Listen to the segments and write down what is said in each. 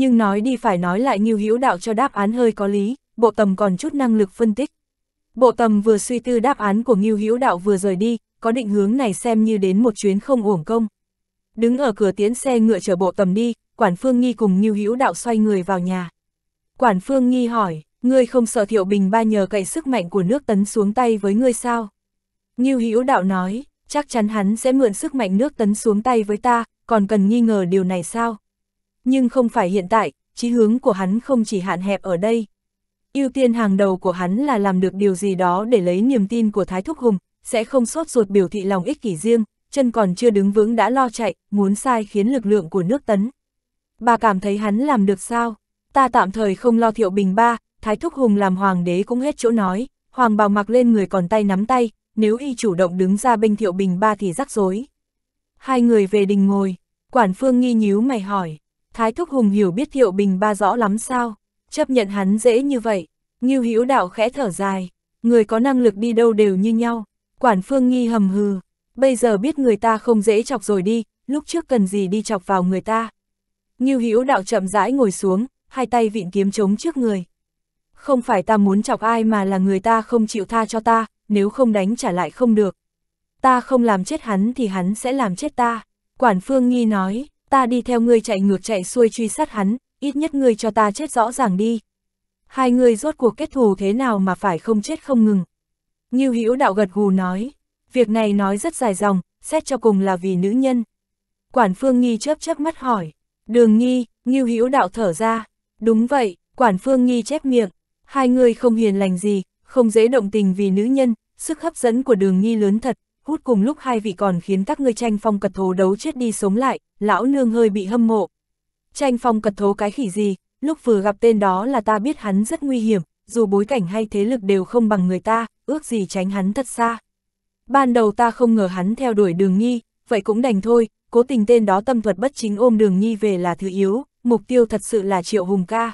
Nhưng nói đi phải nói lại Ngưu Hữu Đạo cho đáp án hơi có lý, Bộ Tầm còn chút năng lực phân tích. Bộ Tầm vừa suy tư đáp án của Ngưu Hữu Đạo vừa rời đi, có định hướng này xem như đến một chuyến không uổng công. Đứng ở cửa tiến xe ngựa chở Bộ Tầm đi, Quản Phương Nghi cùng Ngưu Hữu Đạo xoay người vào nhà. Quản Phương Nghi hỏi, ngươi không sợ Thiệu Bình ba nhờ cậy sức mạnh của nước tấn xuống tay với ngươi sao? Ngưu Hữu Đạo nói, chắc chắn hắn sẽ mượn sức mạnh nước tấn xuống tay với ta, còn cần nghi ngờ điều này sao? Nhưng không phải hiện tại, chí hướng của hắn không chỉ hạn hẹp ở đây. ưu tiên hàng đầu của hắn là làm được điều gì đó để lấy niềm tin của Thái Thúc Hùng, sẽ không sốt ruột biểu thị lòng ích kỷ riêng, chân còn chưa đứng vững đã lo chạy, muốn sai khiến lực lượng của nước tấn. Bà cảm thấy hắn làm được sao? Ta tạm thời không lo thiệu bình ba, Thái Thúc Hùng làm hoàng đế cũng hết chỗ nói, hoàng bào mặc lên người còn tay nắm tay, nếu y chủ động đứng ra bênh thiệu bình ba thì rắc rối. Hai người về đình ngồi, quản phương nghi nhíu mày hỏi, Thái Thúc Hùng hiểu biết Thiệu Bình ba rõ lắm sao, chấp nhận hắn dễ như vậy. Ngưu Hữu Đạo khẽ thở dài, người có năng lực đi đâu đều như nhau. Quản Phương Nghi hầm hừ, bây giờ biết người ta không dễ chọc rồi đi, lúc trước cần gì đi chọc vào người ta. Ngưu Hữu Đạo chậm rãi ngồi xuống, hai tay vịn kiếm chống trước người. Không phải ta muốn chọc ai mà là người ta không chịu tha cho ta, nếu không đánh trả lại không được. Ta không làm chết hắn thì hắn sẽ làm chết ta. Quản Phương Nghi nói, ta đi theo ngươi chạy ngược chạy xuôi truy sát hắn, ít nhất ngươi cho ta chết rõ ràng đi. Hai người rốt cuộc kết thù thế nào mà phải không chết không ngừng. Nghiêu Hữu đạo gật gù nói, việc này nói rất dài dòng, xét cho cùng là vì nữ nhân. Quản Phương Nghi chớp chớp mắt hỏi, đường nghi, Nghiêu Hữu đạo thở ra, đúng vậy, Quản Phương Nghi chép miệng, hai người không hiền lành gì, không dễ động tình vì nữ nhân, sức hấp dẫn của đường nghi lớn thật, hút cùng lúc hai vị còn khiến các ngươi tranh phong cật thố đấu chết đi sống lại, lão nương hơi bị hâm mộ. Tranh phong cật thố cái khỉ gì, lúc vừa gặp tên đó là ta biết hắn rất nguy hiểm, dù bối cảnh hay thế lực đều không bằng người ta, ước gì tránh hắn thật xa. Ban đầu ta không ngờ hắn theo đuổi đường nghi, vậy cũng đành thôi, cố tình tên đó tâm thuật bất chính ôm đường nghi về là thứ yếu, mục tiêu thật sự là triệu hùng ca.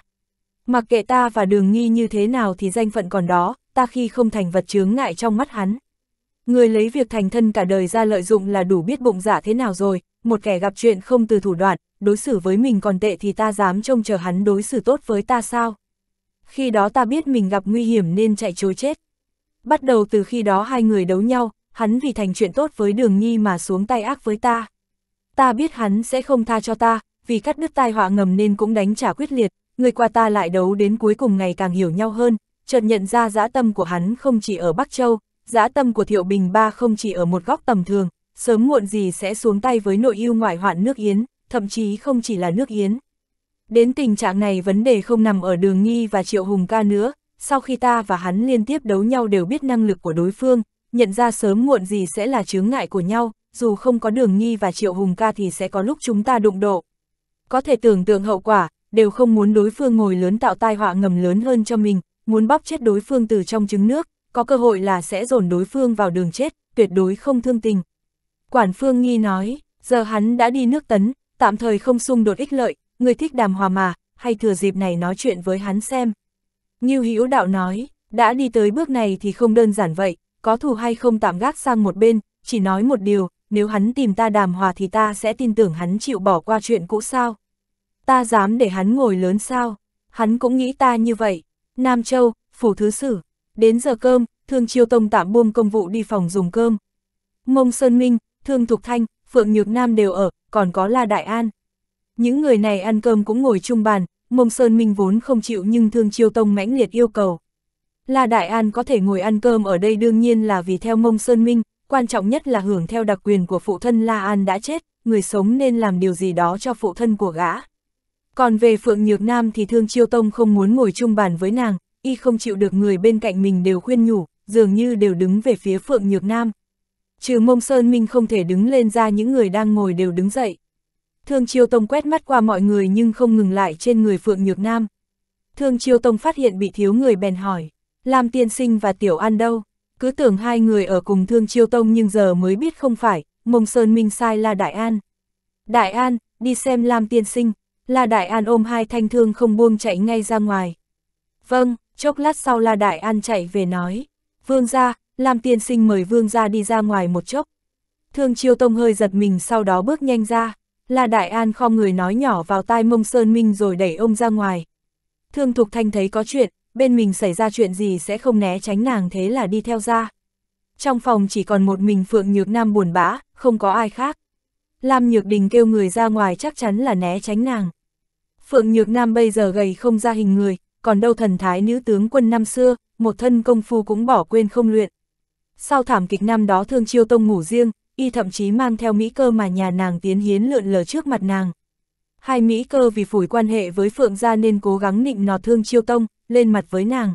Mặc kệ ta và đường nghi như thế nào thì danh phận còn đó, ta khi không thành vật chướng ngại trong mắt hắn. Người lấy việc thành thân cả đời ra lợi dụng là đủ biết bụng giả dạ thế nào rồi, một kẻ gặp chuyện không từ thủ đoạn, đối xử với mình còn tệ thì ta dám trông chờ hắn đối xử tốt với ta sao? Khi đó ta biết mình gặp nguy hiểm nên chạy trối chết. Bắt đầu từ khi đó hai người đấu nhau, hắn vì thành chuyện tốt với đường nhi mà xuống tay ác với ta. Ta biết hắn sẽ không tha cho ta, vì cắt đứt tai họa ngầm nên cũng đánh trả quyết liệt, người qua ta lại đấu đến cuối cùng ngày càng hiểu nhau hơn, chợt nhận ra dã tâm của hắn không chỉ ở Bắc Châu, dã tâm của Thiệu Bình Ba không chỉ ở một góc tầm thường, sớm muộn gì sẽ xuống tay với nội yêu ngoại hoạn nước Yến, thậm chí không chỉ là nước Yến. Đến tình trạng này vấn đề không nằm ở đường nghi và Triệu Hùng ca nữa, sau khi ta và hắn liên tiếp đấu nhau đều biết năng lực của đối phương, nhận ra sớm muộn gì sẽ là chướng ngại của nhau, dù không có đường nghi và Triệu Hùng ca thì sẽ có lúc chúng ta đụng độ. Có thể tưởng tượng hậu quả, đều không muốn đối phương ngồi lớn tạo tai họa ngầm lớn hơn cho mình, muốn bóp chết đối phương từ trong trứng nước, có cơ hội là sẽ dồn đối phương vào đường chết, tuyệt đối không thương tình. Quản Phương Nghi nói, giờ hắn đã đi nước tấn, tạm thời không xung đột ích lợi, người thích đàm hòa mà, hay thừa dịp này nói chuyện với hắn xem. Như Hữu Đạo nói, đã đi tới bước này thì không đơn giản vậy, có thù hay không tạm gác sang một bên, chỉ nói một điều, nếu hắn tìm ta đàm hòa thì ta sẽ tin tưởng hắn chịu bỏ qua chuyện cũ sao. Ta dám để hắn ngồi lớn sao, hắn cũng nghĩ ta như vậy. Nam Châu, Phủ Thứ Sử, Đến giờ cơm, Thương Chiêu Tông tạm buông công vụ đi phòng dùng cơm. Mông Sơn Minh, Thương Thục Thanh, Phượng Nhược Nam đều ở, còn có La Đại An. Những người này ăn cơm cũng ngồi chung bàn, Mông Sơn Minh vốn không chịu nhưng Thương Chiêu Tông mãnh liệt yêu cầu. La Đại An có thể ngồi ăn cơm ở đây đương nhiên là vì theo Mông Sơn Minh, quan trọng nhất là hưởng theo đặc quyền của phụ thân La An đã chết, người sống nên làm điều gì đó cho phụ thân của gã. Còn về Phượng Nhược Nam thì Thương Chiêu Tông không muốn ngồi chung bàn với nàng, y không chịu được người bên cạnh mình đều khuyên nhủ, dường như đều đứng về phía Phượng Nhược Nam. Trừ mông Sơn Minh không thể đứng lên ra những người đang ngồi đều đứng dậy. Thương Chiêu Tông quét mắt qua mọi người nhưng không ngừng lại trên người Phượng Nhược Nam. Thương Chiêu Tông phát hiện bị thiếu người bèn hỏi, Lam Tiên Sinh và Tiểu An đâu? Cứ tưởng hai người ở cùng Thương Chiêu Tông nhưng giờ mới biết không phải, mông Sơn Minh sai là Đại An. Đại An, đi xem Lam Tiên Sinh, là Đại An ôm hai thanh thương không buông chạy ngay ra ngoài. Vâng, Chốc lát sau La Đại An chạy về nói, vương gia, Lam tiên sinh mời vương gia đi ra ngoài một chốc. Thương Chiêu Tông hơi giật mình sau đó bước nhanh ra, La Đại An kho người nói nhỏ vào tai mông Sơn Minh rồi đẩy ông ra ngoài. Thương Thục Thanh thấy có chuyện, bên mình xảy ra chuyện gì sẽ không né tránh nàng thế là đi theo ra. Trong phòng chỉ còn một mình Phượng Nhược Nam buồn bã, không có ai khác. Lam Nhược Đình kêu người ra ngoài chắc chắn là né tránh nàng. Phượng Nhược Nam bây giờ gầy không ra hình người, còn đâu thần thái nữ tướng quân năm xưa, một thân công phu cũng bỏ quên không luyện. Sau thảm kịch năm đó thương chiêu tông ngủ riêng, y thậm chí mang theo Mỹ cơ mà nhà nàng tiến hiến lượn lờ trước mặt nàng. Hai Mỹ cơ vì phủi quan hệ với Phượng gia nên cố gắng nịnh nọt thương chiêu tông, lên mặt với nàng.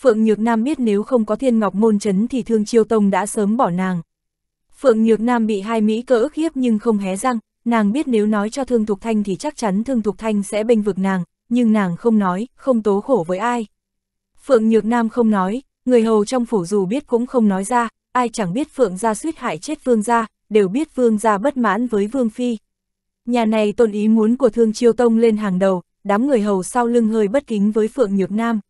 Phượng Nhược Nam biết nếu không có thiên ngọc môn chấn thì thương chiêu tông đã sớm bỏ nàng. Phượng Nhược Nam bị hai Mỹ cơ ức hiếp nhưng không hé răng, nàng biết nếu nói cho Thương Thục Thanh thì chắc chắn Thương Thục Thanh sẽ bênh vực nàng, nhưng nàng không nói, không tố khổ với ai. Phượng Nhược Nam không nói, người hầu trong phủ dù biết cũng không nói ra, ai chẳng biết Phượng gia suýt hại chết Vương gia, đều biết Vương gia bất mãn với Vương Phi. Nhà này tôn ý muốn của Thương Chiêu Tông lên hàng đầu, đám người hầu sau lưng hơi bất kính với Phượng Nhược Nam.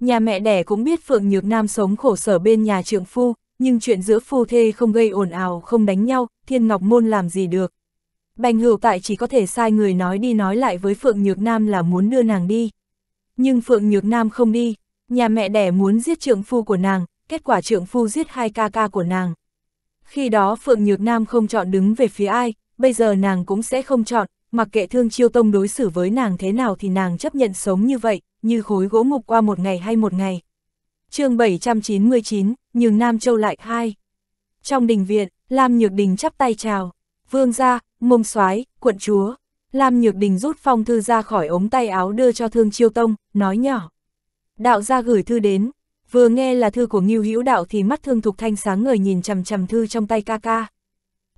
Nhà mẹ đẻ cũng biết Phượng Nhược Nam sống khổ sở bên nhà trượng phu, nhưng chuyện giữa phu thê không gây ồn ào không đánh nhau, Thiên Ngọc Môn làm gì được. Bành hữu tại chỉ có thể sai người nói đi nói lại với Phượng Nhược Nam là muốn đưa nàng đi. Nhưng Phượng Nhược Nam không đi, nhà mẹ đẻ muốn giết trượng phu của nàng, kết quả trượng phu giết hai ca ca của nàng. Khi đó Phượng Nhược Nam không chọn đứng về phía ai, bây giờ nàng cũng sẽ không chọn, mặc kệ Thương Chiêu Tông đối xử với nàng thế nào thì nàng chấp nhận sống như vậy, như khối gỗ mục qua một ngày hay một ngày. chương 799, Nhường Nam Châu lại hai Trong đình viện, Lam Nhược Đình chắp tay chào. Vương ra, mông soái quận chúa. Lam Nhược Đình rút phong thư ra khỏi ống tay áo đưa cho Thương Chiêu Tông, nói nhỏ. Đạo gia gửi thư đến, vừa nghe là thư của Ngưu Hữu Đạo thì mắt Thương Thục Thanh sáng người nhìn chằm chằm thư trong tay ca ca.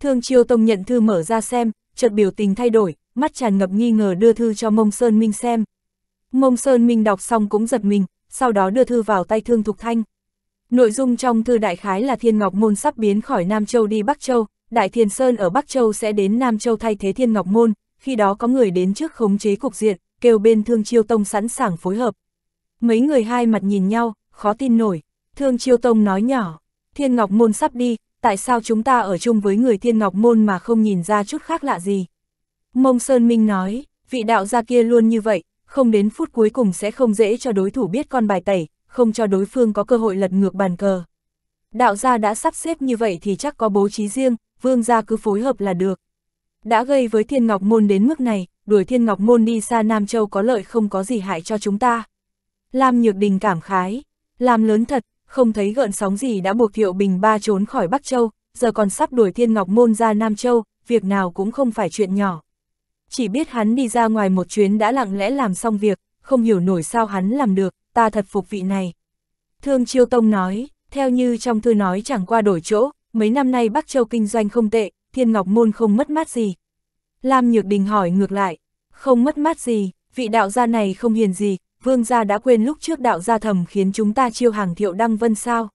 Thương Chiêu Tông nhận thư mở ra xem, chợt biểu tình thay đổi, mắt tràn ngập nghi ngờ đưa thư cho Mông Sơn Minh xem. Mông Sơn Minh đọc xong cũng giật mình, sau đó đưa thư vào tay Thương Thục Thanh. Nội dung trong thư đại khái là Thiên Ngọc Môn sắp biến khỏi Nam Châu đi Bắc Châu, Đại Thiền Sơn ở Bắc Châu sẽ đến Nam Châu thay thế Thiên Ngọc Môn, khi đó có người đến trước khống chế cục diện, kêu bên Thương Chiêu Tông sẵn sàng phối hợp. Mấy người hai mặt nhìn nhau, khó tin nổi. Thương Chiêu Tông nói nhỏ, Thiên Ngọc Môn sắp đi, tại sao chúng ta ở chung với người Thiên Ngọc Môn mà không nhìn ra chút khác lạ gì? Mông Sơn Minh nói, vị đạo gia kia luôn như vậy, không đến phút cuối cùng sẽ không dễ cho đối thủ biết con bài tẩy, không cho đối phương có cơ hội lật ngược bàn cờ. Đạo gia đã sắp xếp như vậy thì chắc có bố trí riêng, vương gia cứ phối hợp là được. Đã gây với thiên ngọc môn đến mức này, đuổi thiên ngọc môn đi xa Nam Châu có lợi không có gì hại cho chúng ta. Lam Nhược Đình cảm khái, làm lớn thật, không thấy gợn sóng gì đã buộc Thiệu Bình Ba trốn khỏi Bắc Châu, giờ còn sắp đuổi Thiên Ngọc Môn ra Nam Châu, việc nào cũng không phải chuyện nhỏ. Chỉ biết hắn đi ra ngoài một chuyến đã lặng lẽ làm xong việc, không hiểu nổi sao hắn làm được, ta thật phục vị này. Thương Chiêu Tông nói, theo như trong thư nói chẳng qua đổi chỗ, mấy năm nay Bắc Châu kinh doanh không tệ, Thiên Ngọc Môn không mất mát gì. Lam Nhược Đình hỏi ngược lại, không mất mát gì, vị đạo gia này không hiền gì, vương gia đã quên lúc trước đạo gia thầm khiến chúng ta chiêu hàng thiệu đăng vân sao.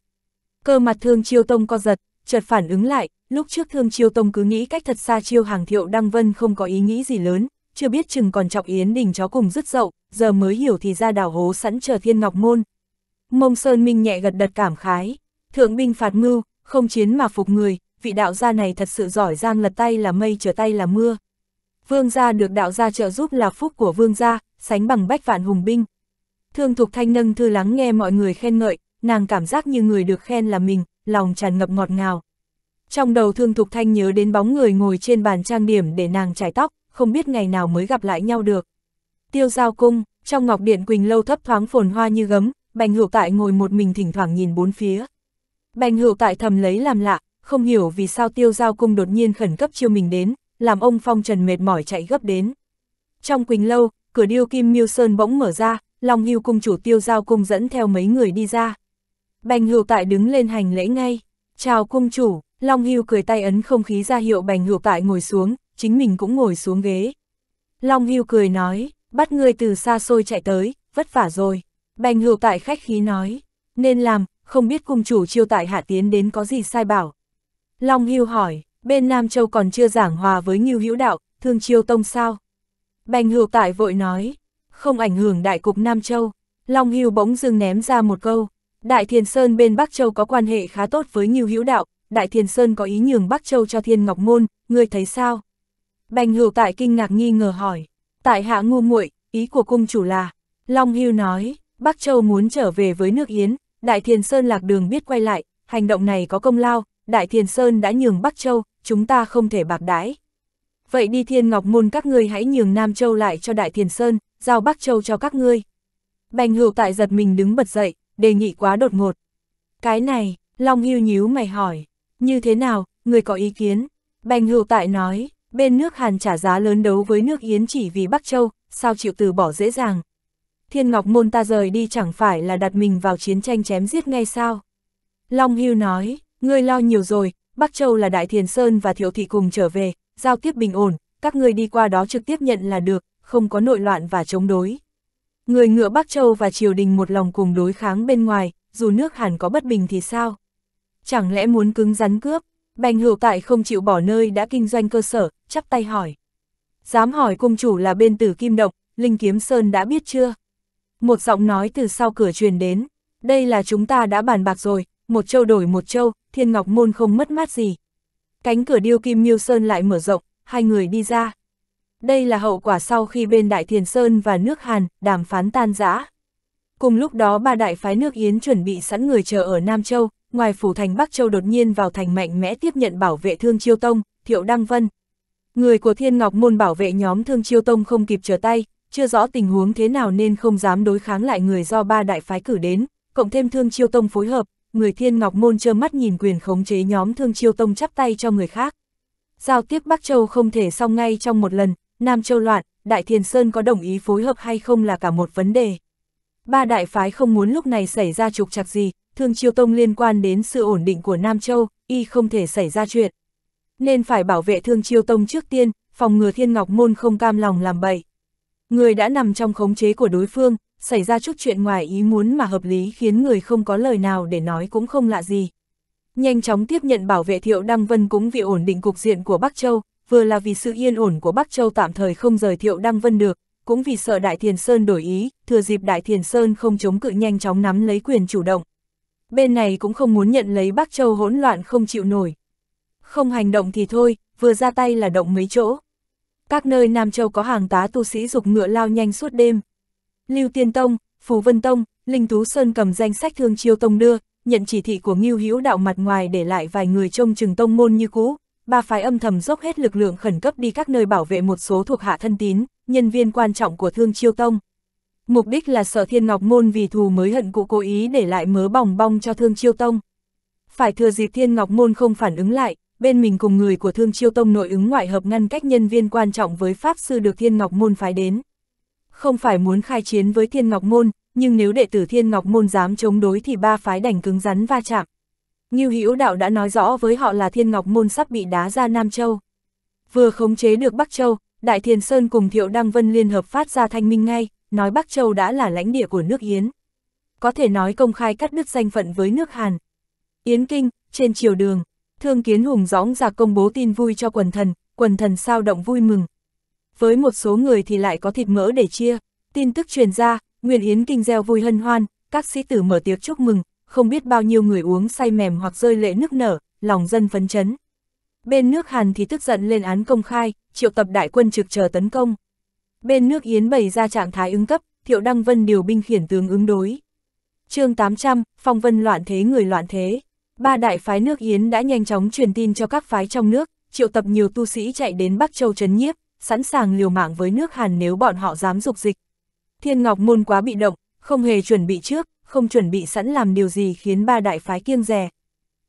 Cơ mặt thương chiêu tông co giật, chợt phản ứng lại, lúc trước thương chiêu tông cứ nghĩ cách thật xa chiêu hàng thiệu đăng vân không có ý nghĩ gì lớn, chưa biết chừng còn trọng yến đình chó cùng rứt dậu, giờ mới hiểu thì ra đảo hố sẵn chờ thiên ngọc môn. Mông Sơn Minh nhẹ gật đật cảm khái, thượng binh phạt mưu, không chiến mà phục người, vị đạo gia này thật sự giỏi giang lật tay là mây trở tay là mưa. Vương gia được đạo gia trợ giúp là phúc của vương gia, sánh bằng bách vạn hùng binh. Thương Thục Thanh nâng thư lắng nghe mọi người khen ngợi, nàng cảm giác như người được khen là mình, lòng tràn ngập ngọt ngào. Trong đầu Thương Thục Thanh nhớ đến bóng người ngồi trên bàn trang điểm để nàng trải tóc, không biết ngày nào mới gặp lại nhau được. Tiêu giao cung, trong ngọc điện Quỳnh Lâu thấp thoáng phồn hoa như gấm, Bành Hữu Tại ngồi một mình thỉnh thoảng nhìn bốn phía. Bành hữu tại thầm lấy làm lạ, không hiểu vì sao tiêu giao cung đột nhiên khẩn cấp chiêu mình đến, làm ông Phong Trần mệt mỏi chạy gấp đến. Trong Quỳnh Lâu, cửa điêu Kim Miêu Sơn bỗng mở ra, Long Hưu cung chủ tiêu giao cung dẫn theo mấy người đi ra. Bành hữu tại đứng lên hành lễ ngay, chào cung chủ, Long Hưu cười tay ấn không khí ra hiệu bành hữu tại ngồi xuống, chính mình cũng ngồi xuống ghế. Long Hưu cười nói, bắt người từ xa xôi chạy tới, vất vả rồi. Bành hữu tại khách khí nói, nên làm, không biết cung chủ chiêu tại hạ tiến đến có gì sai bảo. Long Hưu hỏi, bên Nam Châu còn chưa giảng hòa với Ngưu Hữu Đạo, thương chiêu tông sao? Bành Hưu tại vội nói, không ảnh hưởng đại cục Nam Châu. Long Hưu bỗng dưng ném ra một câu, Đại Thiền Sơn bên Bắc Châu có quan hệ khá tốt với Ngưu Hữu Đạo, Đại Thiền Sơn có ý nhường Bắc Châu cho Thiên Ngọc Môn, ngươi thấy sao? Bành Hưu tại kinh ngạc nghi ngờ hỏi, tại hạ ngu muội, ý của cung chủ là, Long Hưu nói, Bắc Châu muốn trở về với nước Yến, Đại Thiền Sơn lạc đường biết quay lại, hành động này có công lao, Đại Thiền Sơn đã nhường Bắc Châu, chúng ta không thể bạc đái. Vậy đi Thiên Ngọc Môn các ngươi hãy nhường Nam Châu lại cho Đại Thiền Sơn, giao Bắc Châu cho các ngươi. Bành hữu tại giật mình đứng bật dậy, đề nghị quá đột ngột. Cái này, Long Hưu nhíu mày hỏi, như thế nào, người có ý kiến? Bành hữu tại nói, bên nước Hàn trả giá lớn đấu với nước Yến chỉ vì Bắc Châu, sao chịu từ bỏ dễ dàng thiên ngọc môn ta rời đi chẳng phải là đặt mình vào chiến tranh chém giết ngay sao. Long Hưu nói, ngươi lo nhiều rồi, Bắc Châu là Đại Thiền Sơn và Thiệu Thị cùng trở về, giao tiếp bình ổn, các ngươi đi qua đó trực tiếp nhận là được, không có nội loạn và chống đối. Người ngựa Bắc Châu và triều đình một lòng cùng đối kháng bên ngoài, dù nước Hàn có bất bình thì sao? Chẳng lẽ muốn cứng rắn cướp? Bành hữu tại không chịu bỏ nơi đã kinh doanh cơ sở, chắp tay hỏi. Dám hỏi cung chủ là bên tử kim động, Linh Kiếm Sơn đã biết chưa? một giọng nói từ sau cửa truyền đến, đây là chúng ta đã bàn bạc rồi, một châu đổi một châu, thiên ngọc môn không mất mát gì. Cánh cửa điêu kim miêu sơn lại mở rộng, hai người đi ra. Đây là hậu quả sau khi bên Đại Thiền Sơn và nước Hàn đàm phán tan rã. Cùng lúc đó ba đại phái nước Yến chuẩn bị sẵn người chờ ở Nam Châu, ngoài phủ thành Bắc Châu đột nhiên vào thành mạnh mẽ tiếp nhận bảo vệ Thương Chiêu Tông, Thiệu Đăng Vân. Người của Thiên Ngọc Môn bảo vệ nhóm Thương Chiêu Tông không kịp trở tay, chưa rõ tình huống thế nào nên không dám đối kháng lại người do ba đại phái cử đến, cộng thêm Thương Chiêu Tông phối hợp, người Thiên Ngọc Môn trơ mắt nhìn quyền khống chế nhóm Thương Chiêu Tông chắp tay cho người khác. Giao tiếp Bắc Châu không thể xong ngay trong một lần, Nam Châu loạn, Đại Thiền Sơn có đồng ý phối hợp hay không là cả một vấn đề. Ba đại phái không muốn lúc này xảy ra trục trặc gì, Thương Chiêu Tông liên quan đến sự ổn định của Nam Châu, y không thể xảy ra chuyện. Nên phải bảo vệ Thương Chiêu Tông trước tiên, phòng ngừa Thiên Ngọc Môn không cam lòng làm bậy. Người đã nằm trong khống chế của đối phương, xảy ra chút chuyện ngoài ý muốn mà hợp lý khiến người không có lời nào để nói cũng không lạ gì. Nhanh chóng tiếp nhận bảo vệ Thiệu Đăng Vân cũng vì ổn định cục diện của Bắc Châu, vừa là vì sự yên ổn của Bắc Châu tạm thời không rời Thiệu Đăng Vân được, cũng vì sợ Đại Thiền Sơn đổi ý, thừa dịp Đại Thiền Sơn không chống cự nhanh chóng nắm lấy quyền chủ động. Bên này cũng không muốn nhận lấy Bắc Châu hỗn loạn không chịu nổi. Không hành động thì thôi, vừa ra tay là động mấy chỗ các nơi Nam Châu có hàng tá tu sĩ dục ngựa lao nhanh suốt đêm. Lưu Tiên Tông, phú Vân Tông, Linh Tú Sơn cầm danh sách thương chiêu tông đưa, nhận chỉ thị của Ngưu Hữu đạo mặt ngoài để lại vài người trông chừng tông môn như cũ, ba phái âm thầm dốc hết lực lượng khẩn cấp đi các nơi bảo vệ một số thuộc hạ thân tín, nhân viên quan trọng của Thương Chiêu Tông. Mục đích là sợ Thiên Ngọc môn vì thù mới hận cũ cố ý để lại mớ bòng bong cho Thương Chiêu Tông. Phải thừa dịp Thiên Ngọc môn không phản ứng lại, bên mình cùng người của Thương Chiêu Tông nội ứng ngoại hợp ngăn cách nhân viên quan trọng với Pháp Sư được Thiên Ngọc Môn phái đến. Không phải muốn khai chiến với Thiên Ngọc Môn, nhưng nếu đệ tử Thiên Ngọc Môn dám chống đối thì ba phái đành cứng rắn va chạm. Ngưu Hữu Đạo đã nói rõ với họ là Thiên Ngọc Môn sắp bị đá ra Nam Châu. Vừa khống chế được Bắc Châu, Đại Thiền Sơn cùng Thiệu Đăng Vân liên hợp phát ra thanh minh ngay, nói Bắc Châu đã là lãnh địa của nước Yến. Có thể nói công khai cắt đứt danh phận với nước Hàn. Yến Kinh, trên chiều đường, Thương Kiến Hùng dõng ra công bố tin vui cho quần thần, quần thần sao động vui mừng. Với một số người thì lại có thịt mỡ để chia, tin tức truyền ra, Nguyên Yến Kinh gieo vui hân hoan, các sĩ tử mở tiệc chúc mừng, không biết bao nhiêu người uống say mềm hoặc rơi lệ nước nở, lòng dân phấn chấn. Bên nước Hàn thì tức giận lên án công khai, triệu tập đại quân trực chờ tấn công. Bên nước Yến bày ra trạng thái ứng cấp, Thiệu Đăng Vân điều binh khiển tướng ứng đối. chương 800, Phong Vân loạn thế người loạn thế. Ba đại phái nước Yến đã nhanh chóng truyền tin cho các phái trong nước, triệu tập nhiều tu sĩ chạy đến Bắc Châu trấn nhiếp, sẵn sàng liều mạng với nước Hàn nếu bọn họ dám dục dịch. Thiên Ngọc Môn quá bị động, không hề chuẩn bị trước, không chuẩn bị sẵn làm điều gì khiến ba đại phái kiêng rè.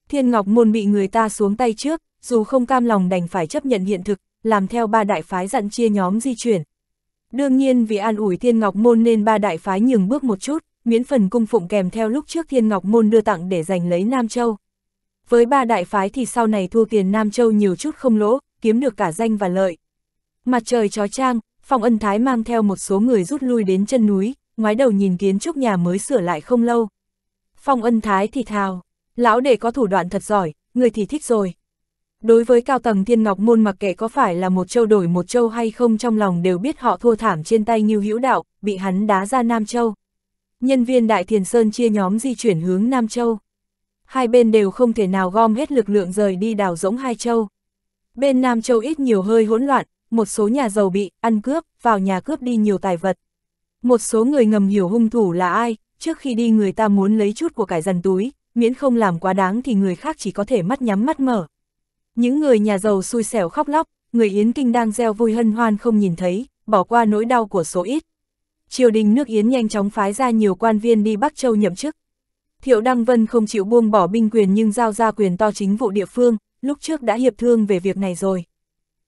Thiên Ngọc Môn bị người ta xuống tay trước, dù không cam lòng đành phải chấp nhận hiện thực, làm theo ba đại phái dặn chia nhóm di chuyển. Đương nhiên vì an ủi Thiên Ngọc Môn nên ba đại phái nhường bước một chút miễn phần cung phụng kèm theo lúc trước Thiên Ngọc Môn đưa tặng để giành lấy Nam Châu. Với ba đại phái thì sau này thua tiền Nam Châu nhiều chút không lỗ, kiếm được cả danh và lợi. Mặt trời chói trang, Phong Ân Thái mang theo một số người rút lui đến chân núi, ngoái đầu nhìn kiến trúc nhà mới sửa lại không lâu. Phong Ân Thái thì thào, lão đệ có thủ đoạn thật giỏi, người thì thích rồi. Đối với cao tầng Thiên Ngọc Môn mặc kệ có phải là một châu đổi một châu hay không trong lòng đều biết họ thua thảm trên tay như Hữu Đạo, bị hắn đá ra Nam Châu nhân viên Đại Thiền Sơn chia nhóm di chuyển hướng Nam Châu. Hai bên đều không thể nào gom hết lực lượng rời đi đảo rỗng Hai Châu. Bên Nam Châu ít nhiều hơi hỗn loạn, một số nhà giàu bị ăn cướp, vào nhà cướp đi nhiều tài vật. Một số người ngầm hiểu hung thủ là ai, trước khi đi người ta muốn lấy chút của cải dần túi, miễn không làm quá đáng thì người khác chỉ có thể mắt nhắm mắt mở. Những người nhà giàu xui xẻo khóc lóc, người Yến Kinh đang gieo vui hân hoan không nhìn thấy, bỏ qua nỗi đau của số ít triều đình nước Yến nhanh chóng phái ra nhiều quan viên đi Bắc Châu nhậm chức. Thiệu Đăng Vân không chịu buông bỏ binh quyền nhưng giao ra quyền to chính vụ địa phương, lúc trước đã hiệp thương về việc này rồi.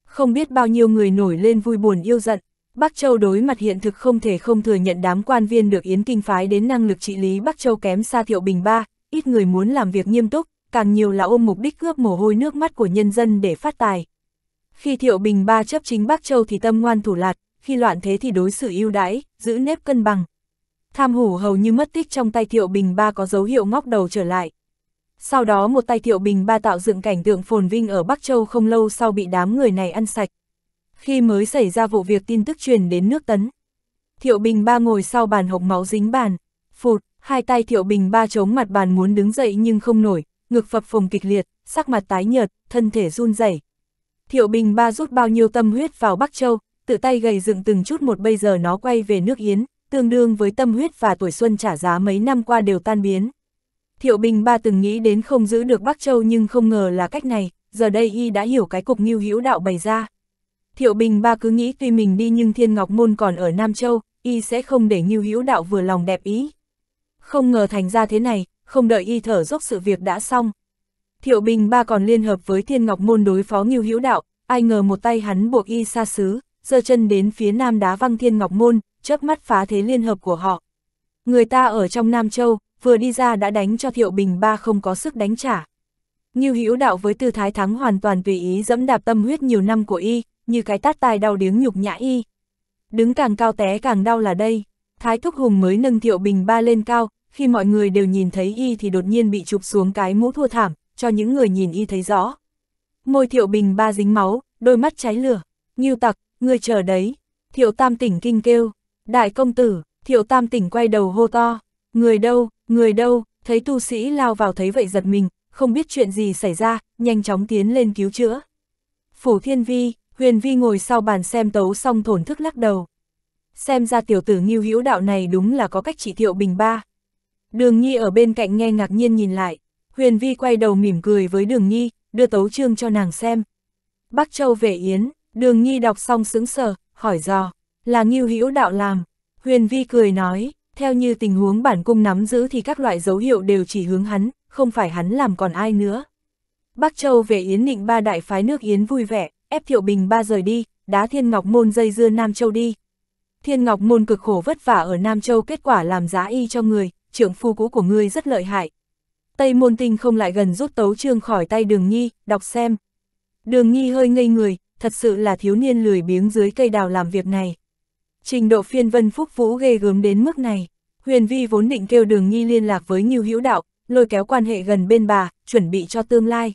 Không biết bao nhiêu người nổi lên vui buồn yêu giận, Bắc Châu đối mặt hiện thực không thể không thừa nhận đám quan viên được Yến Kinh phái đến năng lực trị lý Bắc Châu kém xa Thiệu Bình Ba, ít người muốn làm việc nghiêm túc, càng nhiều là ôm mục đích cướp mồ hôi nước mắt của nhân dân để phát tài. Khi Thiệu Bình Ba chấp chính Bắc Châu thì tâm ngoan thủ lạt, khi loạn thế thì đối xử ưu đãi, giữ nếp cân bằng. Tham hủ hầu như mất tích trong tay Thiệu Bình Ba có dấu hiệu ngóc đầu trở lại. Sau đó một tay Thiệu Bình Ba tạo dựng cảnh tượng phồn vinh ở Bắc Châu không lâu sau bị đám người này ăn sạch. Khi mới xảy ra vụ việc tin tức truyền đến nước tấn. Thiệu Bình Ba ngồi sau bàn hộc máu dính bàn. Phụt, hai tay Thiệu Bình Ba chống mặt bàn muốn đứng dậy nhưng không nổi, ngực phập phồng kịch liệt, sắc mặt tái nhợt, thân thể run rẩy. Thiệu Bình Ba rút bao nhiêu tâm huyết vào Bắc Châu, tự tay gầy dựng từng chút một bây giờ nó quay về nước Yến, tương đương với tâm huyết và tuổi xuân trả giá mấy năm qua đều tan biến. Thiệu Bình Ba từng nghĩ đến không giữ được Bắc Châu nhưng không ngờ là cách này, giờ đây y đã hiểu cái cục nghiêu hữu đạo bày ra. Thiệu Bình Ba cứ nghĩ tuy mình đi nhưng Thiên Ngọc Môn còn ở Nam Châu, y sẽ không để nghiêu hữu đạo vừa lòng đẹp ý. Không ngờ thành ra thế này, không đợi y thở dốc sự việc đã xong. Thiệu Bình Ba còn liên hợp với Thiên Ngọc Môn đối phó nghiêu hữu đạo, ai ngờ một tay hắn buộc y xa xứ, giơ chân đến phía nam đá văng thiên ngọc môn, chớp mắt phá thế liên hợp của họ. Người ta ở trong Nam Châu, vừa đi ra đã đánh cho Thiệu Bình Ba không có sức đánh trả. Ngưu Hữu Đạo với tư thái thắng hoàn toàn tùy ý dẫm đạp tâm huyết nhiều năm của y, như cái tát tai đau điếng nhục nhã y. Đứng càng cao té càng đau là đây. Thái Thúc Hùng mới nâng Thiệu Bình Ba lên cao, khi mọi người đều nhìn thấy y thì đột nhiên bị chụp xuống cái mũ thua thảm, cho những người nhìn y thấy rõ. Môi Thiệu Bình Ba dính máu, đôi mắt cháy lửa. Ngưu Tặc, ngươi chờ đấy, thiệu tam tỉnh kinh kêu, đại công tử, thiệu tam tỉnh quay đầu hô to, người đâu, người đâu, thấy tu sĩ lao vào thấy vậy giật mình, không biết chuyện gì xảy ra, nhanh chóng tiến lên cứu chữa. Phủ thiên vi, huyền vi ngồi sau bàn xem tấu xong thổn thức lắc đầu. Xem ra tiểu tử nghiêu hữu đạo này đúng là có cách trị thiệu bình ba. Đường Nhi ở bên cạnh nghe ngạc nhiên nhìn lại, huyền vi quay đầu mỉm cười với đường Nhi, đưa tấu trương cho nàng xem. Bắc Châu về Yến, Đường Nhi đọc xong sững sờ, hỏi dò, là Ngưu Hữu đạo làm. Huyền Vi cười nói, theo như tình huống bản cung nắm giữ thì các loại dấu hiệu đều chỉ hướng hắn, không phải hắn làm còn ai nữa. Bắc Châu về Yến Định ba đại phái nước Yến vui vẻ, ép Thiệu Bình ba rời đi, đá Thiên Ngọc Môn dây dưa Nam Châu đi. Thiên Ngọc Môn cực khổ vất vả ở Nam Châu kết quả làm giá y cho người, trưởng phu cũ của ngươi rất lợi hại. Tây Môn Tinh không lại gần rút tấu trương khỏi tay Đường Nhi, đọc xem. Đường Nhi hơi ngây người, thật sự là thiếu niên lười biếng dưới cây đào làm việc này. Trình độ phiên vân phúc vũ ghê gớm đến mức này, huyền vi vốn định kêu đường nghi liên lạc với Nhiêu Hữu Đạo, lôi kéo quan hệ gần bên bà, chuẩn bị cho tương lai.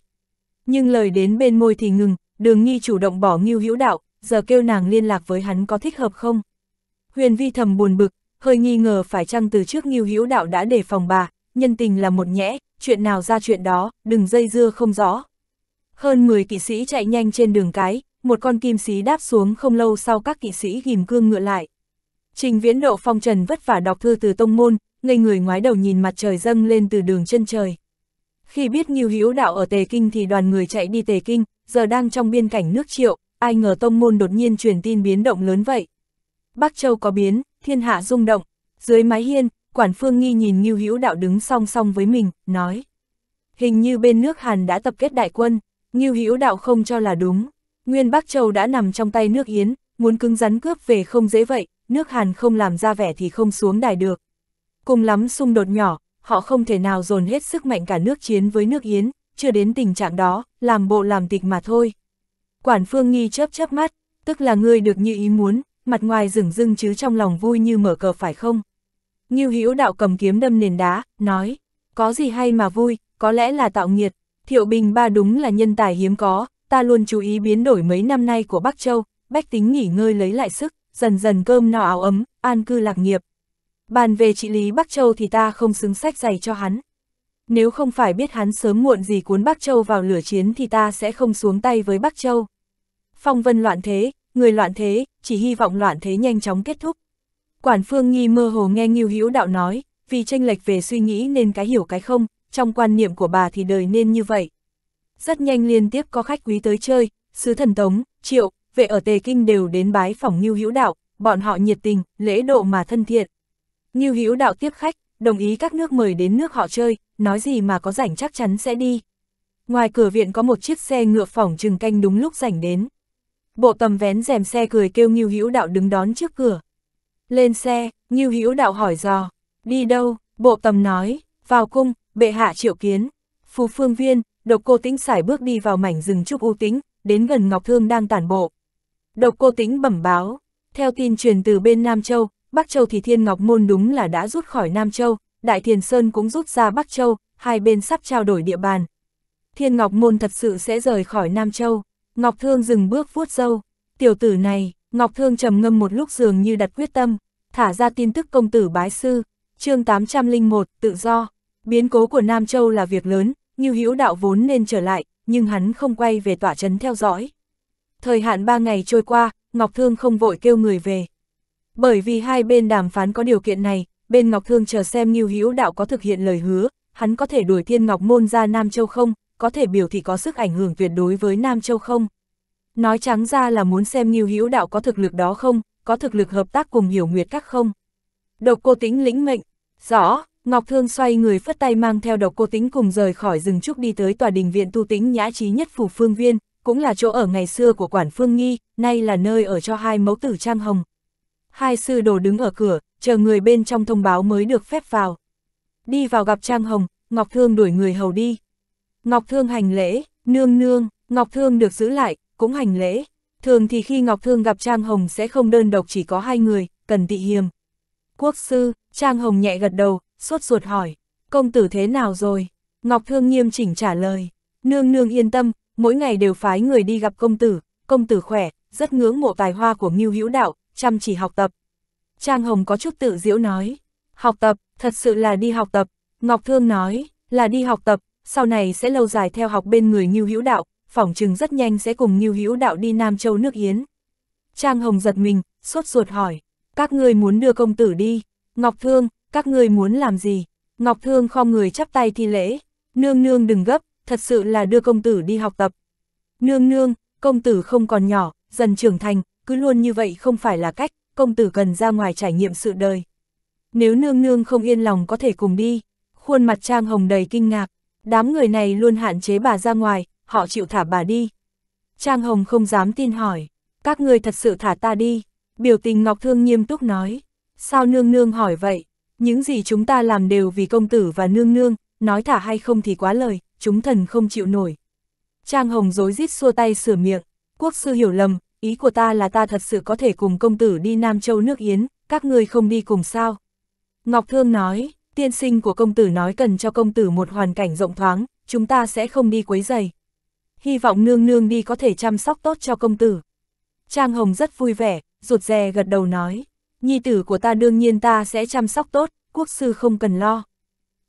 Nhưng lời đến bên môi thì ngừng, đường nghi chủ động bỏ Nhiêu Hữu Đạo, giờ kêu nàng liên lạc với hắn có thích hợp không? Huyền vi thầm buồn bực, hơi nghi ngờ phải chăng từ trước Nhiêu Hữu Đạo đã đề phòng bà, nhân tình là một nhẽ, chuyện nào ra chuyện đó, đừng dây dưa không rõ. Hơn 10 kỵ sĩ chạy nhanh trên đường cái, một con kim sĩ đáp xuống không lâu sau các kỵ sĩ ghim cương ngựa lại. Trình viễn độ phong trần vất vả đọc thư từ tông môn, ngây người ngoái đầu nhìn mặt trời dâng lên từ đường chân trời. Khi biết Nghiêu Hữu Đạo ở Tề Kinh thì đoàn người chạy đi Tề Kinh, giờ đang trong biên cảnh nước triệu, ai ngờ tông môn đột nhiên truyền tin biến động lớn vậy. Bắc Châu có biến, thiên hạ rung động, dưới mái hiên, quản phương nghi nhìn Nghiêu Hữu Đạo đứng song song với mình, nói. Hình như bên nước Hàn đã tập kết đại quân, Nghiêu Hữu Đạo không cho là đúng. Nguyên Bắc Châu đã nằm trong tay nước Yến, muốn cứng rắn cướp về không dễ vậy, nước Hàn không làm ra vẻ thì không xuống đài được. Cùng lắm xung đột nhỏ, họ không thể nào dồn hết sức mạnh cả nước chiến với nước Yến, chưa đến tình trạng đó, làm bộ làm tịch mà thôi. Quản Phương Nghi chớp chớp mắt, tức là ngươi được như ý muốn, mặt ngoài rừng rưng chứ trong lòng vui như mở cờ phải không? Ngưu Hữu đạo cầm kiếm đâm nền đá, nói, có gì hay mà vui, có lẽ là tạo nghiệt, Thiệu Bình ba đúng là nhân tài hiếm có, ta luôn chú ý biến đổi mấy năm nay của Bắc Châu, bách tính nghỉ ngơi lấy lại sức, dần dần cơm no áo ấm, an cư lạc nghiệp. Bàn về trị lý Bắc Châu thì ta không xứng sách giày cho hắn. Nếu không phải biết hắn sớm muộn gì cuốn Bắc Châu vào lửa chiến thì ta sẽ không xuống tay với Bắc Châu. Phong vân loạn thế, người loạn thế, chỉ hy vọng loạn thế nhanh chóng kết thúc. Quản phương nghi mơ hồ nghe Nghiêu Hữu Đạo nói, vì tranh lệch về suy nghĩ nên cái hiểu cái không, trong quan niệm của bà thì đời nên như vậy rất nhanh liên tiếp có khách quý tới chơi, sứ thần tống, triệu, vệ ở Tề Kinh đều đến bái phòng Ngưu Hữu Đạo, bọn họ nhiệt tình, lễ độ mà thân thiện. Ngưu Hữu Đạo tiếp khách, đồng ý các nước mời đến nước họ chơi, nói gì mà có rảnh chắc chắn sẽ đi. Ngoài cửa viện có một chiếc xe ngựa phỏng chừng canh đúng lúc rảnh đến. Bộ tầm vén rèm xe cười kêu Ngưu Hữu Đạo đứng đón trước cửa. Lên xe, Ngưu Hữu Đạo hỏi dò, đi đâu? Bộ tầm nói, vào cung, bệ hạ triệu kiến. phù phương viên, độc cô tĩnh xài bước đi vào mảnh rừng trúc u tĩnh, đến gần Ngọc Thương đang tản bộ. Độc cô tĩnh bẩm báo, theo tin truyền từ bên Nam Châu, Bắc Châu thì Thiên Ngọc Môn đúng là đã rút khỏi Nam Châu, Đại Thiền Sơn cũng rút ra Bắc Châu, hai bên sắp trao đổi địa bàn. Thiên Ngọc Môn thật sự sẽ rời khỏi Nam Châu, Ngọc Thương dừng bước vuốt râu tiểu tử này, Ngọc Thương trầm ngâm một lúc dường như đặt quyết tâm, thả ra tin tức công tử bái sư, chương 801, tự do. Biến cố của Nam Châu là việc lớn, như Hữu Đạo vốn nên trở lại, nhưng hắn không quay về tỏa chấn theo dõi. Thời hạn ba ngày trôi qua, Ngọc Thương không vội kêu người về. Bởi vì hai bên đàm phán có điều kiện này, bên Ngọc Thương chờ xem Ngưu Hữu Đạo có thực hiện lời hứa, hắn có thể đuổi Thiên Ngọc Môn ra Nam Châu không, có thể biểu thị có sức ảnh hưởng tuyệt đối với Nam Châu không. Nói trắng ra là muốn xem Ngưu Hữu Đạo có thực lực đó không, có thực lực hợp tác cùng Hiểu Nguyệt các không. Độc cô tính lĩnh mệnh, rõ, Ngọc Thương xoay người phất tay mang theo độc cô tính cùng rời khỏi rừng trúc đi tới tòa đình viện tu tính nhã trí nhất phủ phương viên, cũng là chỗ ở ngày xưa của quản phương nghi, nay là nơi ở cho hai mẫu tử trang hồng. Hai sư đồ đứng ở cửa, chờ người bên trong thông báo mới được phép vào. Đi vào gặp trang hồng, Ngọc Thương đuổi người hầu đi. Ngọc Thương hành lễ, nương nương, Ngọc Thương được giữ lại, cũng hành lễ. Thường thì khi Ngọc Thương gặp Trang Hồng sẽ không đơn độc chỉ có hai người, cần tị hiềm. Quốc sư, Trang Hồng nhẹ gật đầu, sốt ruột hỏi, công tử thế nào rồi? Ngọc Thương nghiêm chỉnh trả lời, nương nương yên tâm, mỗi ngày đều phái người đi gặp công tử, công tử khỏe, rất ngưỡng mộ tài hoa của Ngưu Hữu Đạo, chăm chỉ học tập. Trang Hồng có chút tự diễu nói, học tập, thật sự là đi học tập, Ngọc Thương nói, là đi học tập, sau này sẽ lâu dài theo học bên người Ngưu Hữu Đạo, phỏng chừng rất nhanh sẽ cùng Ngưu Hữu Đạo đi Nam Châu nước Yến. Trang Hồng giật mình, sốt ruột hỏi, các ngươi muốn đưa công tử đi, Ngọc Thương, các ngươi muốn làm gì? Ngọc Thương khom người chắp tay thi lễ, nương nương đừng gấp, thật sự là đưa công tử đi học tập. Nương nương, công tử không còn nhỏ, dần trưởng thành, cứ luôn như vậy không phải là cách, công tử cần ra ngoài trải nghiệm sự đời. Nếu nương nương không yên lòng có thể cùng đi, khuôn mặt Trang Hồng đầy kinh ngạc, đám người này luôn hạn chế bà ra ngoài, họ chịu thả bà đi. Trang Hồng không dám tin hỏi, các người thật sự thả ta đi, biểu tình Ngọc Thương nghiêm túc nói, sao nương nương hỏi vậy, những gì chúng ta làm đều vì công tử và nương nương, nói thả hay không thì quá lời, chúng thần không chịu nổi. Trang Hồng dối rít xua tay sửa miệng, quốc sư hiểu lầm, ý của ta là ta thật sự có thể cùng công tử đi Nam Châu nước Yến, các ngươi không đi cùng sao. Ngọc Thương nói, tiên sinh của công tử nói cần cho công tử một hoàn cảnh rộng thoáng, chúng ta sẽ không đi quấy giày. Hy vọng nương nương đi có thể chăm sóc tốt cho công tử. Trang Hồng rất vui vẻ, rụt rè gật đầu nói nhi tử của ta đương nhiên ta sẽ chăm sóc tốt, quốc sư không cần lo.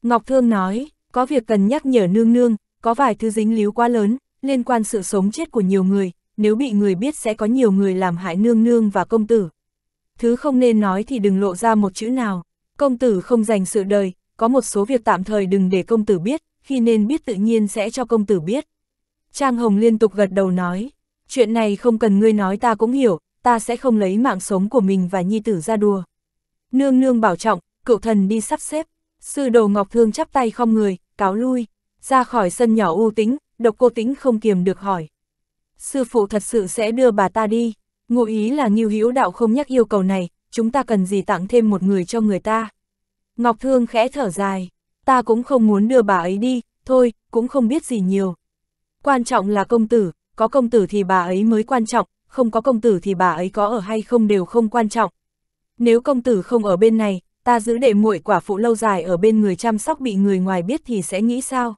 Ngọc Thương nói, có việc cần nhắc nhở nương nương, có vài thứ dính líu quá lớn, liên quan sự sống chết của nhiều người, nếu bị người biết sẽ có nhiều người làm hại nương nương và công tử. Thứ không nên nói thì đừng lộ ra một chữ nào, công tử không dành sự đời, có một số việc tạm thời đừng để công tử biết, khi nên biết tự nhiên sẽ cho công tử biết. Trang Hồng liên tục gật đầu nói, chuyện này không cần ngươi nói ta cũng hiểu, ta sẽ không lấy mạng sống của mình và nhi tử ra đùa. Nương nương bảo trọng, cựu thần đi sắp xếp, sư đồ ngọc thương chắp tay không người, cáo lui, ra khỏi sân nhỏ u tính, độc cô tính không kiềm được hỏi. Sư phụ thật sự sẽ đưa bà ta đi, ngụ ý là nghiêu hữu đạo không nhắc yêu cầu này, chúng ta cần gì tặng thêm một người cho người ta. Ngọc thương khẽ thở dài, ta cũng không muốn đưa bà ấy đi, thôi, cũng không biết gì nhiều. Quan trọng là công tử, có công tử thì bà ấy mới quan trọng, không có công tử thì bà ấy có ở hay không đều không quan trọng. Nếu công tử không ở bên này, ta giữ đệ muội quả phụ lâu dài ở bên người chăm sóc bị người ngoài biết thì sẽ nghĩ sao?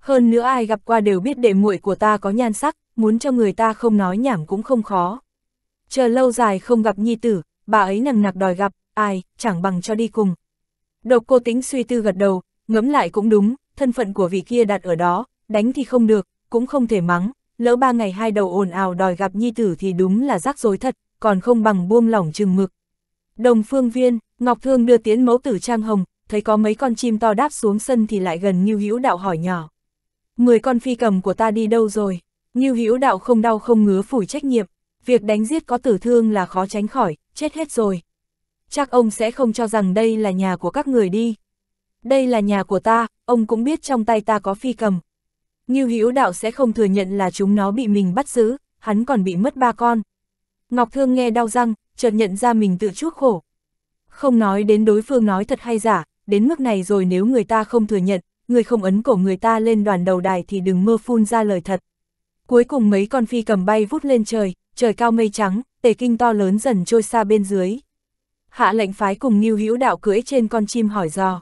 Hơn nữa ai gặp qua đều biết đệ muội của ta có nhan sắc, muốn cho người ta không nói nhảm cũng không khó. Chờ lâu dài không gặp nhi tử, bà ấy nằng nặc đòi gặp, ai, chẳng bằng cho đi cùng. Độc cô tính suy tư gật đầu, ngẫm lại cũng đúng, thân phận của vị kia đặt ở đó, đánh thì không được, cũng không thể mắng, lỡ ba ngày hai đầu ồn ào đòi gặp nhi tử thì đúng là rắc rối thật, còn không bằng buông lỏng chừng mực. Đồng phương viên, Ngọc Thương đưa tiến mẫu tử Trang Hồng, thấy có mấy con chim to đáp xuống sân thì lại gần như Hữu Đạo hỏi nhỏ. Mười con phi cầm của ta đi đâu rồi? như Hữu Đạo không đau không ngứa phủi trách nhiệm, việc đánh giết có tử thương là khó tránh khỏi, chết hết rồi. Chắc ông sẽ không cho rằng đây là nhà của các người đi. Đây là nhà của ta, ông cũng biết trong tay ta có phi cầm. Ngưu Hữu Đạo sẽ không thừa nhận là chúng nó bị mình bắt giữ, hắn còn bị mất ba con. Ngọc Thương nghe đau răng, chợt nhận ra mình tự chuốc khổ. Không nói đến đối phương nói thật hay giả, đến mức này rồi nếu người ta không thừa nhận, người không ấn cổ người ta lên đoàn đầu đài thì đừng mơ phun ra lời thật. Cuối cùng mấy con phi cầm bay vút lên trời, trời cao mây trắng, tề kinh to lớn dần trôi xa bên dưới. Hạ lệnh phái cùng Ngưu Hữu Đạo cưỡi trên con chim hỏi dò.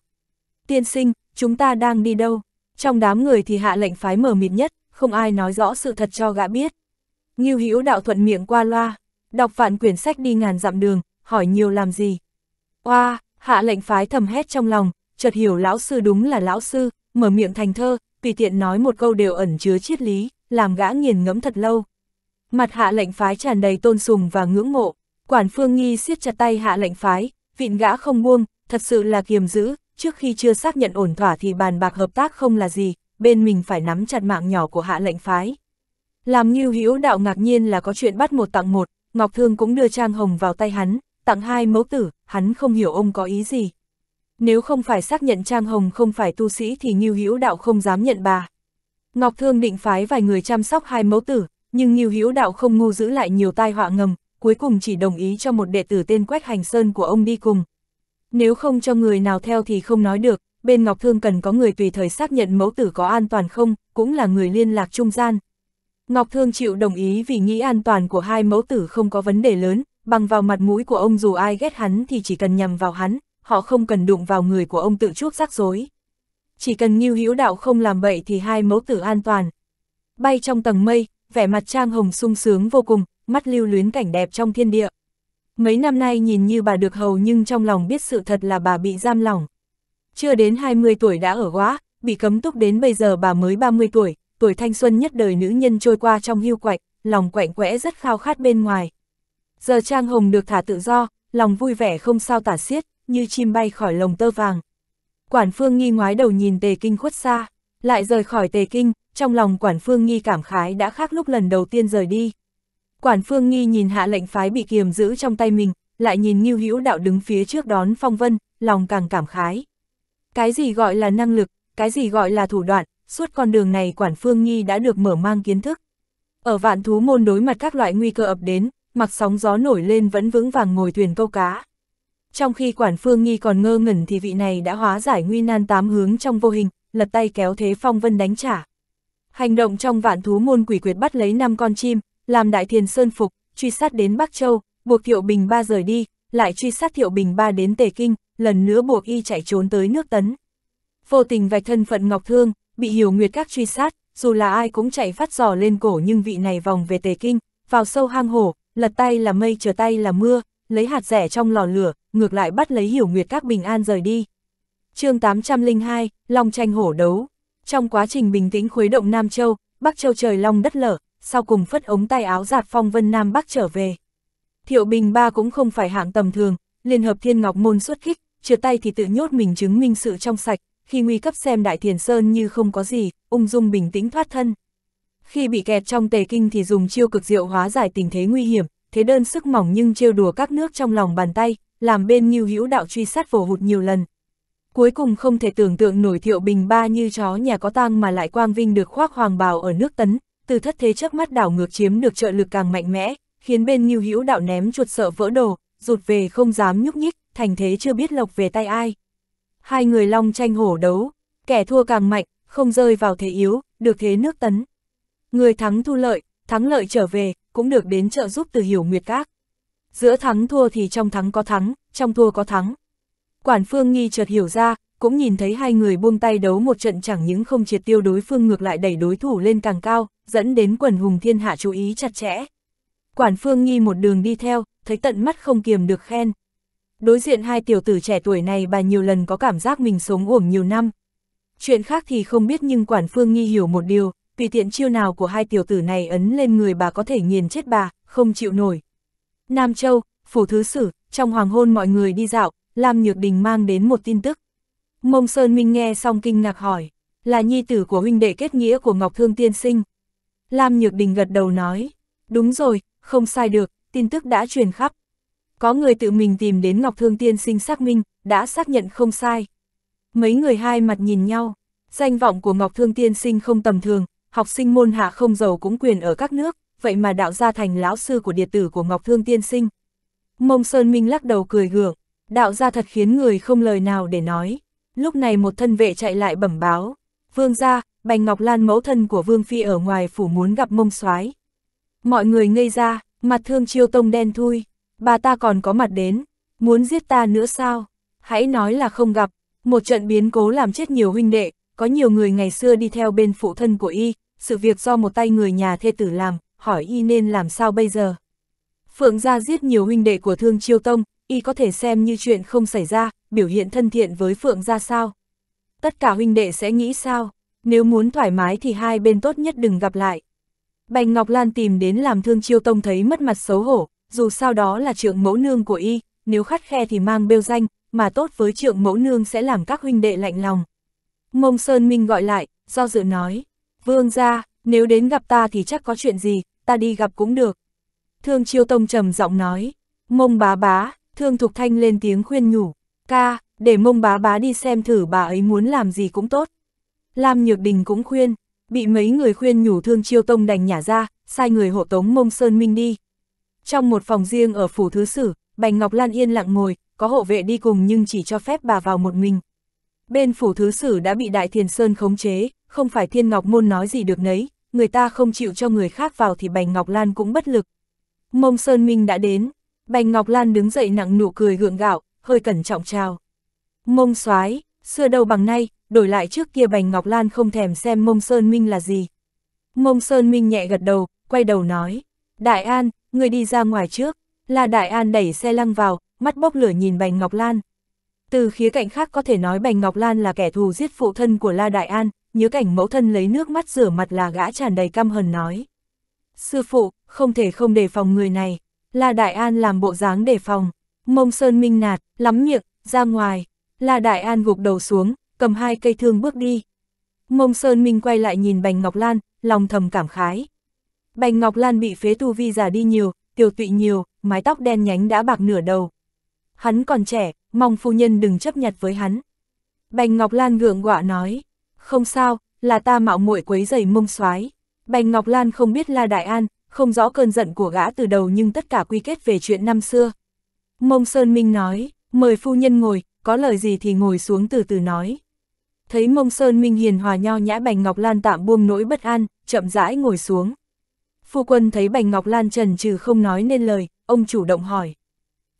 Tiên sinh, chúng ta đang đi đâu? Trong đám người thì hạ lệnh phái mở mịt nhất, không ai nói rõ sự thật cho gã biết. Ngưu Hữu đạo thuận miệng qua loa, đọc vạn quyển sách đi ngàn dặm đường, hỏi nhiều làm gì. Oa, hạ lệnh phái thầm hét trong lòng, chợt hiểu lão sư đúng là lão sư, mở miệng thành thơ, tùy tiện nói một câu đều ẩn chứa triết lý, làm gã nghiền ngẫm thật lâu. Mặt hạ lệnh phái tràn đầy tôn sùng và ngưỡng mộ, quản phương nghi siết chặt tay hạ lệnh phái, vịn gã không buông, thật sự là kiềm giữ, trước khi chưa xác nhận ổn thỏa thì bàn bạc hợp tác không là gì, bên mình phải nắm chặt mạng nhỏ của hạ lệnh phái. Làm như hữu đạo ngạc nhiên là có chuyện bắt một tặng một, Ngọc Thương cũng đưa Trang Hồng vào tay hắn, tặng hai mẫu tử, hắn không hiểu ông có ý gì. Nếu không phải xác nhận Trang Hồng không phải tu sĩ thì Nghiêu Hữu Đạo không dám nhận bà. Ngọc Thương định phái vài người chăm sóc hai mẫu tử, nhưng Nghiêu Hữu Đạo không ngu giữ lại nhiều tai họa ngầm, cuối cùng chỉ đồng ý cho một đệ tử tên Quách Hành Sơn của ông đi cùng, nếu không cho người nào theo thì không nói được, bên Ngọc Thương cần có người tùy thời xác nhận mẫu tử có an toàn không, cũng là người liên lạc trung gian. Ngọc Thương chịu đồng ý vì nghĩ an toàn của hai mẫu tử không có vấn đề lớn, bằng vào mặt mũi của ông dù ai ghét hắn thì chỉ cần nhầm vào hắn, họ không cần đụng vào người của ông tự chuốc rắc rối. Chỉ cần Ngưu Hữu Đạo không làm bậy thì hai mẫu tử an toàn. Bay trong tầng mây, vẻ mặt Trang Hồng sung sướng vô cùng, mắt lưu luyến cảnh đẹp trong thiên địa. Mấy năm nay nhìn như bà được hầu nhưng trong lòng biết sự thật là bà bị giam lỏng. Chưa đến 20 tuổi đã ở quá, bị cấm túc đến bây giờ bà mới 30 tuổi, tuổi thanh xuân nhất đời nữ nhân trôi qua trong hưu quạnh, lòng quạnh quẽ rất khao khát bên ngoài. Giờ Trang Hồng được thả tự do, lòng vui vẻ không sao tả xiết, như chim bay khỏi lồng tơ vàng. Quản Phương Nghi ngoái đầu nhìn Tề Kinh khuất xa, lại rời khỏi Tề Kinh, trong lòng Quản Phương Nghi cảm khái đã khác lúc lần đầu tiên rời đi. Quản Phương Nghi nhìn hạ lệnh phái bị kiềm giữ trong tay mình, lại nhìn Ngưu Hữu Đạo đứng phía trước đón Phong Vân, lòng càng cảm khái. Cái gì gọi là năng lực, cái gì gọi là thủ đoạn, suốt con đường này Quản Phương Nghi đã được mở mang kiến thức. Ở vạn thú môn đối mặt các loại nguy cơ ập đến, mặc sóng gió nổi lên vẫn vững vàng ngồi thuyền câu cá. Trong khi Quản Phương Nghi còn ngơ ngẩn thì vị này đã hóa giải nguy nan tám hướng trong vô hình, lật tay kéo thế Phong Vân đánh trả. Hành động trong vạn thú môn quỷ quyệt bắt lấy năm con chim, làm Đại Thiền Sơn phục, truy sát đến Bắc Châu, buộc Thiệu Bình Ba rời đi, lại truy sát Thiệu Bình Ba đến Tề Kinh, lần nữa buộc y chạy trốn tới nước Tấn. Vô tình vạch thân phận Ngọc Thương, bị Hiểu Nguyệt các truy sát, dù là ai cũng chạy phát giò lên cổ nhưng vị này vòng về Tề Kinh, vào sâu hang hổ, lật tay là mây trở tay là mưa, lấy hạt rẻ trong lò lửa, ngược lại bắt lấy Hiểu Nguyệt các bình an rời đi. chương 802, Long tranh hổ đấu. Trong quá trình bình tĩnh khuấy động Nam Châu, Bắc Châu trời long đất lở, sau cùng phất ống tay áo giạt phong vân Nam Bắc trở về. Thiệu Bình Ba cũng không phải hạng tầm thường, Liên Hợp Thiên Ngọc Môn xuất khích, chừa tay thì tự nhốt mình chứng minh sự trong sạch, khi nguy cấp xem Đại Thiền Sơn như không có gì, ung dung bình tĩnh thoát thân. Khi bị kẹt trong tề kinh thì dùng chiêu cực diệu hóa giải tình thế nguy hiểm, thế đơn sức mỏng nhưng trêu đùa các nước trong lòng bàn tay, làm bên Ngưu Hữu Đạo truy sát vồ hụt nhiều lần. Cuối cùng không thể tưởng tượng nổi Thiệu Bình Ba như chó nhà có tang mà lại quang vinh được khoác hoàng bào ở nước Tấn, từ thất thế trước mắt đảo ngược chiếm được trợ lực càng mạnh mẽ, khiến bên Ngưu Hữu đạo ném chuột sợ vỡ đồ, rụt về không dám nhúc nhích, thành thế chưa biết lộc về tay ai. Hai người long tranh hổ đấu, kẻ thua càng mạnh, không rơi vào thế yếu, được thế nước tấn. Người thắng thu lợi, thắng lợi trở về, cũng được đến trợ giúp từ hiểu nguyệt các. Giữa thắng thua thì trong thắng có thắng, trong thua có thắng. Quản phương nghi chợt hiểu ra, cũng nhìn thấy hai người buông tay đấu một trận chẳng những không triệt tiêu đối phương ngược lại đẩy đối thủ lên càng cao, dẫn đến quần hùng thiên hạ chú ý chặt chẽ. Quản phương nghi một đường đi theo, thấy tận mắt không kiềm được khen. Đối diện hai tiểu tử trẻ tuổi này bà nhiều lần có cảm giác mình sống uổng nhiều năm. Chuyện khác thì không biết nhưng quản phương nghi hiểu một điều, tùy tiện chiêu nào của hai tiểu tử này ấn lên người bà có thể nghiền chết bà, không chịu nổi. Nam Châu, phủ thứ sử, trong hoàng hôn mọi người đi dạo, Lam Nhược Đình mang đến một tin tức. Mông Sơn Minh nghe xong kinh ngạc hỏi, là nhi tử của huynh đệ kết nghĩa của Ngọc Thương Tiên Sinh. Lam Nhược Đình gật đầu nói, đúng rồi, không sai được, tin tức đã truyền khắp. Có người tự mình tìm đến Ngọc Thương Tiên sinh xác minh, đã xác nhận không sai. Mấy người hai mặt nhìn nhau, danh vọng của Ngọc Thương Tiên sinh không tầm thường, học sinh môn hạ không giàu cũng quyền ở các nước, vậy mà đạo gia thành lão sư của điệt tử của Ngọc Thương Tiên sinh. Mông Sơn Minh lắc đầu cười gượng, đạo gia thật khiến người không lời nào để nói. Lúc này một thân vệ chạy lại bẩm báo, vương gia, Bành Ngọc Lan mẫu thân của Vương Phi ở ngoài phủ muốn gặp mông soái Mọi người ngây ra, mặt thương chiêu tông đen thui, bà ta còn có mặt đến, muốn giết ta nữa sao? Hãy nói là không gặp, một trận biến cố làm chết nhiều huynh đệ, có nhiều người ngày xưa đi theo bên phụ thân của y, sự việc do một tay người nhà thê tử làm, hỏi y nên làm sao bây giờ. Phượng gia giết nhiều huynh đệ của thương chiêu tông, y có thể xem như chuyện không xảy ra, biểu hiện thân thiện với Phượng gia sao. Tất cả huynh đệ sẽ nghĩ sao, nếu muốn thoải mái thì hai bên tốt nhất đừng gặp lại. Bành Ngọc Lan tìm đến làm thương chiêu tông thấy mất mặt xấu hổ, dù sao đó là trượng mẫu nương của y, nếu khắt khe thì mang bêu danh, mà tốt với trượng mẫu nương sẽ làm các huynh đệ lạnh lòng. Mông Sơn Minh gọi lại, do dự nói, vương ra, nếu đến gặp ta thì chắc có chuyện gì, ta đi gặp cũng được. Thương chiêu tông trầm giọng nói, mông bá bá, thương thục thanh lên tiếng khuyên nhủ, ca, để mông bá bá đi xem thử bà ấy muốn làm gì cũng tốt. Lam Nhược Đình cũng khuyên, bị mấy người khuyên nhủ thương chiêu tông đành nhả ra, sai người hộ tống mông Sơn Minh đi. Trong một phòng riêng ở phủ thứ sử, Bành Ngọc Lan yên lặng ngồi, có hộ vệ đi cùng nhưng chỉ cho phép bà vào một mình. Bên phủ thứ sử đã bị Đại Thiền Sơn khống chế, không phải Thiên Ngọc Môn nói gì được nấy, người ta không chịu cho người khác vào thì Bành Ngọc Lan cũng bất lực. Mông Sơn Minh đã đến, Bành Ngọc Lan đứng dậy nặng nụ cười gượng gạo, hơi cẩn trọng chào. Mông soái xưa đâu bằng nay, đổi lại trước kia Bành Ngọc Lan không thèm xem Mông Sơn Minh là gì. Mông Sơn Minh nhẹ gật đầu, quay đầu nói, Đại An, người đi ra ngoài trước, là Đại An đẩy xe lăng vào, mắt bốc lửa nhìn Bành Ngọc Lan. Từ khía cạnh khác có thể nói Bành Ngọc Lan là kẻ thù giết phụ thân của La Đại An, nhớ cảnh mẫu thân lấy nước mắt rửa mặt là gã tràn đầy căm hờn nói. Sư phụ, không thể không đề phòng người này, La Đại An làm bộ dáng đề phòng, mông sơn minh nạt, lắm miệng, ra ngoài, La Đại An gục đầu xuống, cầm hai cây thương bước đi. Mông Sơn Minh quay lại nhìn Bành Ngọc Lan, lòng thầm cảm khái. Bành Ngọc Lan bị phế tu vi già đi nhiều, tiểu tụy nhiều, mái tóc đen nhánh đã bạc nửa đầu. Hắn còn trẻ, mong phu nhân đừng chấp nhặt với hắn. Bành Ngọc Lan gượng gọa nói, không sao, là ta mạo muội quấy giày mông soái. Bành Ngọc Lan không biết là Đại An, không rõ cơn giận của gã từ đầu nhưng tất cả quy kết về chuyện năm xưa. Mông Sơn Minh nói, mời phu nhân ngồi, có lời gì thì ngồi xuống từ từ nói. Thấy mông sơn minh hiền hòa nho nhã Bành Ngọc Lan tạm buông nỗi bất an, chậm rãi ngồi xuống. Phu quân thấy Bành Ngọc Lan trần trừ không nói nên lời, ông chủ động hỏi.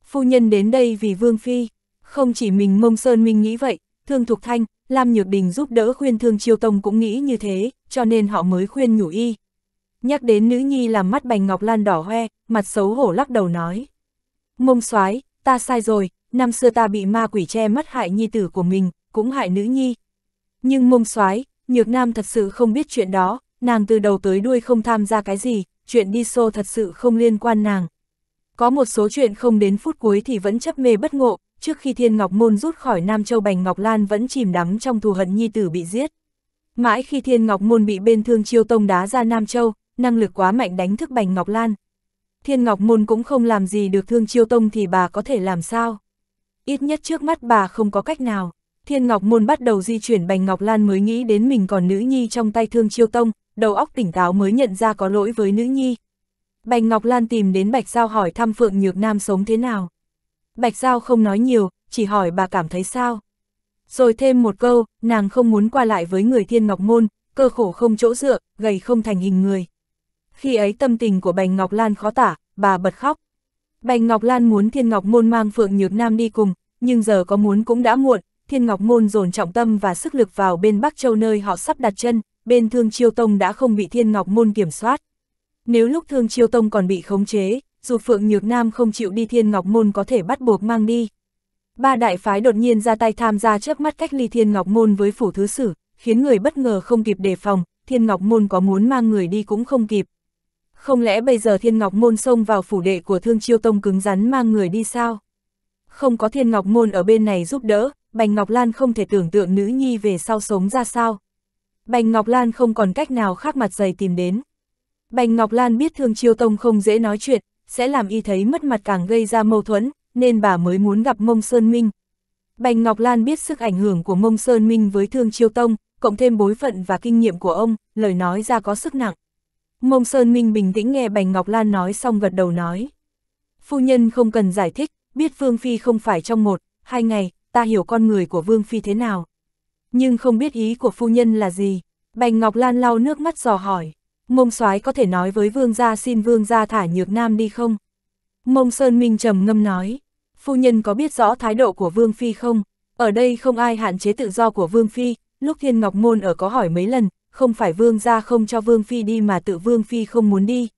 Phu nhân đến đây vì Vương Phi, không chỉ mình mông sơn minh nghĩ vậy, thương thục thanh, Lam Nhược Đình giúp đỡ khuyên thương chiêu tông cũng nghĩ như thế, cho nên họ mới khuyên nhủ y. Nhắc đến nữ nhi làm mắt Bành Ngọc Lan đỏ hoe, mặt xấu hổ lắc đầu nói. Mông soái ta sai rồi, năm xưa ta bị ma quỷ che mất hại nhi tử của mình, cũng hại nữ nhi, nhưng mông soái Nhược Nam thật sự không biết chuyện đó, nàng từ đầu tới đuôi không tham gia cái gì, chuyện đi xô thật sự không liên quan nàng. Có một số chuyện không đến phút cuối thì vẫn chấp mê bất ngộ, trước khi Thiên Ngọc Môn rút khỏi Nam Châu Bành Ngọc Lan vẫn chìm đắm trong thù hận nhi tử bị giết. Mãi khi Thiên Ngọc Môn bị bên thương chiêu tông đá ra Nam Châu, năng lực quá mạnh đánh thức Bành Ngọc Lan. Thiên Ngọc Môn cũng không làm gì được thương chiêu tông thì bà có thể làm sao. Ít nhất trước mắt bà không có cách nào. Thiên Ngọc Môn bắt đầu di chuyển Bành Ngọc Lan mới nghĩ đến mình còn nữ nhi trong tay thương chiêu tông, đầu óc tỉnh táo mới nhận ra có lỗi với nữ nhi. Bành Ngọc Lan tìm đến Bạch Giao hỏi thăm Phượng Nhược Nam sống thế nào. Bạch Giao không nói nhiều, chỉ hỏi bà cảm thấy sao. Rồi thêm một câu, nàng không muốn qua lại với người Thiên Ngọc Môn, cơ khổ không chỗ dựa, gầy không thành hình người. Khi ấy tâm tình của Bành Ngọc Lan khó tả, bà bật khóc. Bành Ngọc Lan muốn Thiên Ngọc Môn mang Phượng Nhược Nam đi cùng, nhưng giờ có muốn cũng đã muộn, Thiên Ngọc Môn dồn trọng tâm và sức lực vào bên Bắc Châu nơi họ sắp đặt chân, bên Thương Chiêu Tông đã không bị Thiên Ngọc Môn kiểm soát. Nếu lúc Thương Chiêu Tông còn bị khống chế, dù Phượng Nhược Nam không chịu đi Thiên Ngọc Môn có thể bắt buộc mang đi. Ba đại phái đột nhiên ra tay tham gia trước mắt cách ly Thiên Ngọc Môn với Phủ Thứ Sử, khiến người bất ngờ không kịp đề phòng, Thiên Ngọc Môn có muốn mang người đi cũng không kịp. Không lẽ bây giờ Thiên Ngọc Môn xông vào phủ đệ của Thương Chiêu Tông cứng rắn mang người đi sao? Không có Thiên Ngọc Môn ở bên này giúp đỡ, Bành Ngọc Lan không thể tưởng tượng nữ nhi về sau sống ra sao. Bành Ngọc Lan không còn cách nào khác mặt dày tìm đến. Bành Ngọc Lan biết Thương Chiêu Tông không dễ nói chuyện, sẽ làm y thấy mất mặt càng gây ra mâu thuẫn, nên bà mới muốn gặp Mông Sơn Minh. Bành Ngọc Lan biết sức ảnh hưởng của Mông Sơn Minh với Thương Chiêu Tông, cộng thêm bối phận và kinh nghiệm của ông, lời nói ra có sức nặng. Mông Sơn Minh bình tĩnh nghe Bành Ngọc Lan nói xong gật đầu nói. Phu nhân không cần giải thích, biết Phương Phi không phải trong một, hai ngày, ta hiểu con người của Vương Phi thế nào. Nhưng không biết ý của phu nhân là gì. Bành Ngọc Lan lau nước mắt dò hỏi. Mông soái có thể nói với Vương gia xin Vương gia thả nhược nam đi không? Mông Sơn Minh trầm ngâm nói. Phu nhân có biết rõ thái độ của Vương Phi không? Ở đây không ai hạn chế tự do của Vương Phi. Lúc Thiên Ngọc Môn ở có hỏi mấy lần, không phải Vương gia không cho Vương Phi đi mà tự Vương Phi không muốn đi.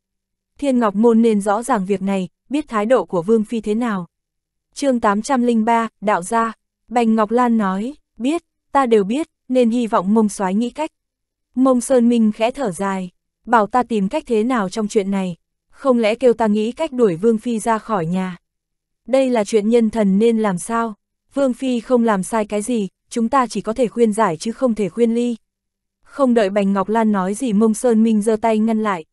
Thiên Ngọc Môn nên rõ ràng việc này, biết thái độ của Vương Phi thế nào. chương 803, Đạo Gia Bành Ngọc Lan nói, biết, ta đều biết, nên hy vọng mông soái nghĩ cách. Mông Sơn Minh khẽ thở dài, bảo ta tìm cách thế nào trong chuyện này, không lẽ kêu ta nghĩ cách đuổi Vương Phi ra khỏi nhà. Đây là chuyện nhân thần nên làm sao, Vương Phi không làm sai cái gì, chúng ta chỉ có thể khuyên giải chứ không thể khuyên ly. Không đợi Bành Ngọc Lan nói gì mông Sơn Minh giơ tay ngăn lại.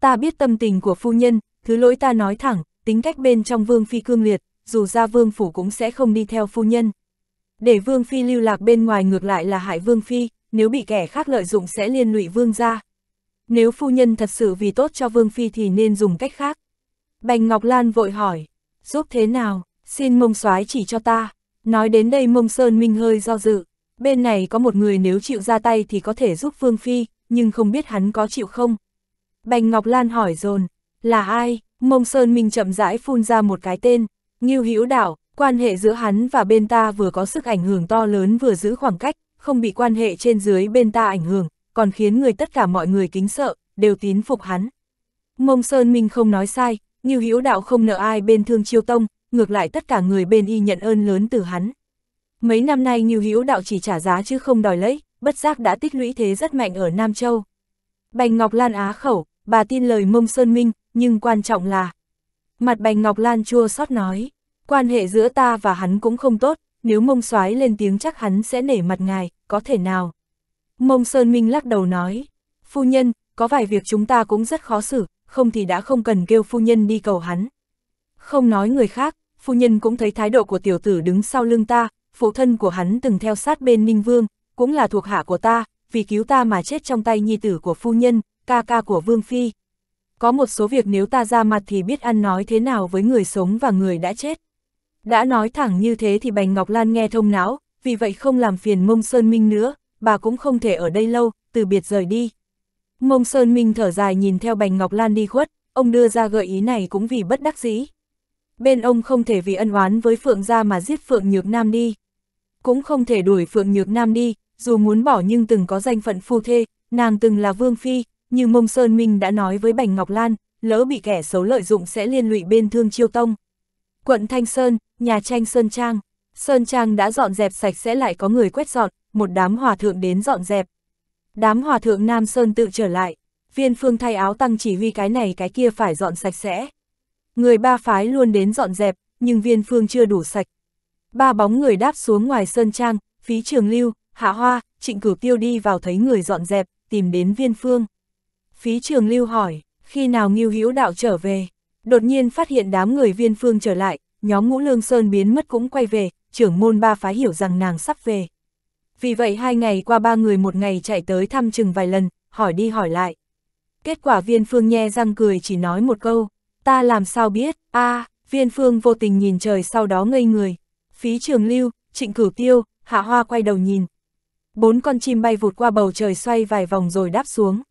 Ta biết tâm tình của phu nhân, thứ lỗi ta nói thẳng, tính cách bên trong Vương Phi cương liệt, dù ra Vương Phủ cũng sẽ không đi theo phu nhân. Để Vương Phi lưu lạc bên ngoài ngược lại là hại Vương Phi, nếu bị kẻ khác lợi dụng sẽ liên lụy Vương gia Nếu phu nhân thật sự vì tốt cho Vương Phi thì nên dùng cách khác. Bành Ngọc Lan vội hỏi, giúp thế nào, xin mông soái chỉ cho ta. Nói đến đây mông Sơn Minh hơi do dự, bên này có một người nếu chịu ra tay thì có thể giúp Vương Phi, nhưng không biết hắn có chịu không. Bành Ngọc Lan hỏi dồn là ai, mông Sơn Minh chậm rãi phun ra một cái tên, ngưu Hữu Đạo, Quan hệ giữa hắn và bên ta vừa có sức ảnh hưởng to lớn vừa giữ khoảng cách, không bị quan hệ trên dưới bên ta ảnh hưởng, còn khiến người tất cả mọi người kính sợ, đều tín phục hắn. Mông Sơn Minh không nói sai, Ngưu Hữu Đạo không nợ ai bên Thương Chiêu Tông, ngược lại tất cả người bên y nhận ơn lớn từ hắn. Mấy năm nay Ngưu Hữu Đạo chỉ trả giá chứ không đòi lấy, bất giác đã tích lũy thế rất mạnh ở Nam Châu. Bành Ngọc Lan á khẩu, bà tin lời Mông Sơn Minh, nhưng quan trọng là Mặt Bành Ngọc Lan chua xót nói, Quan hệ giữa ta và hắn cũng không tốt, nếu mông soái lên tiếng chắc hắn sẽ nể mặt ngài, có thể nào. Mông Sơn Minh lắc đầu nói, phu nhân, có vài việc chúng ta cũng rất khó xử, không thì đã không cần kêu phu nhân đi cầu hắn. Không nói người khác, phu nhân cũng thấy thái độ của tiểu tử đứng sau lưng ta, phụ thân của hắn từng theo sát bên Ninh Vương, cũng là thuộc hạ của ta, vì cứu ta mà chết trong tay nhi tử của phu nhân, ca ca của Vương Phi. Có một số việc nếu ta ra mặt thì biết ăn nói thế nào với người sống và người đã chết. Đã nói thẳng như thế thì Bành Ngọc Lan nghe thông não, vì vậy không làm phiền Mông Sơn Minh nữa, bà cũng không thể ở đây lâu, từ biệt rời đi. Mông Sơn Minh thở dài nhìn theo Bành Ngọc Lan đi khuất, ông đưa ra gợi ý này cũng vì bất đắc dĩ. Bên ông không thể vì ân oán với Phượng gia mà giết Phượng Nhược Nam đi. Cũng không thể đuổi Phượng Nhược Nam đi, dù muốn bỏ nhưng từng có danh phận phu thê, nàng từng là Vương Phi, như Mông Sơn Minh đã nói với Bành Ngọc Lan, lỡ bị kẻ xấu lợi dụng sẽ liên lụy bên thương chiêu tông. Quận Thanh Sơn, nhà tranh Sơn Trang. Sơn Trang đã dọn dẹp sạch sẽ lại có người quét dọn, một đám hòa thượng đến dọn dẹp. Đám hòa thượng Nam Sơn tự trở lại, viên phương thay áo tăng chỉ huy cái này cái kia phải dọn sạch sẽ. Người ba phái luôn đến dọn dẹp, nhưng viên phương chưa đủ sạch. Ba bóng người đáp xuống ngoài Sơn Trang, phí trường lưu, hạ hoa, trịnh cửu tiêu đi vào thấy người dọn dẹp, tìm đến viên phương. Phí trường lưu hỏi, khi nào nghiêu hữu đạo trở về, Đột nhiên phát hiện đám người viên phương trở lại, nhóm ngũ lương sơn biến mất cũng quay về, trưởng môn ba phái hiểu rằng nàng sắp về. Vì vậy hai ngày qua ba người một ngày chạy tới thăm chừng vài lần, hỏi đi hỏi lại. Kết quả viên phương nhe răng cười chỉ nói một câu, ta làm sao biết, a à, viên phương vô tình nhìn trời sau đó ngây người. Phí trường lưu, trịnh cửu tiêu, hạ hoa quay đầu nhìn. Bốn con chim bay vụt qua bầu trời xoay vài vòng rồi đáp xuống.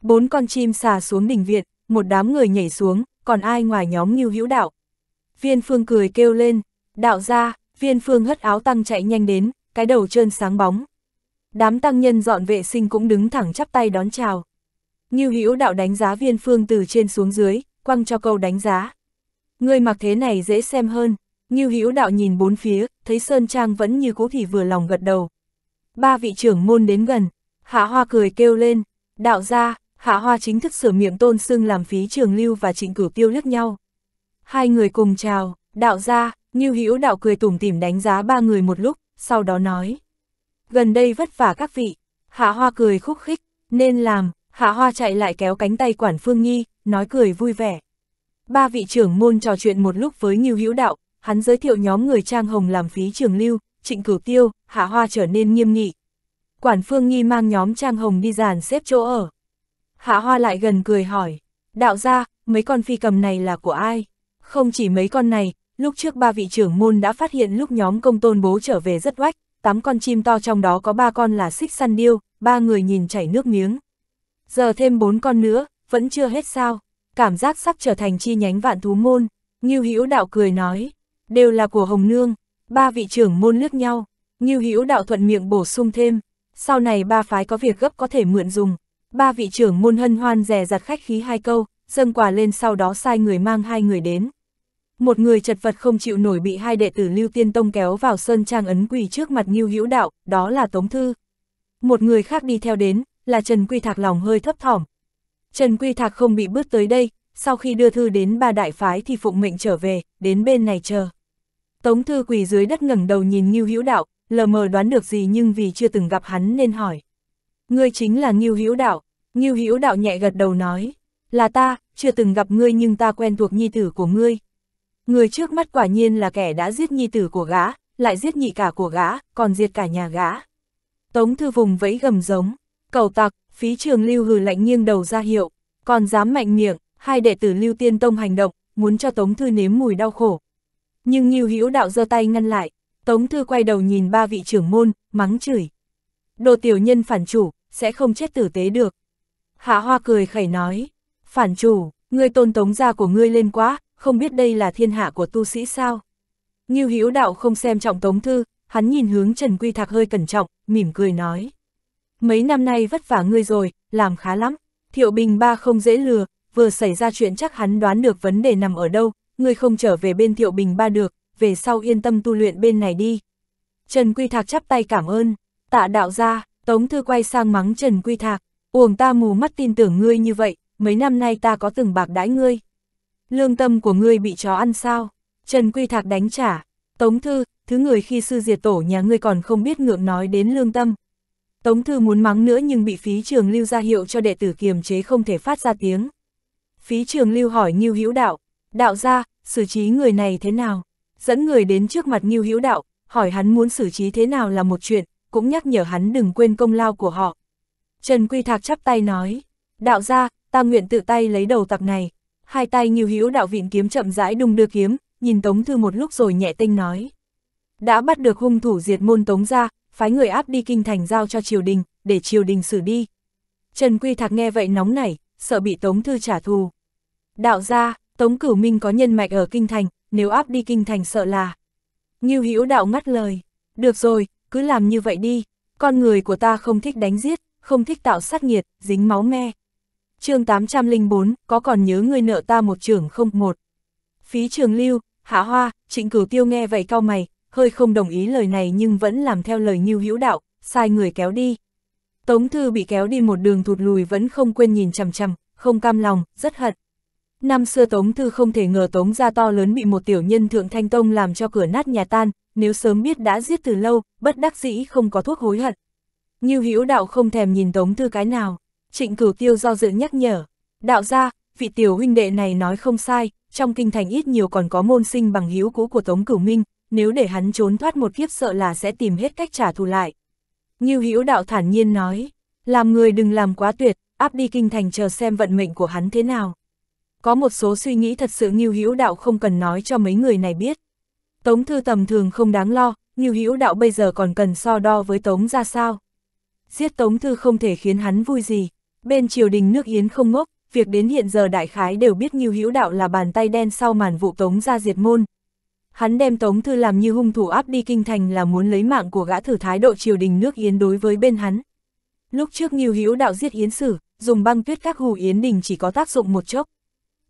Bốn con chim xà xuống đỉnh viện, một đám người nhảy xuống, còn ai ngoài nhóm như hữu đạo. Viên phương cười kêu lên, đạo ra, viên phương hất áo tăng chạy nhanh đến, cái đầu trơn sáng bóng. Đám tăng nhân dọn vệ sinh cũng đứng thẳng chắp tay đón chào. Như hữu đạo đánh giá viên phương từ trên xuống dưới, quăng cho câu đánh giá. Người mặc thế này dễ xem hơn, như hữu đạo nhìn bốn phía, thấy Sơn Trang vẫn như cũ thì vừa lòng gật đầu. Ba vị trưởng môn đến gần, hạ hoa cười kêu lên, đạo ra, Hạ Hoa chính thức sửa miệng tôn xưng làm phí trường lưu và trịnh cửu tiêu lướt nhau. Hai người cùng chào, đạo ra, Nhiêu Hữu đạo cười tủm tỉm đánh giá ba người một lúc, sau đó nói. Gần đây vất vả các vị, Hạ Hoa cười khúc khích, nên làm, Hạ Hoa chạy lại kéo cánh tay quản Phương Nhi, nói cười vui vẻ. Ba vị trưởng môn trò chuyện một lúc với Nhiêu Hữu đạo, hắn giới thiệu nhóm người Trang Hồng làm phí trường lưu, trịnh cửu tiêu, Hạ Hoa trở nên nghiêm nghị. Quản Phương Nhi mang nhóm Trang Hồng đi dàn xếp chỗ ở, Hạ Hoa lại gần cười hỏi, đạo gia mấy con phi cầm này là của ai? Không chỉ mấy con này, lúc trước ba vị trưởng môn đã phát hiện lúc nhóm công tôn bố trở về rất oách, tám con chim to trong đó có ba con là xích săn điêu, ba người nhìn chảy nước miếng. Giờ thêm bốn con nữa, vẫn chưa hết sao, cảm giác sắp trở thành chi nhánh vạn thú môn, Ngưu Hữu Đạo cười nói, đều là của Hồng Nương, ba vị trưởng môn lướt nhau, Ngưu Hữu Đạo thuận miệng bổ sung thêm, sau này ba phái có việc gấp có thể mượn dùng, Ba vị trưởng môn hân hoan rè giặt khách khí hai câu, dâng quà lên sau đó sai người mang hai người đến. Một người chật vật không chịu nổi bị hai đệ tử Lưu Tiên Tông kéo vào sơn trang ấn quỳ trước mặt Ngưu Hữu Đạo, đó là Tống Thư. Một người khác đi theo đến, là Trần Quy Thạc lòng hơi thấp thỏm. Trần Quy Thạc không bị bước tới đây, sau khi đưa thư đến ba đại phái thì phụng mệnh trở về, đến bên này chờ. Tống Thư quỳ dưới đất ngẩng đầu nhìn Ngưu Hữu Đạo, lờ mờ đoán được gì nhưng vì chưa từng gặp hắn nên hỏi. Ngươi chính là Ngưu Hữu Đạo, Ngưu Hữu Đạo nhẹ gật đầu nói, là ta, chưa từng gặp ngươi nhưng ta quen thuộc nhi tử của ngươi. Người trước mắt quả nhiên là kẻ đã giết nhi tử của gã, lại giết nhị cả của gã, còn diệt cả nhà gã. Tống thư vùng vẫy gầm giống, cầu tặc, phí trường lưu hừ lạnh nghiêng đầu ra hiệu, còn dám mạnh miệng, hai đệ tử lưu tiên tông hành động, muốn cho Tống thư nếm mùi đau khổ. Nhưng Ngưu Hữu Đạo giơ tay ngăn lại, Tống thư quay đầu nhìn ba vị trưởng môn, mắng chửi. Đồ tiểu nhân phản chủ, sẽ không chết tử tế được. Hạ Hoa cười khẩy nói, phản chủ, ngươi tôn tống gia của ngươi lên quá, không biết đây là thiên hạ của tu sĩ sao. Ngưu Hữu đạo không xem trọng tống thư, hắn nhìn hướng Trần Quy Thạc hơi cẩn trọng, mỉm cười nói. Mấy năm nay vất vả ngươi rồi, làm khá lắm, thiệu bình ba không dễ lừa, vừa xảy ra chuyện chắc hắn đoán được vấn đề nằm ở đâu, ngươi không trở về bên thiệu bình ba được, về sau yên tâm tu luyện bên này đi. Trần Quy Thạc chắp tay cảm ơn, tạ đạo gia, Tống Thư quay sang mắng Trần Quy Thạc, uổng ta mù mắt tin tưởng ngươi như vậy, mấy năm nay ta có từng bạc đãi ngươi. Lương tâm của ngươi bị chó ăn sao? Trần Quy Thạc đánh trả, Tống Thư, thứ người khi sư diệt tổ nhà ngươi còn không biết ngượng nói đến lương tâm. Tống Thư muốn mắng nữa nhưng bị phí trường lưu ra hiệu cho đệ tử kiềm chế không thể phát ra tiếng. Phí trường lưu hỏi Ngưu Hữu Đạo, đạo ra, xử trí người này thế nào? Dẫn người đến trước mặt Ngưu Hữu Đạo, hỏi hắn muốn xử trí thế nào là một chuyện, cũng nhắc nhở hắn đừng quên công lao của họ. Trần Quy Thạc chắp tay nói, đạo gia, ta nguyện tự tay lấy đầu tặc này. Hai tay nghiêu hữu đạo vịn kiếm chậm rãi đung đưa kiếm, nhìn Tống Thư một lúc rồi nhẹ tinh nói. Đã bắt được hung thủ diệt môn Tống ra, phái người áp đi kinh thành giao cho triều đình, để triều đình xử đi. Trần Quy Thạc nghe vậy nóng nảy, sợ bị Tống Thư trả thù. Đạo gia, Tống Cửu Minh có nhân mạch ở kinh thành, nếu áp đi kinh thành sợ là. Nghiêu hữu đạo ngắt lời. Được rồi, cứ làm như vậy đi, con người của ta không thích đánh giết, không thích tạo sát nghiệt, dính máu me. chương 804, có còn nhớ người nợ ta một trưởng không một. Phí trường lưu, hạ hoa, trịnh cửu tiêu nghe vậy cao mày, hơi không đồng ý lời này nhưng vẫn làm theo lời như hữu đạo, sai người kéo đi. Tống Thư bị kéo đi một đường thụt lùi vẫn không quên nhìn chằm chằm, không cam lòng, rất hận. Năm xưa Tống Thư không thể ngờ Tống gia to lớn bị một tiểu nhân thượng thanh tông làm cho cửa nát nhà tan, nếu sớm biết đã giết từ lâu, bất đắc dĩ không có thuốc hối hận. Như hữu đạo không thèm nhìn Tống Thư cái nào, trịnh cửu tiêu do dự nhắc nhở. Đạo gia vị tiểu huynh đệ này nói không sai, trong kinh thành ít nhiều còn có môn sinh bằng hữu cũ của Tống Cửu Minh, nếu để hắn trốn thoát một kiếp sợ là sẽ tìm hết cách trả thù lại. Như hữu đạo thản nhiên nói, làm người đừng làm quá tuyệt, áp đi kinh thành chờ xem vận mệnh của hắn thế nào có một số suy nghĩ thật sự nghiêu hữu đạo không cần nói cho mấy người này biết. Tống thư tầm thường không đáng lo, nghiêu hữu đạo bây giờ còn cần so đo với tống ra sao. Giết tống thư không thể khiến hắn vui gì, bên triều đình nước Yến không ngốc, việc đến hiện giờ đại khái đều biết nghiêu hữu đạo là bàn tay đen sau màn vụ tống ra diệt môn. Hắn đem tống thư làm như hung thủ áp đi kinh thành là muốn lấy mạng của gã thử thái độ triều đình nước Yến đối với bên hắn. Lúc trước nghiêu hữu đạo giết Yến Sử, dùng băng tuyết các hù Yến Đình chỉ có tác dụng một chốc,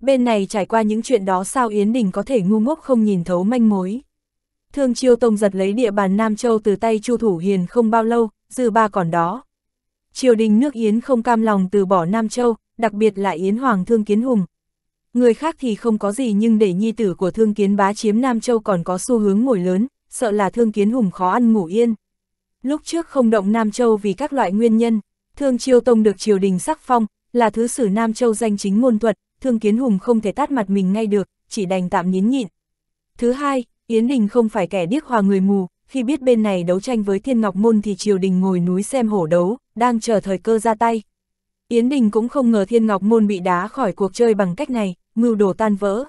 bên này trải qua những chuyện đó sao Yến Đình có thể ngu ngốc không nhìn thấu manh mối. Thương Chiêu Tông giật lấy địa bàn Nam Châu từ tay Chu Thủ Hiền không bao lâu, dư ba còn đó. Triều đình nước Yến không cam lòng từ bỏ Nam Châu, đặc biệt là Yến Hoàng Thương Kiến Hùng. Người khác thì không có gì nhưng để nhi tử của Thương Kiến bá chiếm Nam Châu còn có xu hướng ngồi lớn, sợ là Thương Kiến Hùng khó ăn ngủ yên. Lúc trước không động Nam Châu vì các loại nguyên nhân, Thương Chiêu Tông được triều đình sắc phong, là thứ sử Nam Châu danh chính ngôn thuật, Thương Kiến Hùng không thể tát mặt mình ngay được, chỉ đành tạm nín nhịn. Thứ hai, Yến Đình không phải kẻ điếc hòa người mù, khi biết bên này đấu tranh với Thiên Ngọc Môn thì Triều Đình ngồi núi xem hổ đấu, đang chờ thời cơ ra tay. Yến Đình cũng không ngờ Thiên Ngọc Môn bị đá khỏi cuộc chơi bằng cách này, mưu đồ tan vỡ.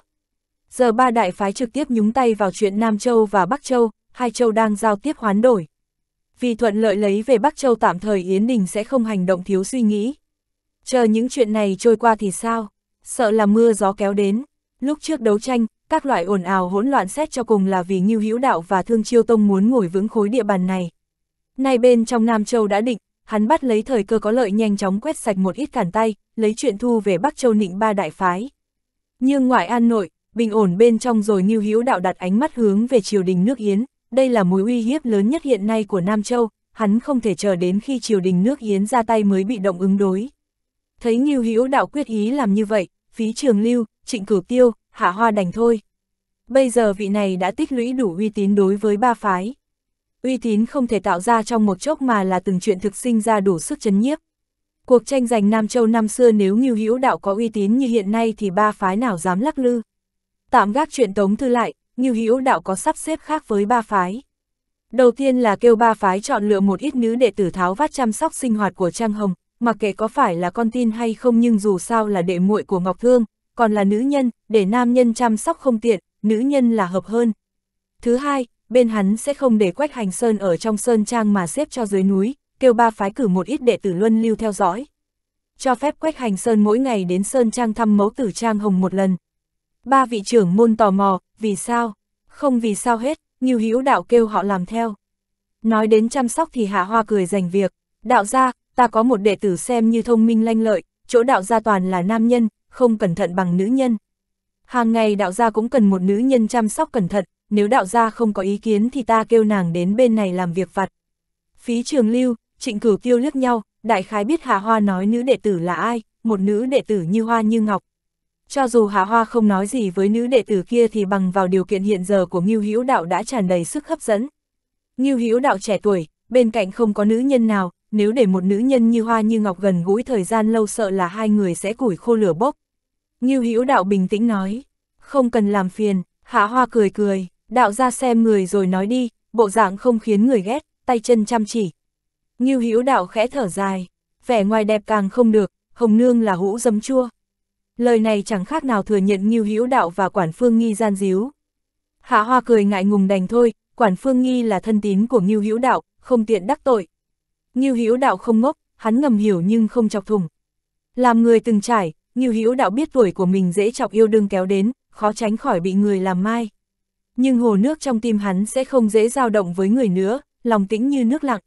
Giờ ba đại phái trực tiếp nhúng tay vào chuyện Nam Châu và Bắc Châu, hai châu đang giao tiếp hoán đổi. Vì thuận lợi lấy về Bắc Châu tạm thời Yến Đình sẽ không hành động thiếu suy nghĩ. Chờ những chuyện này trôi qua thì sao? sợ là mưa gió kéo đến. Lúc trước đấu tranh, các loại ồn ào hỗn loạn xét cho cùng là vì Ngưu Hữu Đạo và Thương Chiêu Tông muốn ngồi vững khối địa bàn này. Nay bên trong Nam Châu đã định, hắn bắt lấy thời cơ có lợi nhanh chóng quét sạch một ít cản tay, lấy chuyện thu về Bắc Châu Nịnh ba đại phái. Nhưng ngoại an nội, bình ổn bên trong rồi Ngưu Hữu Đạo đặt ánh mắt hướng về triều đình nước Yến, đây là mối uy hiếp lớn nhất hiện nay của Nam Châu, hắn không thể chờ đến khi triều đình nước Yến ra tay mới bị động ứng đối. Thấy Ngưu Hữu đạo quyết ý làm như vậy, phí trường lưu, trịnh cửu tiêu, hạ hoa đành thôi. Bây giờ vị này đã tích lũy đủ uy tín đối với ba phái. Uy tín không thể tạo ra trong một chốc mà là từng chuyện thực sinh ra đủ sức chấn nhiếp. Cuộc tranh giành Nam Châu năm xưa nếu Ngưu Hữu đạo có uy tín như hiện nay thì ba phái nào dám lắc lư. Tạm gác chuyện Tống Thư lại, Ngưu Hữu đạo có sắp xếp khác với ba phái. Đầu tiên là kêu ba phái chọn lựa một ít nữ đệ tử tháo vát chăm sóc sinh hoạt của Trang Hồng, mặc kệ có phải là con tin hay không nhưng dù sao là đệ muội của Ngọc Thương, còn là nữ nhân, để nam nhân chăm sóc không tiện, nữ nhân là hợp hơn. Thứ hai, bên hắn sẽ không để Quách Hành Sơn ở trong sơn trang mà xếp cho dưới núi, kêu ba phái cử một ít đệ tử luân lưu theo dõi. Cho phép Quách Hành Sơn mỗi ngày đến sơn trang thăm mẫu tử trang hồng một lần. Ba vị trưởng môn tò mò, vì sao? Không vì sao hết, như hữu đạo kêu họ làm theo. Nói đến chăm sóc thì Hạ Hoa cười rành việc, đạo ra, ta có một đệ tử xem như thông minh lanh lợi, chỗ đạo gia toàn là nam nhân, không cẩn thận bằng nữ nhân. Hàng ngày đạo gia cũng cần một nữ nhân chăm sóc cẩn thận, nếu đạo gia không có ý kiến thì ta kêu nàng đến bên này làm việc vặt. Phí trường lưu, trịnh cửu tiêu liếc nhau, đại khái biết Hà Hoa nói nữ đệ tử là ai, một nữ đệ tử như hoa như ngọc. Cho dù Hà Hoa không nói gì với nữ đệ tử kia thì bằng vào điều kiện hiện giờ của Ngưu Hữu Đạo đã tràn đầy sức hấp dẫn. Ngưu Hữu Đạo trẻ tuổi, bên cạnh không có nữ nhân nào, nếu để một nữ nhân như hoa như ngọc gần gũi thời gian lâu sợ là hai người sẽ củi khô lửa bốc. Ngưu Hữu Đạo bình tĩnh nói, không cần làm phiền, Hạ Hoa cười cười, đạo ra xem người rồi nói đi, bộ dạng không khiến người ghét, tay chân chăm chỉ. Ngưu Hữu Đạo khẽ thở dài, vẻ ngoài đẹp càng không được, hồng nương là hũ dấm chua. Lời này chẳng khác nào thừa nhận Ngưu Hữu Đạo và Quản Phương Nghi gian díu. Hạ Hoa cười ngại ngùng đành thôi, Quản Phương Nghi là thân tín của Ngưu Hữu Đạo, không tiện đắc tội, Ngưu Hữu Đạo không ngốc, hắn ngầm hiểu nhưng không chọc thủng. Làm người từng trải, Ngưu Hữu Đạo biết tuổi của mình dễ chọc yêu đương kéo đến, khó tránh khỏi bị người làm mai. Nhưng hồ nước trong tim hắn sẽ không dễ dao động với người nữa, lòng tĩnh như nước lặng.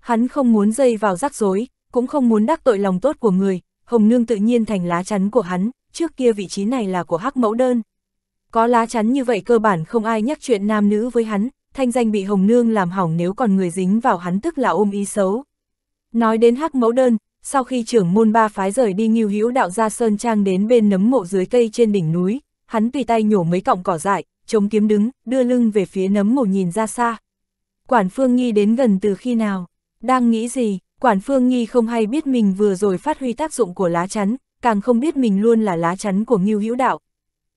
Hắn không muốn dây vào rắc rối, cũng không muốn đắc tội lòng tốt của người, Hồng Nương tự nhiên thành lá chắn của hắn, trước kia vị trí này là của Hắc Mẫu Đơn. Có lá chắn như vậy cơ bản không ai nhắc chuyện nam nữ với hắn, thanh danh bị Hồng Nương làm hỏng nếu còn người dính vào hắn tức là ôm ý xấu. Nói đến hắc mẫu đơn, sau khi trưởng môn ba phái rời đi nghiêu hữu đạo ra sơn trang đến bên nấm mộ dưới cây trên đỉnh núi, hắn tùy tay nhổ mấy cọng cỏ dại, chống kiếm đứng, đưa lưng về phía nấm mộ nhìn ra xa. Quản Phương Nghi đến gần từ khi nào? Đang nghĩ gì? Quản Phương Nghi không hay biết mình vừa rồi phát huy tác dụng của lá chắn, càng không biết mình luôn là lá chắn của Ngưu Hữu Đạo.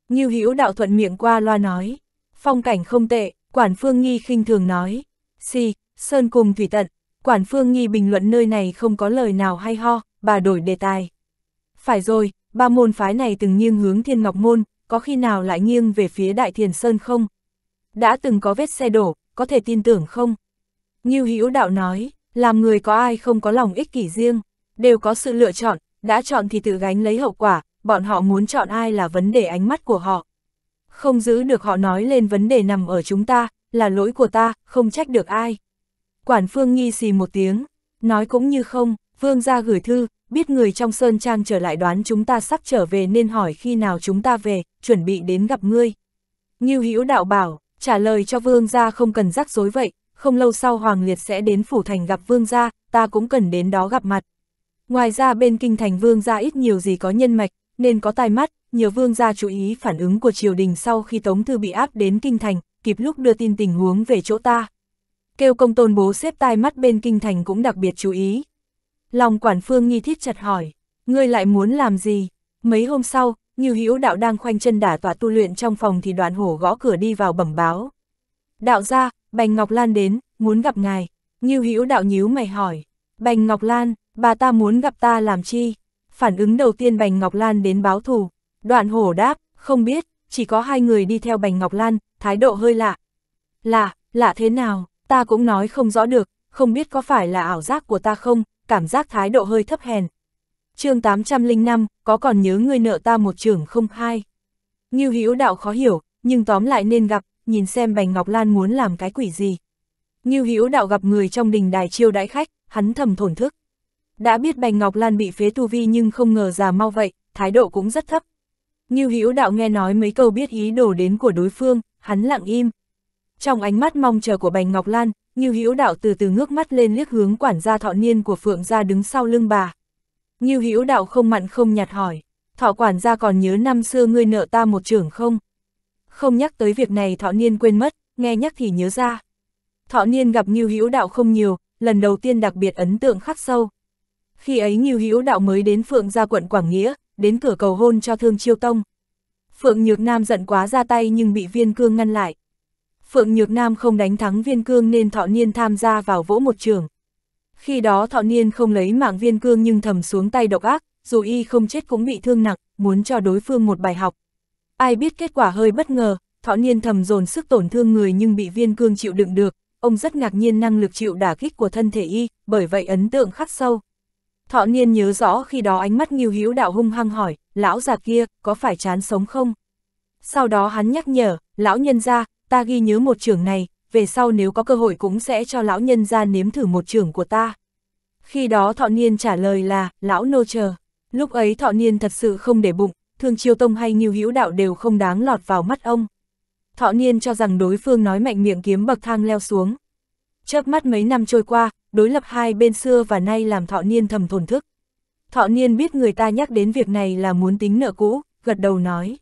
Ngưu Hữu Đạo thuận miệng qua loa nói, phong cảnh không tệ, Quản Phương Nghi khinh thường nói, si, sơn cùng thủy tận, Quản Phương Nghi bình luận nơi này không có lời nào hay ho, bà đổi đề tài. Phải rồi, ba môn phái này từng nghiêng hướng thiên ngọc môn, có khi nào lại nghiêng về phía đại thiền sơn không? Đã từng có vết xe đổ, có thể tin tưởng không? Nghiêu Hữu đạo nói, làm người có ai không có lòng ích kỷ riêng, đều có sự lựa chọn, đã chọn thì tự gánh lấy hậu quả, bọn họ muốn chọn ai là vấn đề ánh mắt của họ. Không giữ được họ nói lên vấn đề nằm ở chúng ta, là lỗi của ta, không trách được ai. Quản phương nghi xì một tiếng, nói cũng như không, vương ra gửi thư, biết người trong sơn trang trở lại đoán chúng ta sắp trở về nên hỏi khi nào chúng ta về, chuẩn bị đến gặp ngươi. Ngưu Hữu đạo bảo, trả lời cho vương gia không cần rắc rối vậy, không lâu sau Hoàng Liệt sẽ đến phủ thành gặp vương gia, ta cũng cần đến đó gặp mặt. Ngoài ra bên kinh thành vương gia ít nhiều gì có nhân mạch, nên có tai mắt, nhiều vương gia chú ý phản ứng của triều đình sau khi Tống Thư bị áp đến Kinh Thành, kịp lúc đưa tin tình huống về chỗ ta. Kêu công tôn bố xếp tai mắt bên Kinh Thành cũng đặc biệt chú ý. Lòng quản phương nghi thiết chặt hỏi, ngươi lại muốn làm gì? Mấy hôm sau, như Hữu đạo đang khoanh chân đả tọa tu luyện trong phòng thì đoạn hổ gõ cửa đi vào bẩm báo. Đạo ra, Bành Ngọc Lan đến, muốn gặp ngài. như Hữu đạo nhíu mày hỏi, Bành Ngọc Lan, bà ta muốn gặp ta làm chi? Phản ứng đầu tiên Bành Ngọc Lan đến báo thù, Đoạn hổ đáp, không biết, chỉ có hai người đi theo Bành Ngọc Lan, thái độ hơi lạ. Lạ, lạ thế nào, ta cũng nói không rõ được, không biết có phải là ảo giác của ta không, cảm giác thái độ hơi thấp hèn. chương 805, có còn nhớ người nợ ta một trưởng không hai? Ngưu Hữu đạo khó hiểu, nhưng tóm lại nên gặp, nhìn xem Bành Ngọc Lan muốn làm cái quỷ gì. Ngưu Hữu đạo gặp người trong đình đài chiêu đãi khách, hắn thầm thổn thức. Đã biết Bành Ngọc Lan bị phế tu vi nhưng không ngờ già mau vậy, thái độ cũng rất thấp. Ngưu Hữu Đạo nghe nói mấy câu biết ý đồ đến của đối phương, hắn lặng im. Trong ánh mắt mong chờ của Bành Ngọc Lan, Ngưu Hữu Đạo từ từ ngước mắt lên liếc hướng quản gia thọ niên của Phượng gia đứng sau lưng bà. Ngưu Hữu Đạo không mặn không nhạt hỏi, "Thọ quản gia còn nhớ năm xưa ngươi nợ ta một trưởng không?" Không nhắc tới việc này thọ niên quên mất, nghe nhắc thì nhớ ra. Thọ niên gặp Ngưu Hữu Đạo không nhiều, lần đầu tiên đặc biệt ấn tượng khắc sâu. Khi ấy Ngưu Hữu Đạo mới đến Phượng gia quận Quảng Nghĩa, đến cửa cầu hôn cho Thương Chiêu Tông. Phượng Nhược Nam giận quá ra tay nhưng bị Viên Cương ngăn lại. Phượng Nhược Nam không đánh thắng Viên Cương nên Thọ Niên tham gia vào vỗ một trường. Khi đó Thọ Niên không lấy mạng Viên Cương nhưng thầm xuống tay độc ác, dù y không chết cũng bị thương nặng, muốn cho đối phương một bài học. Ai biết kết quả hơi bất ngờ, Thọ Niên thầm dồn sức tổn thương người nhưng bị Viên Cương chịu đựng được, ông rất ngạc nhiên năng lực chịu đả kích của thân thể y, bởi vậy ấn tượng khắc sâu. Thọ niên nhớ rõ khi đó ánh mắt nghiêu hiếu đạo hung hăng hỏi, lão già kia, có phải chán sống không? Sau đó hắn nhắc nhở, lão nhân ra, ta ghi nhớ một trưởng này, về sau nếu có cơ hội cũng sẽ cho lão nhân ra nếm thử một trưởng của ta. Khi đó thọ niên trả lời là, lão nô chờ. Lúc ấy thọ niên thật sự không để bụng, thương chiêu tông hay nghiêu hữu đạo đều không đáng lọt vào mắt ông. Thọ niên cho rằng đối phương nói mạnh miệng kiếm bậc thang leo xuống, Chớp mắt mấy năm trôi qua, đối lập hai bên xưa và nay làm thọ niên thầm thổn thức. Thọ niên biết người ta nhắc đến việc này là muốn tính nợ cũ, gật đầu nói.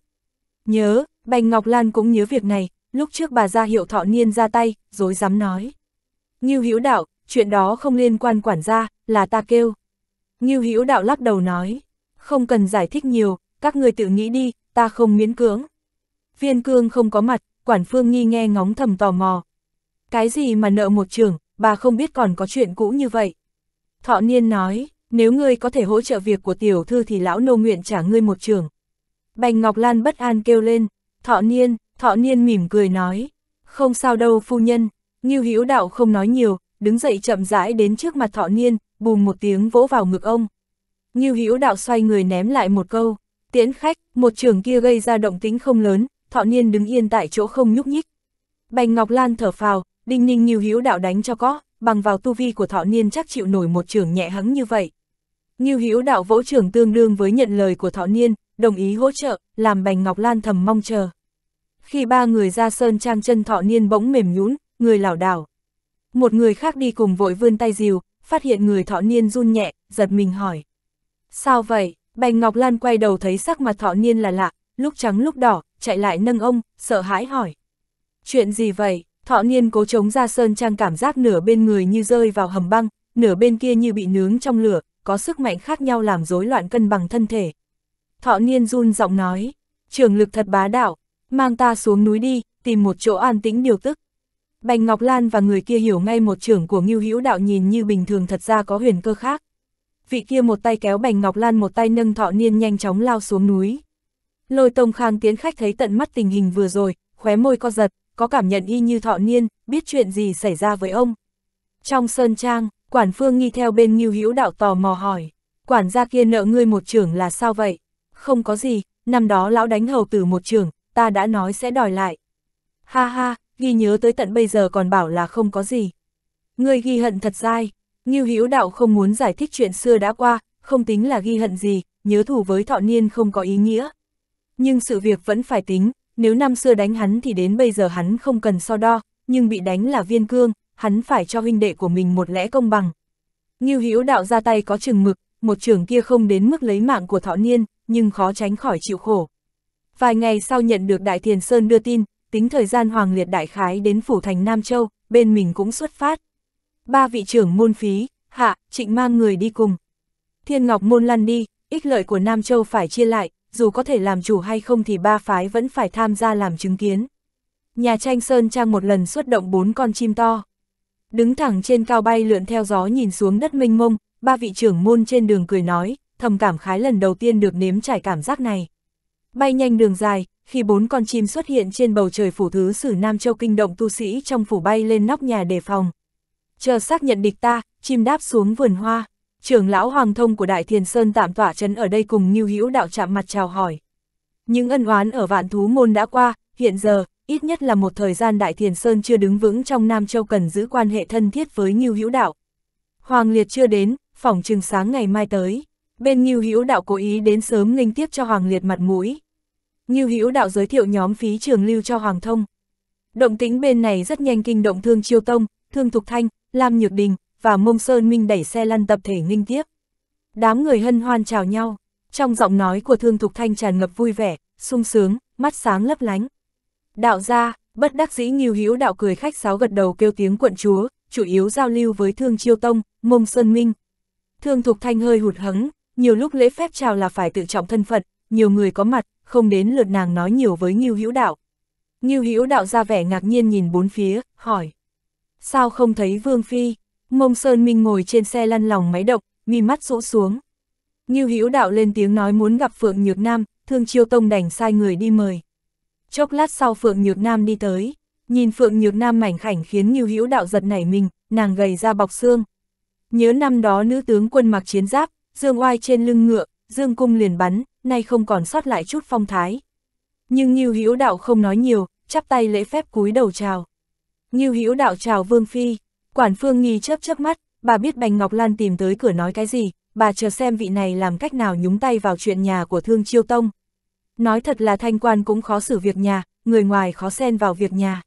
Nhớ, Bành Ngọc Lan cũng nhớ việc này, lúc trước bà ra hiệu thọ niên ra tay, dối dám nói. Như hữu đạo, chuyện đó không liên quan quản gia, là ta kêu. Như hữu đạo lắc đầu nói, không cần giải thích nhiều, các người tự nghĩ đi, ta không miễn cưỡng. Viên cương không có mặt, quản phương nghi nghe ngóng thầm tò mò, cái gì mà nợ một trưởng, bà không biết còn có chuyện cũ như vậy. Thọ niên nói, nếu ngươi có thể hỗ trợ việc của tiểu thư thì lão nô nguyện trả ngươi một trưởng. Bành Ngọc Lan bất an kêu lên, thọ niên, thọ niên mỉm cười nói, không sao đâu phu nhân, Ngưu Hữu Đạo không nói nhiều, đứng dậy chậm rãi đến trước mặt thọ niên, bùm một tiếng vỗ vào ngực ông. Ngưu Hữu Đạo xoay người ném lại một câu, tiễn khách, một trường kia gây ra động tính không lớn, thọ niên đứng yên tại chỗ không nhúc nhích. Bành Ngọc Lan thở phào, Đinh ninh nghiêu hiếu đạo đánh cho có, bằng vào tu vi của thọ niên chắc chịu nổi một trường nhẹ hắng như vậy. Nghiêu hiếu đạo vỗ trường tương đương với nhận lời của thọ niên, đồng ý hỗ trợ, làm bành ngọc lan thầm mong chờ. Khi ba người ra sơn trang chân thọ niên bỗng mềm nhũn, người lảo đảo. Một người khác đi cùng vội vươn tay dìu, phát hiện người thọ niên run nhẹ, giật mình hỏi. Sao vậy? Bành Ngọc Lan quay đầu thấy sắc mặt thọ niên là lạ, lúc trắng lúc đỏ, chạy lại nâng ông, sợ hãi hỏi. Chuyện gì vậy? Thọ niên cố chống ra sơn trang cảm giác nửa bên người như rơi vào hầm băng, nửa bên kia như bị nướng trong lửa, có sức mạnh khác nhau làm rối loạn cân bằng thân thể. Thọ niên run giọng nói, trường lực thật bá đạo, mang ta xuống núi đi, tìm một chỗ an tĩnh điều tức. Bành Ngọc Lan và người kia hiểu ngay một trưởng của Ngưu Hữu Đạo nhìn như bình thường thật ra có huyền cơ khác. Vị kia một tay kéo Bành Ngọc Lan một tay nâng thọ niên nhanh chóng lao xuống núi. Lôi Tông Khang tiến khách thấy tận mắt tình hình vừa rồi, khóe môi co giật, có cảm nhận y như thọ niên, biết chuyện gì xảy ra với ông. Trong sơn trang, quản phương nghi theo bên Ngưu Hữu Đạo tò mò hỏi, quản gia kia nợ ngươi một trưởng là sao vậy? Không có gì, năm đó lão đánh hầu tử một trưởng, ta đã nói sẽ đòi lại. Ha ha, ghi nhớ tới tận bây giờ còn bảo là không có gì. Ngươi ghi hận thật dai, Ngưu Hữu Đạo không muốn giải thích chuyện xưa đã qua, không tính là ghi hận gì, nhớ thủ với thọ niên không có ý nghĩa. Nhưng sự việc vẫn phải tính, nếu năm xưa đánh hắn thì đến bây giờ hắn không cần so đo, nhưng bị đánh là viên cương, hắn phải cho huynh đệ của mình một lẽ công bằng. như Hữu đạo ra tay có chừng mực, một trường kia không đến mức lấy mạng của thọ niên, nhưng khó tránh khỏi chịu khổ. Vài ngày sau nhận được Đại Thiền Sơn đưa tin, tính thời gian Hoàng Liệt Đại Khái đến phủ thành Nam Châu, bên mình cũng xuất phát. Ba vị trưởng môn phí, hạ, trịnh mang người đi cùng. Thiên Ngọc môn lăn đi, ích lợi của Nam Châu phải chia lại, dù có thể làm chủ hay không thì ba phái vẫn phải tham gia làm chứng kiến. Nhà tranh Sơn Trang một lần xuất động bốn con chim to. Đứng thẳng trên cao bay lượn theo gió nhìn xuống đất mênh mông, ba vị trưởng môn trên đường cười nói, thầm cảm khái lần đầu tiên được nếm trải cảm giác này. Bay nhanh đường dài, khi bốn con chim xuất hiện trên bầu trời phủ thứ sử Nam Châu kinh động tu sĩ trong phủ bay lên nóc nhà đề phòng. Chờ xác nhận địch ta, chim đáp xuống vườn hoa trưởng lão Hoàng Thông của Đại Thiền Sơn tạm tỏa trấn ở đây cùng Ngưu Hữu đạo chạm mặt chào hỏi. Những ân oán ở vạn thú môn đã qua, hiện giờ, ít nhất là một thời gian Đại Thiền Sơn chưa đứng vững trong Nam Châu cần giữ quan hệ thân thiết với Ngưu Hữu đạo. Hoàng Liệt chưa đến, phòng trừng sáng ngày mai tới. Bên Ngưu Hữu đạo cố ý đến sớm nghênh tiếp cho Hoàng Liệt mặt mũi. Ngưu Hữu đạo giới thiệu nhóm phí trường lưu cho Hoàng Thông. Động tĩnh bên này rất nhanh kinh động Thương Chiêu Tông, Thương Thục Thanh, Lam Nhược Đình, và mông sơn minh đẩy xe lăn tập thể nghinh tiếp. Đám người hân hoan chào nhau, trong giọng nói của thương thục thanh tràn ngập vui vẻ, sung sướng, mắt sáng lấp lánh. Đạo gia, bất đắc dĩ nghiêu hữu đạo cười khách sáo gật đầu kêu tiếng quận chúa, chủ yếu giao lưu với thương chiêu tông, mông sơn minh. Thương thục thanh hơi hụt hẫng, nhiều lúc lễ phép chào là phải tự trọng thân phận, nhiều người có mặt, không đến lượt nàng nói nhiều với nghiêu hữu đạo. Nghiêu hữu đạo ra vẻ ngạc nhiên nhìn bốn phía, hỏi. Sao không thấy Vương Phi? Mông Sơn Minh ngồi trên xe lăn lòng máy động, mi mắt rũ xuống. Ngưu Hữu Đạo lên tiếng nói muốn gặp Phượng Nhược Nam, Thương Chiêu Tông đành sai người đi mời. Chốc lát sau Phượng Nhược Nam đi tới, nhìn Phượng Nhược Nam mảnh khảnh khiến Ngưu Hữu Đạo giật nảy mình, nàng gầy ra bọc xương. Nhớ năm đó nữ tướng quân mặc chiến giáp, dương oai trên lưng ngựa, dương cung liền bắn, nay không còn sót lại chút phong thái. Nhưng Ngưu Hữu Đạo không nói nhiều, chắp tay lễ phép cúi đầu chào. Ngưu Hữu Đạo chào Vương phi. Quản Phương Nghi chớp chớp mắt, bà biết Bành Ngọc Lan tìm tới cửa nói cái gì, bà chờ xem vị này làm cách nào nhúng tay vào chuyện nhà của Thương Chiêu Tông. Nói thật là thanh quan cũng khó xử việc nhà, người ngoài khó xen vào việc nhà.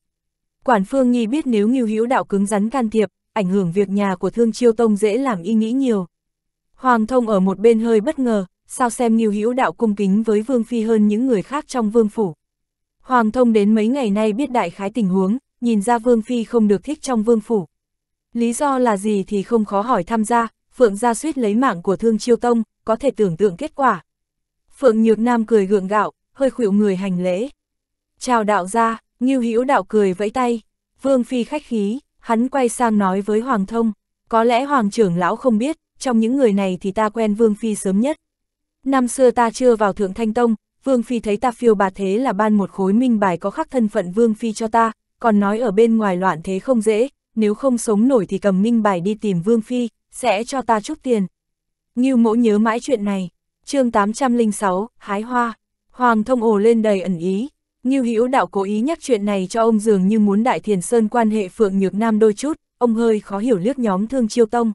Quản Phương Nghi biết nếu Ngưu Hữu Đạo cứng rắn can thiệp, ảnh hưởng việc nhà của Thương Chiêu Tông dễ làm y nghĩ nhiều. Hoàng Thông ở một bên hơi bất ngờ, sao xem Ngưu Hữu Đạo cung kính với Vương Phi hơn những người khác trong Vương Phủ. Hoàng Thông đến mấy ngày nay biết đại khái tình huống, nhìn ra Vương Phi không được thích trong Vương Phủ. Lý do là gì thì không khó hỏi tham gia, Phượng gia suýt lấy mạng của Thương Chiêu Tông, có thể tưởng tượng kết quả. Phượng Nhược Nam cười gượng gạo, hơi khuỵu người hành lễ. Chào đạo gia, Ngưu Hữu đạo cười vẫy tay. Vương Phi khách khí, hắn quay sang nói với Hoàng Thông, có lẽ Hoàng trưởng lão không biết, trong những người này thì ta quen Vương Phi sớm nhất. Năm xưa ta chưa vào Thượng Thanh Tông, Vương Phi thấy ta phiêu bà thế là ban một khối minh bài có khắc thân phận Vương Phi cho ta, còn nói ở bên ngoài loạn thế không dễ, nếu không sống nổi thì cầm minh bài đi tìm Vương Phi, sẽ cho ta chút tiền. Ngưu mỗ nhớ mãi chuyện này, chương 806, hái hoa, Hoàng thông ồ lên đầy ẩn ý. Ngưu Hữu đạo cố ý nhắc chuyện này cho ông dường như muốn Đại Thiền Sơn quan hệ Phượng Nhược Nam đôi chút, ông hơi khó hiểu liếc nhóm Thương Chiêu Tông.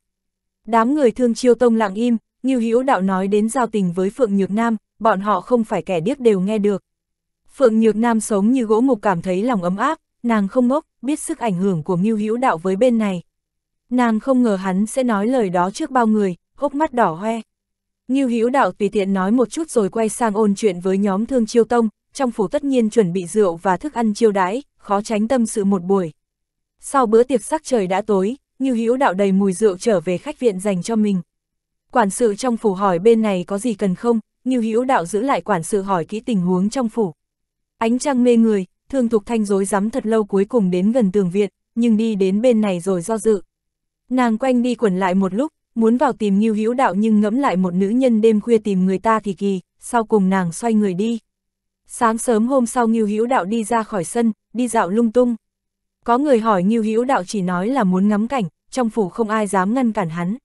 Đám người Thương Chiêu Tông lặng im, Ngưu Hữu đạo nói đến giao tình với Phượng Nhược Nam, bọn họ không phải kẻ điếc đều nghe được. Phượng Nhược Nam sống như gỗ mục cảm thấy lòng ấm áp, nàng không ngốc, biết sức ảnh hưởng của Ngưu Hữu Đạo với bên này. Nàng không ngờ hắn sẽ nói lời đó trước bao người, hốc mắt đỏ hoe. Ngưu Hữu Đạo tùy tiện nói một chút rồi quay sang ôn chuyện với nhóm Thương Chiêu Tông, trong phủ tất nhiên chuẩn bị rượu và thức ăn chiêu đãi, khó tránh tâm sự một buổi. Sau bữa tiệc sắc trời đã tối, Ngưu Hữu Đạo đầy mùi rượu trở về khách viện dành cho mình. Quản sự trong phủ hỏi bên này có gì cần không, Ngưu Hữu Đạo giữ lại quản sự hỏi kỹ tình huống trong phủ. Ánh trăng mê người, Thương Thục Thanh dối rắm thật lâu cuối cùng đến gần tường viện, nhưng đi đến bên này rồi do dự. Nàng quanh đi quẩn lại một lúc, muốn vào tìm Ngưu Hữu Đạo nhưng ngẫm lại một nữ nhân đêm khuya tìm người ta thì kỳ, sau cùng nàng xoay người đi. Sáng sớm hôm sau Ngưu Hữu Đạo đi ra khỏi sân, đi dạo lung tung. Có người hỏi Ngưu Hữu Đạo chỉ nói là muốn ngắm cảnh, trong phủ không ai dám ngăn cản hắn.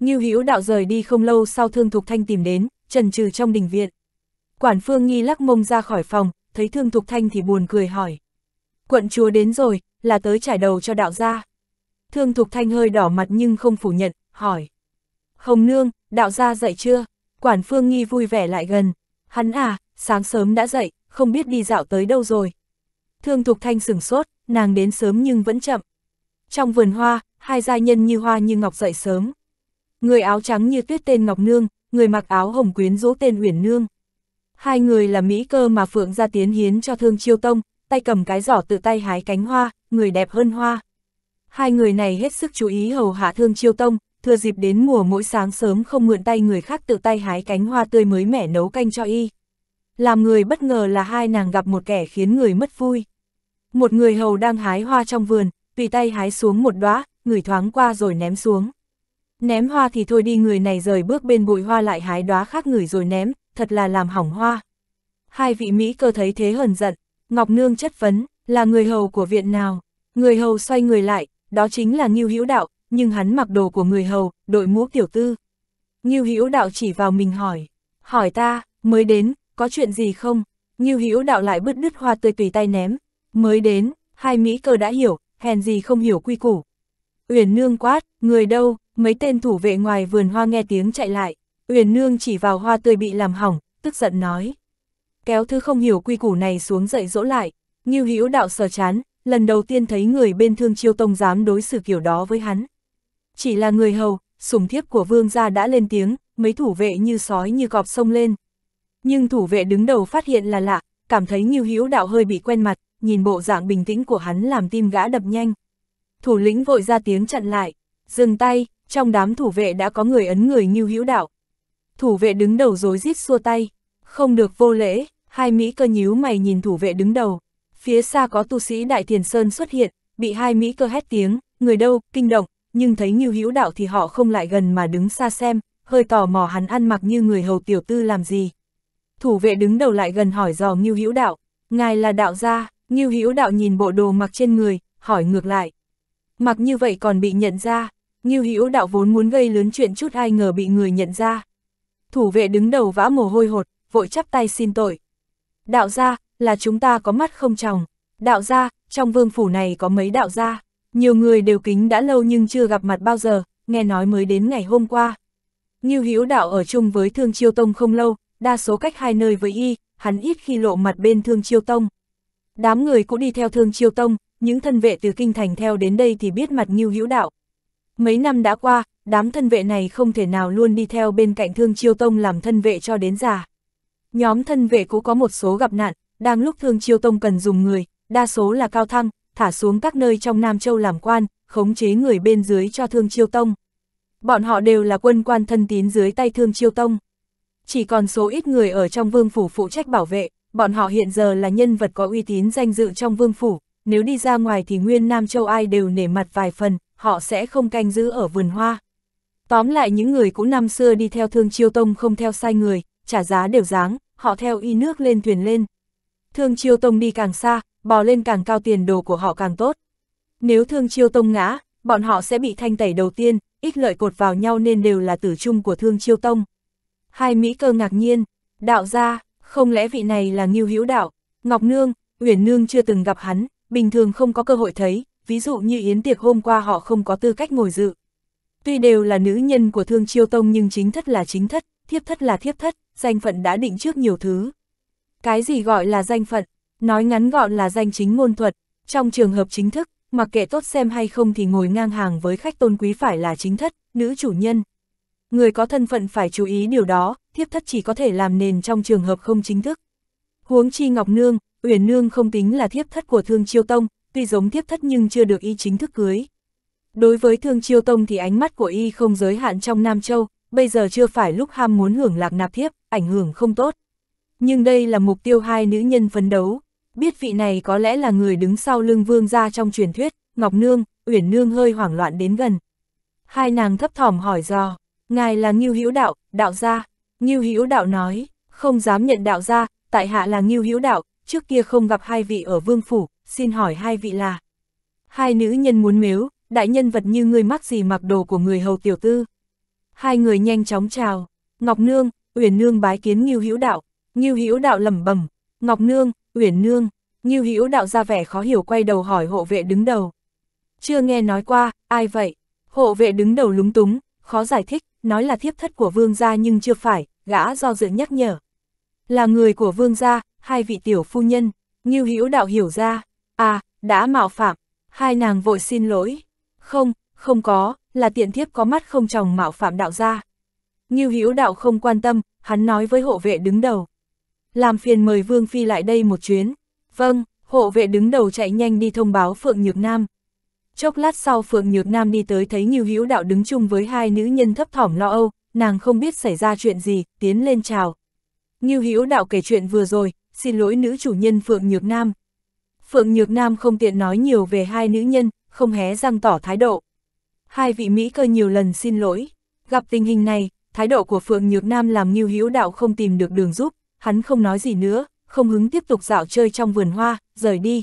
Ngưu Hữu Đạo rời đi không lâu sau Thương Thục Thanh tìm đến, trần trừ trong đình viện. Quản Phương Nghi lắc mông ra khỏi phòng, thấy Thương Thục Thanh thì buồn cười hỏi. Quận chúa đến rồi, là tới trải đầu cho đạo gia. Thương Thục Thanh hơi đỏ mặt nhưng không phủ nhận, hỏi. Hồng Nương, đạo gia dậy chưa? Quản Phương Nghi vui vẻ lại gần. Hắn à, sáng sớm đã dậy, không biết đi dạo tới đâu rồi. Thương Thục Thanh sửng sốt, nàng đến sớm nhưng vẫn chậm. Trong vườn hoa, hai gia nhân như hoa như ngọc dậy sớm. Người áo trắng như tuyết tên Ngọc Nương, người mặc áo hồng quyến rũ tên Uyển Nương. Hai người là Mỹ cơ mà Phượng gia tiến hiến cho Thương Chiêu Tông, tay cầm cái giỏ tự tay hái cánh hoa, người đẹp hơn hoa. Hai người này hết sức chú ý hầu hạ Thương Chiêu Tông, thừa dịp đến mùa mỗi sáng sớm không mượn tay người khác tự tay hái cánh hoa tươi mới mẻ nấu canh cho y. Làm người bất ngờ là hai nàng gặp một kẻ khiến người mất vui. Một người hầu đang hái hoa trong vườn, tùy tay hái xuống một đóa, người thoáng qua rồi ném xuống. Ném hoa thì thôi đi người này rời bước bên bụi hoa lại hái đóa khác người rồi ném, thật là làm hỏng hoa. Hai vị Mỹ cơ thấy thế hờn giận, Ngọc Nương chất vấn, là người hầu của viện nào? Người hầu xoay người lại, đó chính là Ngưu Hữu Đạo, nhưng hắn mặc đồ của người hầu, đội mũ tiểu tư. Ngưu Hữu Đạo chỉ vào mình hỏi, hỏi ta, mới đến, có chuyện gì không? Ngưu Hữu Đạo lại bứt đứt hoa tươi tùy tay ném, mới đến, hai Mỹ cơ đã hiểu, hèn gì không hiểu quy củ. Uyển Nương quát, người đâu, mấy tên thủ vệ ngoài vườn hoa nghe tiếng chạy lại. Uyển Nương chỉ vào hoa tươi bị làm hỏng, tức giận nói. Kéo thư không hiểu quy củ này xuống dậy dỗ lại, Ngưu Hữu đạo sờ chán, lần đầu tiên thấy người bên Thương Chiêu Tông dám đối xử kiểu đó với hắn. Chỉ là người hầu, sủng thiếp của vương gia đã lên tiếng, mấy thủ vệ như sói như cọp sông lên. Nhưng thủ vệ đứng đầu phát hiện là lạ, cảm thấy Ngưu Hữu đạo hơi bị quen mặt, nhìn bộ dạng bình tĩnh của hắn làm tim gã đập nhanh. Thủ lĩnh vội ra tiếng chặn lại, dừng tay, trong đám thủ vệ đã có người ấn người Ngưu Hữu đạo, thủ vệ đứng đầu rối rít xua tay, không được vô lễ, hai Mỹ cơ nhíu mày nhìn thủ vệ đứng đầu. Phía xa có tu sĩ Đại Thiền Sơn xuất hiện, bị hai Mỹ cơ hét tiếng, người đâu, kinh động, nhưng thấy Ngưu Hữu Đạo thì họ không lại gần mà đứng xa xem, hơi tò mò hắn ăn mặc như người hầu tiểu tư làm gì. Thủ vệ đứng đầu lại gần hỏi dò Ngưu Hữu Đạo, ngài là đạo gia, Ngưu Hữu Đạo nhìn bộ đồ mặc trên người, hỏi ngược lại. Mặc như vậy còn bị nhận ra, Ngưu Hữu Đạo vốn muốn gây lớn chuyện chút ai ngờ bị người nhận ra, thủ vệ đứng đầu vã mồ hôi hột, vội chắp tay xin tội. Đạo gia, là chúng ta có mắt không tròng. Đạo gia, trong vương phủ này có mấy đạo gia. Nhiều người đều kính đã lâu nhưng chưa gặp mặt bao giờ, nghe nói mới đến ngày hôm qua. Như hữu đạo ở chung với Thương Chiêu Tông không lâu, đa số cách hai nơi với y, hắn ít khi lộ mặt bên Thương Chiêu Tông. Đám người cũng đi theo Thương Chiêu Tông, những thân vệ từ kinh thành theo đến đây thì biết mặt Ngưu Hữu Đạo. Mấy năm đã qua, đám thân vệ này không thể nào luôn đi theo bên cạnh Thương Chiêu Tông làm thân vệ cho đến già. Nhóm thân vệ cũng có một số gặp nạn, đang lúc Thương Chiêu Tông cần dùng người, đa số là cao thăng, thả xuống các nơi trong Nam Châu làm quan, khống chế người bên dưới cho Thương Chiêu Tông. Bọn họ đều là quân quan thân tín dưới tay Thương Chiêu Tông. Chỉ còn số ít người ở trong vương phủ phụ trách bảo vệ, bọn họ hiện giờ là nhân vật có uy tín danh dự trong vương phủ, nếu đi ra ngoài thì nguyên Nam Châu ai đều nể mặt vài phần, họ sẽ không canh giữ ở vườn hoa. Tóm lại những người cũ năm xưa đi theo thương chiêu tông không theo sai người, trả giá đều dáng, họ theo y nước lên thuyền lên. Thương chiêu tông đi càng xa, bò lên càng cao tiền đồ của họ càng tốt. Nếu thương chiêu tông ngã, bọn họ sẽ bị thanh tẩy đầu tiên, ích lợi cột vào nhau nên đều là tử chung của thương chiêu tông. Hai Mỹ cơ ngạc nhiên, đạo gia không lẽ vị này là nghiêu hữu đạo, Ngọc Nương, Uyển Nương chưa từng gặp hắn, bình thường không có cơ hội thấy, ví dụ như yến tiệc hôm qua họ không có tư cách ngồi dự. Tuy đều là nữ nhân của Thương Chiêu Tông nhưng chính thất là chính thất, thiếp thất là thiếp thất, danh phận đã định trước nhiều thứ. Cái gì gọi là danh phận? Nói ngắn gọn là danh chính ngôn thuật. Trong trường hợp chính thức, mặc kệ tốt xem hay không thì ngồi ngang hàng với khách tôn quý phải là chính thất, nữ chủ nhân. Người có thân phận phải chú ý điều đó, thiếp thất chỉ có thể làm nền trong trường hợp không chính thức. Huống chi Ngọc Nương, Uyển Nương không tính là thiếp thất của Thương Chiêu Tông, tuy giống thiếp thất nhưng chưa được y chính thức cưới. Đối với Thương Chiêu Tông thì ánh mắt của y không giới hạn trong Nam Châu, bây giờ chưa phải lúc ham muốn hưởng lạc nạp thiếp, ảnh hưởng không tốt. Nhưng đây là mục tiêu hai nữ nhân phấn đấu, biết vị này có lẽ là người đứng sau lưng vương gia trong truyền thuyết, Ngọc Nương, Uyển Nương hơi hoảng loạn đến gần. Hai nàng thấp thỏm hỏi dò, ngài là Ngưu Hữu Đạo, đạo gia. Ngưu Hữu Đạo nói, không dám nhận đạo gia, tại hạ là Ngưu Hữu Đạo, trước kia không gặp hai vị ở vương phủ, xin hỏi hai vị là. Hai nữ nhân muốn mếu, đại nhân vật như người mắc gì mặc đồ của người hầu tiểu tư. Hai người nhanh chóng chào, Ngọc Nương, Uyển Nương bái kiến Ngưu Hữu Đạo, Ngưu Hữu Đạo lẩm bẩm, Ngọc Nương, Uyển Nương, Ngưu Hữu Đạo ra vẻ khó hiểu quay đầu hỏi hộ vệ đứng đầu. Chưa nghe nói qua, ai vậy? Hộ vệ đứng đầu lúng túng, khó giải thích, nói là thiếp thất của vương gia nhưng chưa phải, gã do dự nhắc nhở. Là người của vương gia, hai vị tiểu phu nhân, Ngưu Hữu Đạo hiểu ra, à, đã mạo phạm, hai nàng vội xin lỗi. Không, không có, là tiện thiếp có mắt không tròng mạo phạm đạo gia. Như Hữu đạo không quan tâm, hắn nói với hộ vệ đứng đầu. Làm phiền mời Vương Phi lại đây một chuyến. Vâng, hộ vệ đứng đầu chạy nhanh đi thông báo Phượng Nhược Nam. Chốc lát sau Phượng Nhược Nam đi tới thấy như Hữu đạo đứng chung với hai nữ nhân thấp thỏm lo âu, nàng không biết xảy ra chuyện gì, tiến lên chào. Như Hữu đạo kể chuyện vừa rồi, xin lỗi nữ chủ nhân Phượng Nhược Nam. Phượng Nhược Nam không tiện nói nhiều về hai nữ nhân, không hé răng tỏ thái độ. Hai vị Mỹ cơ nhiều lần xin lỗi, gặp tình hình này, thái độ của Phượng Nhược Nam làm Ngưu Hữu Đạo không tìm được đường giúp, hắn không nói gì nữa, không hứng tiếp tục dạo chơi trong vườn hoa, rời đi.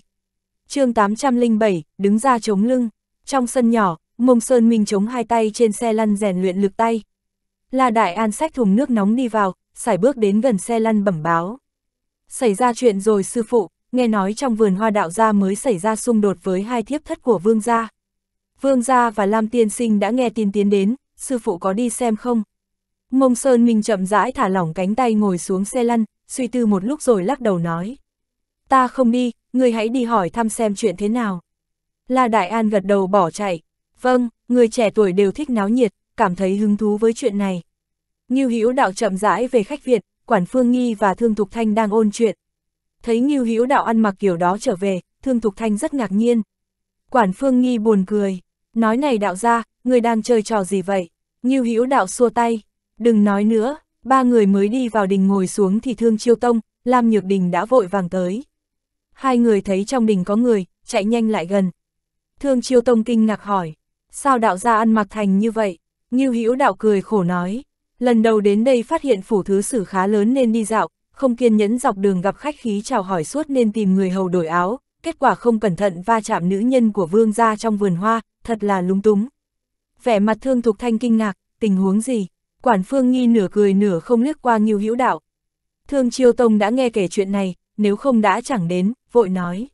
chương 807, đứng ra chống lưng, trong sân nhỏ, Mông Sơn Minh chống hai tay trên xe lăn rèn luyện lực tay. La Đại An sách thùng nước nóng đi vào, sải bước đến gần xe lăn bẩm báo. Xảy ra chuyện rồi sư phụ, nghe nói trong vườn hoa đạo gia mới xảy ra xung đột với hai thiếp thất của vương gia. Vương gia và Lam Tiên Sinh đã nghe tin tiến đến, sư phụ có đi xem không? Mông Sơn Minh chậm rãi thả lỏng cánh tay ngồi xuống xe lăn, suy tư một lúc rồi lắc đầu nói. Ta không đi, người hãy đi hỏi thăm xem chuyện thế nào. La Đại An gật đầu bỏ chạy. Vâng, người trẻ tuổi đều thích náo nhiệt, cảm thấy hứng thú với chuyện này. Như Hữu đạo chậm rãi về khách Việt, Quản Phương Nghi và Thương Thục Thanh đang ôn chuyện, thấy Ngưu Hữu Đạo ăn mặc kiểu đó trở về, Thương Thục Thanh rất ngạc nhiên. Quản Phương Nghi buồn cười, nói này đạo gia người đang chơi trò gì vậy? Ngưu Hữu Đạo xua tay, đừng nói nữa, ba người mới đi vào đình ngồi xuống thì Thương Chiêu Tông, Lam Nhược Đình đã vội vàng tới. Hai người thấy trong đình có người, chạy nhanh lại gần. Thương Chiêu Tông kinh ngạc hỏi, sao đạo gia ăn mặc thành như vậy? Ngưu Hữu Đạo cười khổ nói, lần đầu đến đây phát hiện phủ thứ sử khá lớn nên đi dạo, không kiên nhẫn dọc đường gặp khách khí chào hỏi suốt nên tìm người hầu đổi áo, kết quả không cẩn thận va chạm nữ nhân của vương gia trong vườn hoa, thật là lúng túng. Vẻ mặt thương thục thanh kinh ngạc, tình huống gì? Quản phương nghi nửa cười nửa không liếc qua nghiêu hữu đạo. Thương chiêu tông đã nghe kể chuyện này, nếu không đã chẳng đến, vội nói.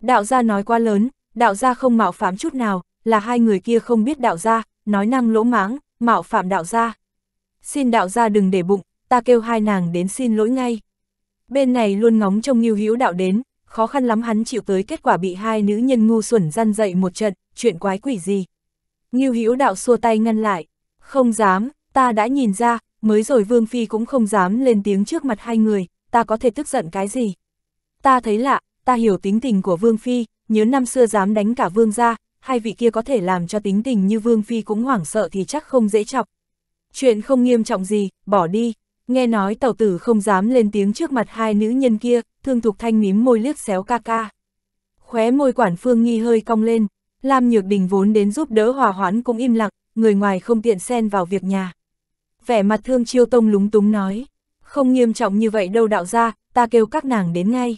Đạo gia nói quá lớn, đạo gia không mạo phạm chút nào, là hai người kia không biết đạo gia, nói năng lỗ máng, mạo phạm đạo gia. Xin đạo gia đừng để bụng, ta kêu hai nàng đến xin lỗi ngay. Bên này luôn ngóng trông Ngưu Hữu Đạo đến, khó khăn lắm hắn chịu tới kết quả bị hai nữ nhân ngu xuẩn gian dậy một trận, chuyện quái quỷ gì. Ngưu Hữu Đạo xua tay ngăn lại, không dám, ta đã nhìn ra, mới rồi Vương Phi cũng không dám lên tiếng trước mặt hai người, ta có thể tức giận cái gì. Ta thấy lạ, ta hiểu tính tình của Vương Phi, nhớ năm xưa dám đánh cả Vương ra, hai vị kia có thể làm cho tính tình như Vương Phi cũng hoảng sợ thì chắc không dễ chọc. Chuyện không nghiêm trọng gì, bỏ đi, Nghe nói tàu tử không dám lên tiếng trước mặt hai nữ nhân kia, thương thục thanh mím môi liếc xéo ca ca. Khóe môi quản phương nghi hơi cong lên, Lam Nhược Đình vốn đến giúp đỡ hòa hoãn cũng im lặng, người ngoài không tiện xen vào việc nhà. Vẻ mặt thương chiêu tông lúng túng nói, không nghiêm trọng như vậy đâu đạo ra, ta kêu các nàng đến ngay.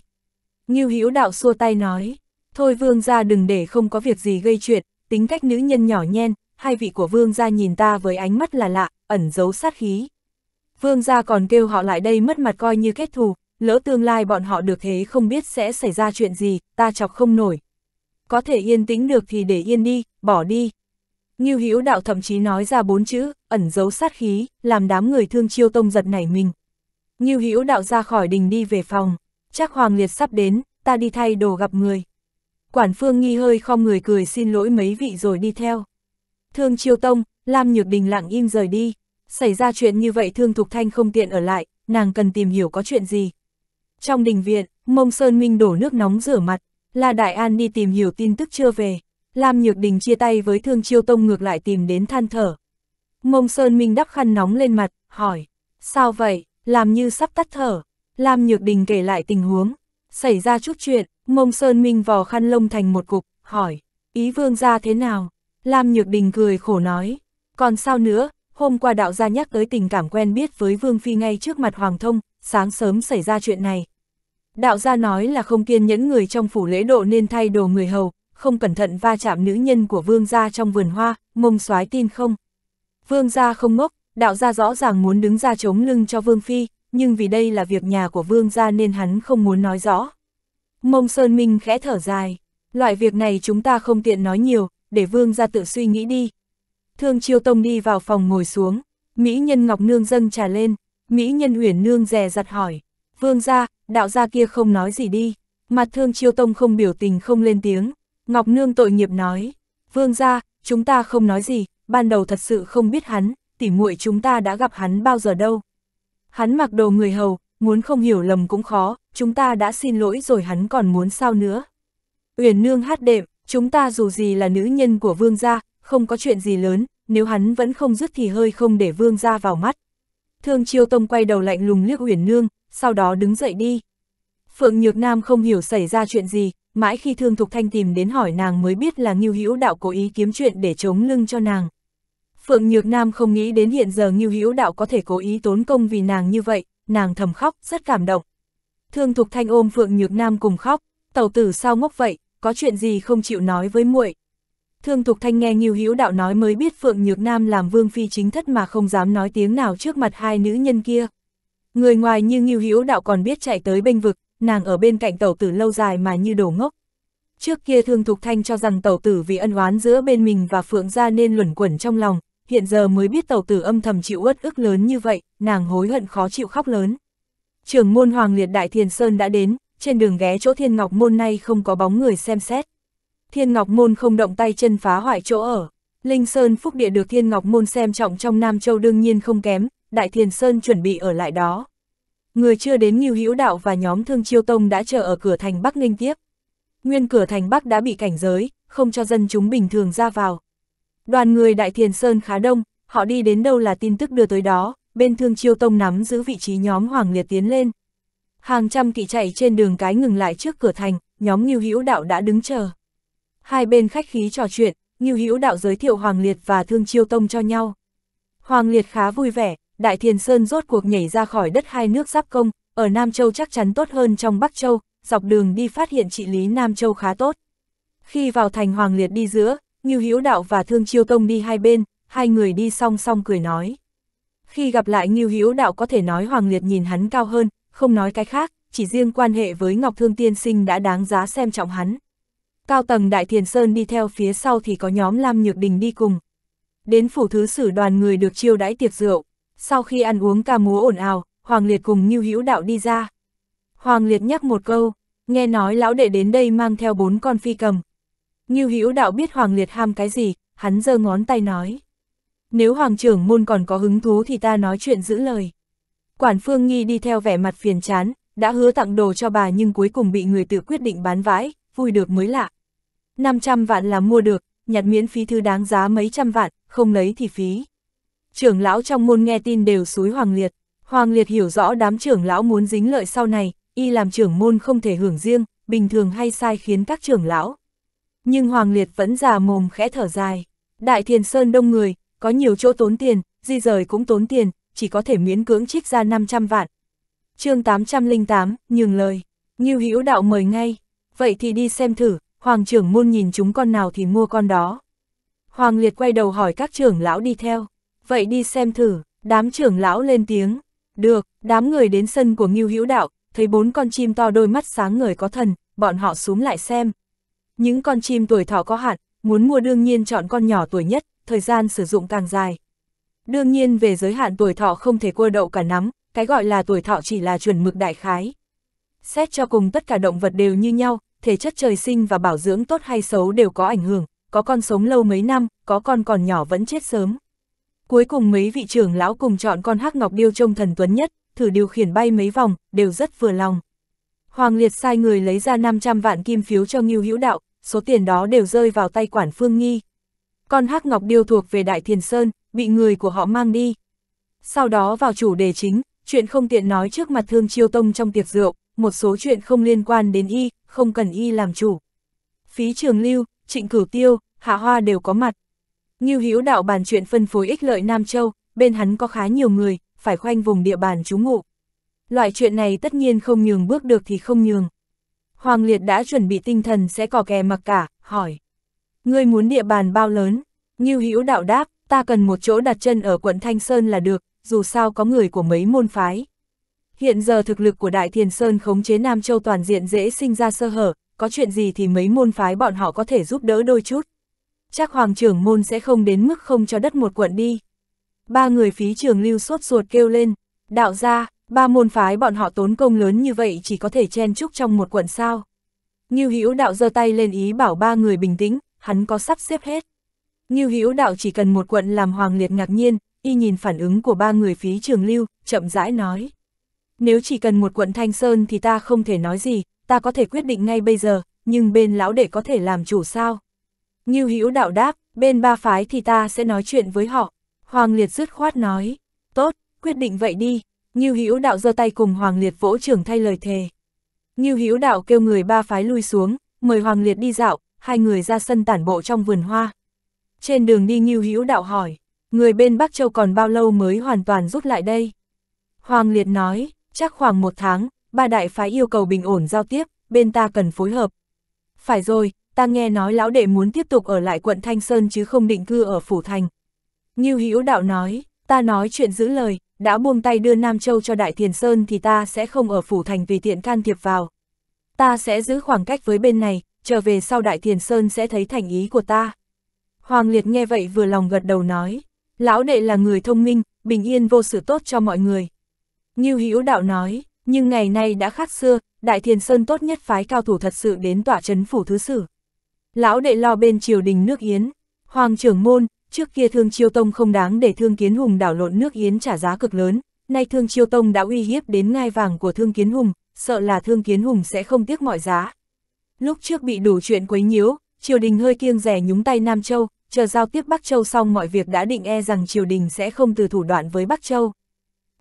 Ngưu Hữu đạo xua tay nói, thôi vương ra đừng để không có việc gì gây chuyện, tính cách nữ nhân nhỏ nhen, hai vị của vương ra nhìn ta với ánh mắt là lạ, ẩn giấu sát khí. Vương gia còn kêu họ lại đây mất mặt coi như kết thù, lỡ tương lai bọn họ được thế không biết sẽ xảy ra chuyện gì, ta chọc không nổi. Có thể yên tĩnh được thì để yên đi, bỏ đi. Ngưu Hữu đạo thậm chí nói ra bốn chữ, ẩn giấu sát khí, làm đám người thương chiêu tông giật nảy mình. Ngưu Hữu đạo ra khỏi đình đi về phòng, chắc Hoàng Liệt sắp đến, ta đi thay đồ gặp người. Quản Phương nghi hơi khom người cười xin lỗi mấy vị rồi đi theo. Thương Chiêu Tông, Lam Nhược Đình lặng im rời đi xảy ra chuyện như vậy Thương Thục Thanh không tiện ở lại, nàng cần tìm hiểu có chuyện gì. Trong đình viện, Mông Sơn Minh đổ nước nóng rửa mặt, La Đại An đi tìm hiểu tin tức chưa về, Lam Nhược Đình chia tay với Thương Chiêu Tông ngược lại tìm đến than thở. Mông Sơn Minh đắp khăn nóng lên mặt, hỏi, sao vậy, làm như sắp tắt thở. Lam Nhược Đình kể lại tình huống, xảy ra chút chuyện, Mông Sơn Minh vò khăn lông thành một cục, hỏi, ý vương ra thế nào? Lam Nhược Đình cười khổ nói, còn sao nữa, Hôm qua đạo gia nhắc tới tình cảm quen biết với Vương Phi ngay trước mặt Hoàng Thông, sáng sớm xảy ra chuyện này. Đạo gia nói là không kiên nhẫn người trong phủ lễ độ nên thay đồ người hầu, không cẩn thận va chạm nữ nhân của Vương gia trong vườn hoa, mông soái tin không. Vương gia không ngốc, đạo gia rõ ràng muốn đứng ra chống lưng cho Vương Phi, nhưng vì đây là việc nhà của Vương gia nên hắn không muốn nói rõ. Mông Sơn Minh khẽ thở dài, loại việc này chúng ta không tiện nói nhiều, để Vương gia tự suy nghĩ đi, Thương Chiêu Tông đi vào phòng ngồi xuống, Mỹ Nhân Ngọc Nương dâng trà lên, Mỹ Nhân Huyền Nương dè dặt hỏi, vương gia, đạo gia kia không nói gì đi, mặt Thương Chiêu Tông không biểu tình không lên tiếng, Ngọc Nương tội nghiệp nói, vương gia, chúng ta không nói gì, ban đầu thật sự không biết hắn, tỉ muội chúng ta đã gặp hắn bao giờ đâu. Hắn mặc đồ người hầu, muốn không hiểu lầm cũng khó, chúng ta đã xin lỗi rồi hắn còn muốn sao nữa. Uyển Nương hát đệm, chúng ta dù gì là nữ nhân của vương gia, không có chuyện gì lớn, nếu hắn vẫn không dứt thì hơi không để vương ra vào mắt. Thương Chiêu Tông quay đầu lạnh lùng liếc Uyển Nương, sau đó đứng dậy đi. Phượng Nhược Nam không hiểu xảy ra chuyện gì, mãi khi Thương Thục Thanh tìm đến hỏi nàng mới biết là Ngưu Hữu Đạo cố ý kiếm chuyện để chống lưng cho nàng. Phượng Nhược Nam không nghĩ đến hiện giờ Ngưu Hữu Đạo có thể cố ý tốn công vì nàng như vậy, nàng thầm khóc, rất cảm động. Thương Thục Thanh ôm Phượng Nhược Nam cùng khóc, tẩu tử sao ngốc vậy, có chuyện gì không chịu nói với muội Thương Thục Thanh nghe Nghiêu Hữu Đạo nói mới biết Phượng Nhược Nam làm vương phi chính thất mà không dám nói tiếng nào trước mặt hai nữ nhân kia. Người ngoài như Nghiêu Hữu Đạo còn biết chạy tới bênh vực, nàng ở bên cạnh tẩu tử lâu dài mà như đồ ngốc. Trước kia Thương Thục Thanh cho rằng tẩu tử vì ân oán giữa bên mình và Phượng gia nên luẩn quẩn trong lòng, hiện giờ mới biết tẩu tử âm thầm chịu uất ức lớn như vậy, nàng hối hận khó chịu khóc lớn. Trưởng môn Hoàng Liệt Đại Thiền Sơn đã đến, trên đường ghé chỗ Thiên Ngọc môn nay không có bóng người xem xét. Thiên Ngọc Môn không động tay chân phá hoại chỗ ở. Linh Sơn Phúc Địa được Thiên Ngọc Môn xem trọng trong Nam Châu đương nhiên không kém, Đại Thiền Sơn chuẩn bị ở lại đó. Người chưa đến Nghiêu Hữu Đạo và nhóm Thương Chiêu Tông đã chờ ở cửa thành Bắc Ninh tiếp. Nguyên cửa thành Bắc đã bị cảnh giới, không cho dân chúng bình thường ra vào. Đoàn người Đại Thiền Sơn khá đông, họ đi đến đâu là tin tức đưa tới đó, bên Thương Chiêu Tông nắm giữ vị trí nhóm Hoàng Liệt tiến lên. Hàng trăm kỵ chạy trên đường cái ngừng lại trước cửa thành, nhóm Nghiêu Hữu Đạo đã đứng chờ. Hai bên khách khí trò chuyện, Ngưu Hữu Đạo giới thiệu Hoàng Liệt và Thương Chiêu Tông cho nhau. Hoàng Liệt khá vui vẻ, Đại Thiền Sơn rốt cuộc nhảy ra khỏi đất hai nước giáp công, ở Nam Châu chắc chắn tốt hơn trong Bắc Châu, dọc đường đi phát hiện trị lý Nam Châu khá tốt. Khi vào thành Hoàng Liệt đi giữa, Ngưu Hữu Đạo và Thương Chiêu Tông đi hai bên, hai người đi song song cười nói. Khi gặp lại Ngưu Hữu Đạo có thể nói Hoàng Liệt nhìn hắn cao hơn, không nói cái khác, chỉ riêng quan hệ với Ngọc Thương Tiên Sinh đã đáng giá xem trọng hắn. Cao tầng Đại Thiền Sơn đi theo phía sau thì có nhóm Lam Nhược Đình đi cùng. Đến phủ thứ sử đoàn người được chiêu đãi tiệc rượu. Sau khi ăn uống ca múa ồn ào, Hoàng Liệt cùng Ngưu Hữu Đạo đi ra. Hoàng Liệt nhắc một câu, nghe nói lão đệ đến đây mang theo bốn con phi cầm. Ngưu Hữu Đạo biết Hoàng Liệt ham cái gì, hắn giơ ngón tay nói. Nếu Hoàng trưởng môn còn có hứng thú thì ta nói chuyện giữ lời. Quản Phương Nghi đi theo vẻ mặt phiền chán, đã hứa tặng đồ cho bà nhưng cuối cùng bị người tự quyết định bán vãi, vui được mới lạ. 500 vạn là mua được, nhặt miễn phí thứ đáng giá mấy trăm vạn, không lấy thì phí. Trưởng lão trong môn nghe tin đều suối Hoàng Liệt, Hoàng Liệt hiểu rõ đám trưởng lão muốn dính lợi sau này, y làm trưởng môn không thể hưởng riêng, bình thường hay sai khiến các trưởng lão. Nhưng Hoàng Liệt vẫn già mồm khẽ thở dài, Đại Thiền Sơn đông người, có nhiều chỗ tốn tiền, di rời cũng tốn tiền, chỉ có thể miễn cưỡng trích ra 500 vạn. chương 808, nhường lời, Ngưu Hữu Đạo mời ngay, vậy thì đi xem thử, hoàng trưởng môn nhìn chúng con nào thì mua con đó. Hoàng liệt quay đầu hỏi các trưởng lão đi theo, vậy đi xem thử, đám trưởng lão lên tiếng, được, đám người đến sân của Ngưu Hữu Đạo, thấy bốn con chim to đôi mắt sáng người có thần, bọn họ xuống lại xem. Những con chim tuổi thọ có hạn, muốn mua đương nhiên chọn con nhỏ tuổi nhất, thời gian sử dụng càng dài. Đương nhiên về giới hạn tuổi thọ không thể cua đậu cả nắm, cái gọi là tuổi thọ chỉ là chuẩn mực đại khái. Xét cho cùng tất cả động vật đều như nhau, thể chất trời sinh và bảo dưỡng tốt hay xấu đều có ảnh hưởng, có con sống lâu mấy năm, có con còn nhỏ vẫn chết sớm. Cuối cùng mấy vị trưởng lão cùng chọn con hắc ngọc điêu trông thần tuấn nhất, thử điều khiển bay mấy vòng, đều rất vừa lòng. Hoàng Liệt sai người lấy ra 500 vạn kim phiếu cho Ngưu Hữu Đạo, số tiền đó đều rơi vào tay quản Phương Nghi. Con hắc ngọc điêu thuộc về Đại Thiền Sơn, bị người của họ mang đi. Sau đó vào chủ đề chính, chuyện không tiện nói trước mặt Thương Chiêu Tông trong tiệc rượu, một số chuyện không liên quan đến y, không cần y làm chủ. Phí trường lưu, trịnh cửu tiêu, hạ hoa đều có mặt. Ngưu Hữu đạo bàn chuyện phân phối ích lợi Nam Châu, bên hắn có khá nhiều người, phải khoanh vùng địa bàn trú ngụ. Loại chuyện này tất nhiên không nhường bước được thì không nhường. Hoàng Liệt đã chuẩn bị tinh thần sẽ cò kè mặc cả, hỏi. Ngươi muốn địa bàn bao lớn? Ngưu Hữu đạo đáp, ta cần một chỗ đặt chân ở quận Thanh Sơn là được, dù sao có người của mấy môn phái. Hiện giờ thực lực của Đại Thiền Sơn khống chế Nam Châu toàn diện dễ sinh ra sơ hở, có chuyện gì thì mấy môn phái bọn họ có thể giúp đỡ đôi chút. Chắc Hoàng trưởng môn sẽ không đến mức không cho đất một quận đi. Ba người phí trường lưu sốt ruột kêu lên, đạo ra, ba môn phái bọn họ tốn công lớn như vậy chỉ có thể chen chúc trong một quận sao. Như Hữu đạo giơ tay lên ý bảo ba người bình tĩnh, hắn có sắp xếp hết. Như Hữu đạo chỉ cần một quận làm Hoàng Liệt ngạc nhiên, y nhìn phản ứng của ba người phí trường lưu, chậm rãi nói nếu chỉ cần một quận Thanh Sơn thì ta không thể nói gì, ta có thể quyết định ngay bây giờ, nhưng bên lão đệ có thể làm chủ sao? Ngưu Hữu đạo đáp, bên ba phái thì ta sẽ nói chuyện với họ. Hoàng Liệt dứt khoát nói, tốt, quyết định vậy đi. Ngưu Hữu đạo giơ tay cùng Hoàng Liệt vỗ trưởng thay lời thề. Ngưu Hữu đạo kêu người ba phái lui xuống, mời Hoàng Liệt đi dạo, hai người ra sân tản bộ trong vườn hoa. Trên đường đi Ngưu Hữu đạo hỏi, người bên Bắc Châu còn bao lâu mới hoàn toàn rút lại đây? Hoàng Liệt nói, Chắc khoảng một tháng, ba đại phái yêu cầu bình ổn giao tiếp, bên ta cần phối hợp. Phải rồi, ta nghe nói lão đệ muốn tiếp tục ở lại quận Thanh Sơn chứ không định cư ở Phủ Thành. như Hữu Đạo nói, ta nói chuyện giữ lời, đã buông tay đưa Nam Châu cho Đại Thiền Sơn thì ta sẽ không ở Phủ Thành tùy tiện can thiệp vào. Ta sẽ giữ khoảng cách với bên này, trở về sau Đại Thiền Sơn sẽ thấy thành ý của ta. Hoàng Liệt nghe vậy vừa lòng gật đầu nói, lão đệ là người thông minh, bình yên vô sự tốt cho mọi người. Ngưu Hữu Đạo nói, nhưng ngày nay đã khác xưa, Đại Thiền Sơn tốt nhất phái cao thủ thật sự đến tỏa chấn phủ thứ sử. Lão đệ lo bên triều đình nước Yến, Hoàng trưởng môn, trước kia thương chiêu tông không đáng để thương kiến hùng đảo lộn nước Yến trả giá cực lớn, nay thương chiêu tông đã uy hiếp đến ngai vàng của thương kiến hùng, sợ là thương kiến hùng sẽ không tiếc mọi giá. Lúc trước bị đủ chuyện quấy nhiễu, triều đình hơi kiêng rẻ nhúng tay Nam Châu, chờ giao tiếp Bắc Châu xong mọi việc đã định e rằng triều đình sẽ không từ thủ đoạn với Bắc Châu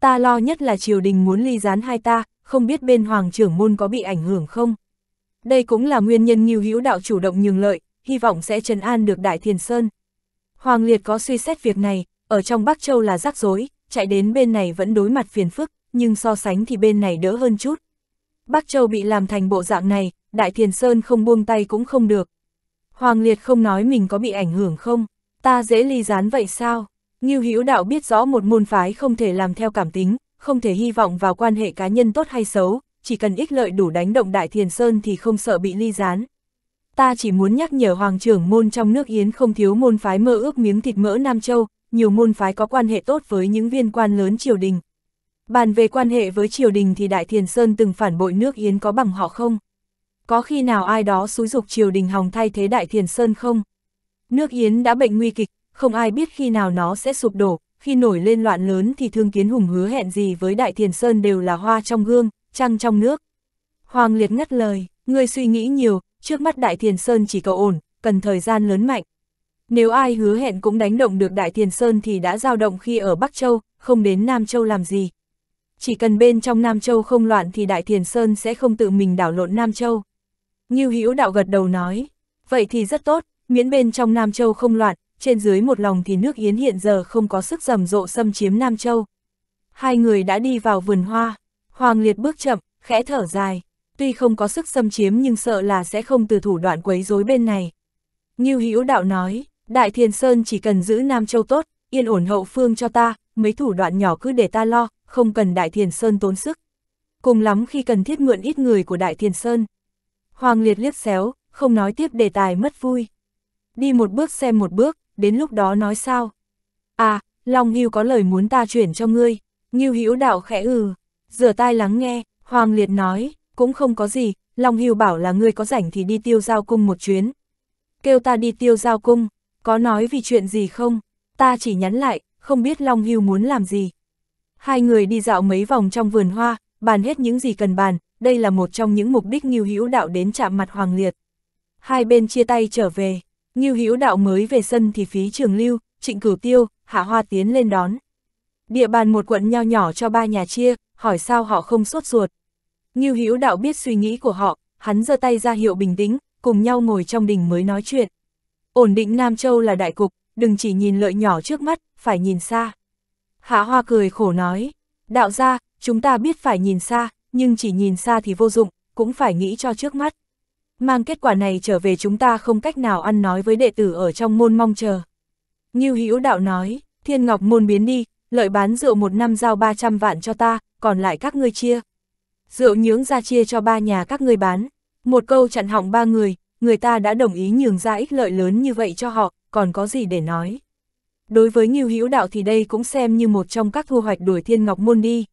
ta lo nhất là triều đình muốn ly gián hai ta, không biết bên hoàng trưởng môn có bị ảnh hưởng không. Đây cũng là nguyên nhân Ngưu Hữu đạo chủ động nhường lợi, hy vọng sẽ trấn an được Đại Thiền Sơn. Hoàng Liệt có suy xét việc này, ở trong Bắc Châu là rắc rối, chạy đến bên này vẫn đối mặt phiền phức, nhưng so sánh thì bên này đỡ hơn chút. Bắc Châu bị làm thành bộ dạng này, Đại Thiền Sơn không buông tay cũng không được. Hoàng Liệt không nói mình có bị ảnh hưởng không, ta dễ ly gián vậy sao? Ngưu Hữu Đạo biết rõ một môn phái không thể làm theo cảm tính, không thể hy vọng vào quan hệ cá nhân tốt hay xấu, chỉ cần ích lợi đủ đánh động Đại Thiền Sơn thì không sợ bị ly gián. Ta chỉ muốn nhắc nhở Hoàng trưởng môn trong nước Yến không thiếu môn phái mơ ước miếng thịt mỡ Nam Châu, nhiều môn phái có quan hệ tốt với những viên quan lớn triều đình. Bàn về quan hệ với triều đình thì Đại Thiền Sơn từng phản bội nước Yến có bằng họ không? Có khi nào ai đó xúi dục triều đình hòng thay thế Đại Thiền Sơn không? Nước Yến đã bệnh nguy kịch, không ai biết khi nào nó sẽ sụp đổ, khi nổi lên loạn lớn thì Thương Kiến Hùng hứa hẹn gì với Đại Thiền Sơn đều là hoa trong gương, trăng trong nước. Hoàng Liệt ngắt lời, ngươi suy nghĩ nhiều, trước mắt Đại Thiền Sơn chỉ cầu ổn, cần thời gian lớn mạnh. Nếu ai hứa hẹn cũng đánh động được Đại Thiền Sơn thì đã giao động khi ở Bắc Châu, không đến Nam Châu làm gì. Chỉ cần bên trong Nam Châu không loạn thì Đại Thiền Sơn sẽ không tự mình đảo lộn Nam Châu. Như Hữu đạo gật đầu nói, vậy thì rất tốt, miễn bên trong Nam Châu không loạn, trên dưới một lòng thì nước Yến hiện giờ không có sức rầm rộ xâm chiếm Nam Châu. Hai người đã đi vào vườn hoa, Hoàng Liệt bước chậm, khẽ thở dài, tuy không có sức xâm chiếm nhưng sợ là sẽ không từ thủ đoạn quấy rối bên này. Như Hữu Đạo nói, Đại Thiền Sơn chỉ cần giữ Nam Châu tốt, yên ổn hậu phương cho ta, mấy thủ đoạn nhỏ cứ để ta lo, không cần Đại Thiền Sơn tốn sức. Cùng lắm khi cần thiết mượn ít người của Đại Thiền Sơn. Hoàng Liệt liếc xéo, không nói tiếp đề tài mất vui. Đi một bước xem một bước, đến lúc đó nói sao? À, Long Hưu có lời muốn ta chuyển cho ngươi, Ngưu Hữu Đạo khẽ ừ, rửa tai lắng nghe, Hoàng Liệt nói, cũng không có gì, Long Hưu bảo là ngươi có rảnh thì đi tiêu giao cung một chuyến. Kêu ta đi tiêu giao cung, có nói vì chuyện gì không? Ta chỉ nhắn lại, không biết Long Hưu muốn làm gì. Hai người đi dạo mấy vòng trong vườn hoa, bàn hết những gì cần bàn, đây là một trong những mục đích Ngưu Hữu Đạo đến chạm mặt Hoàng Liệt. Hai bên chia tay trở về. Ngưu Hữu Đạo mới về sân thì phí trường lưu, trịnh cửu tiêu, hạ hoa tiến lên đón. Địa bàn một quận nho nhỏ cho ba nhà chia, hỏi sao họ không sốt ruột. Ngưu Hữu Đạo biết suy nghĩ của họ, hắn giơ tay ra hiệu bình tĩnh, cùng nhau ngồi trong đình mới nói chuyện. Ổn định Nam Châu là đại cục, đừng chỉ nhìn lợi nhỏ trước mắt, phải nhìn xa. Hạ Hoa cười khổ nói, đạo gia, chúng ta biết phải nhìn xa, nhưng chỉ nhìn xa thì vô dụng, cũng phải nghĩ cho trước mắt mang kết quả này trở về chúng ta không cách nào ăn nói với đệ tử ở trong môn mong chờ. Như Hữu Đạo nói, Thiên Ngọc môn biến đi, lợi bán rượu một năm giao 300 vạn cho ta, còn lại các ngươi chia. Rượu nhướng ra chia cho ba nhà các ngươi bán, một câu chặn hỏng ba người, người ta đã đồng ý nhường ra ích lợi lớn như vậy cho họ, còn có gì để nói. Đối với Ngưu Hữu Đạo thì đây cũng xem như một trong các thu hoạch đuổi Thiên Ngọc môn đi.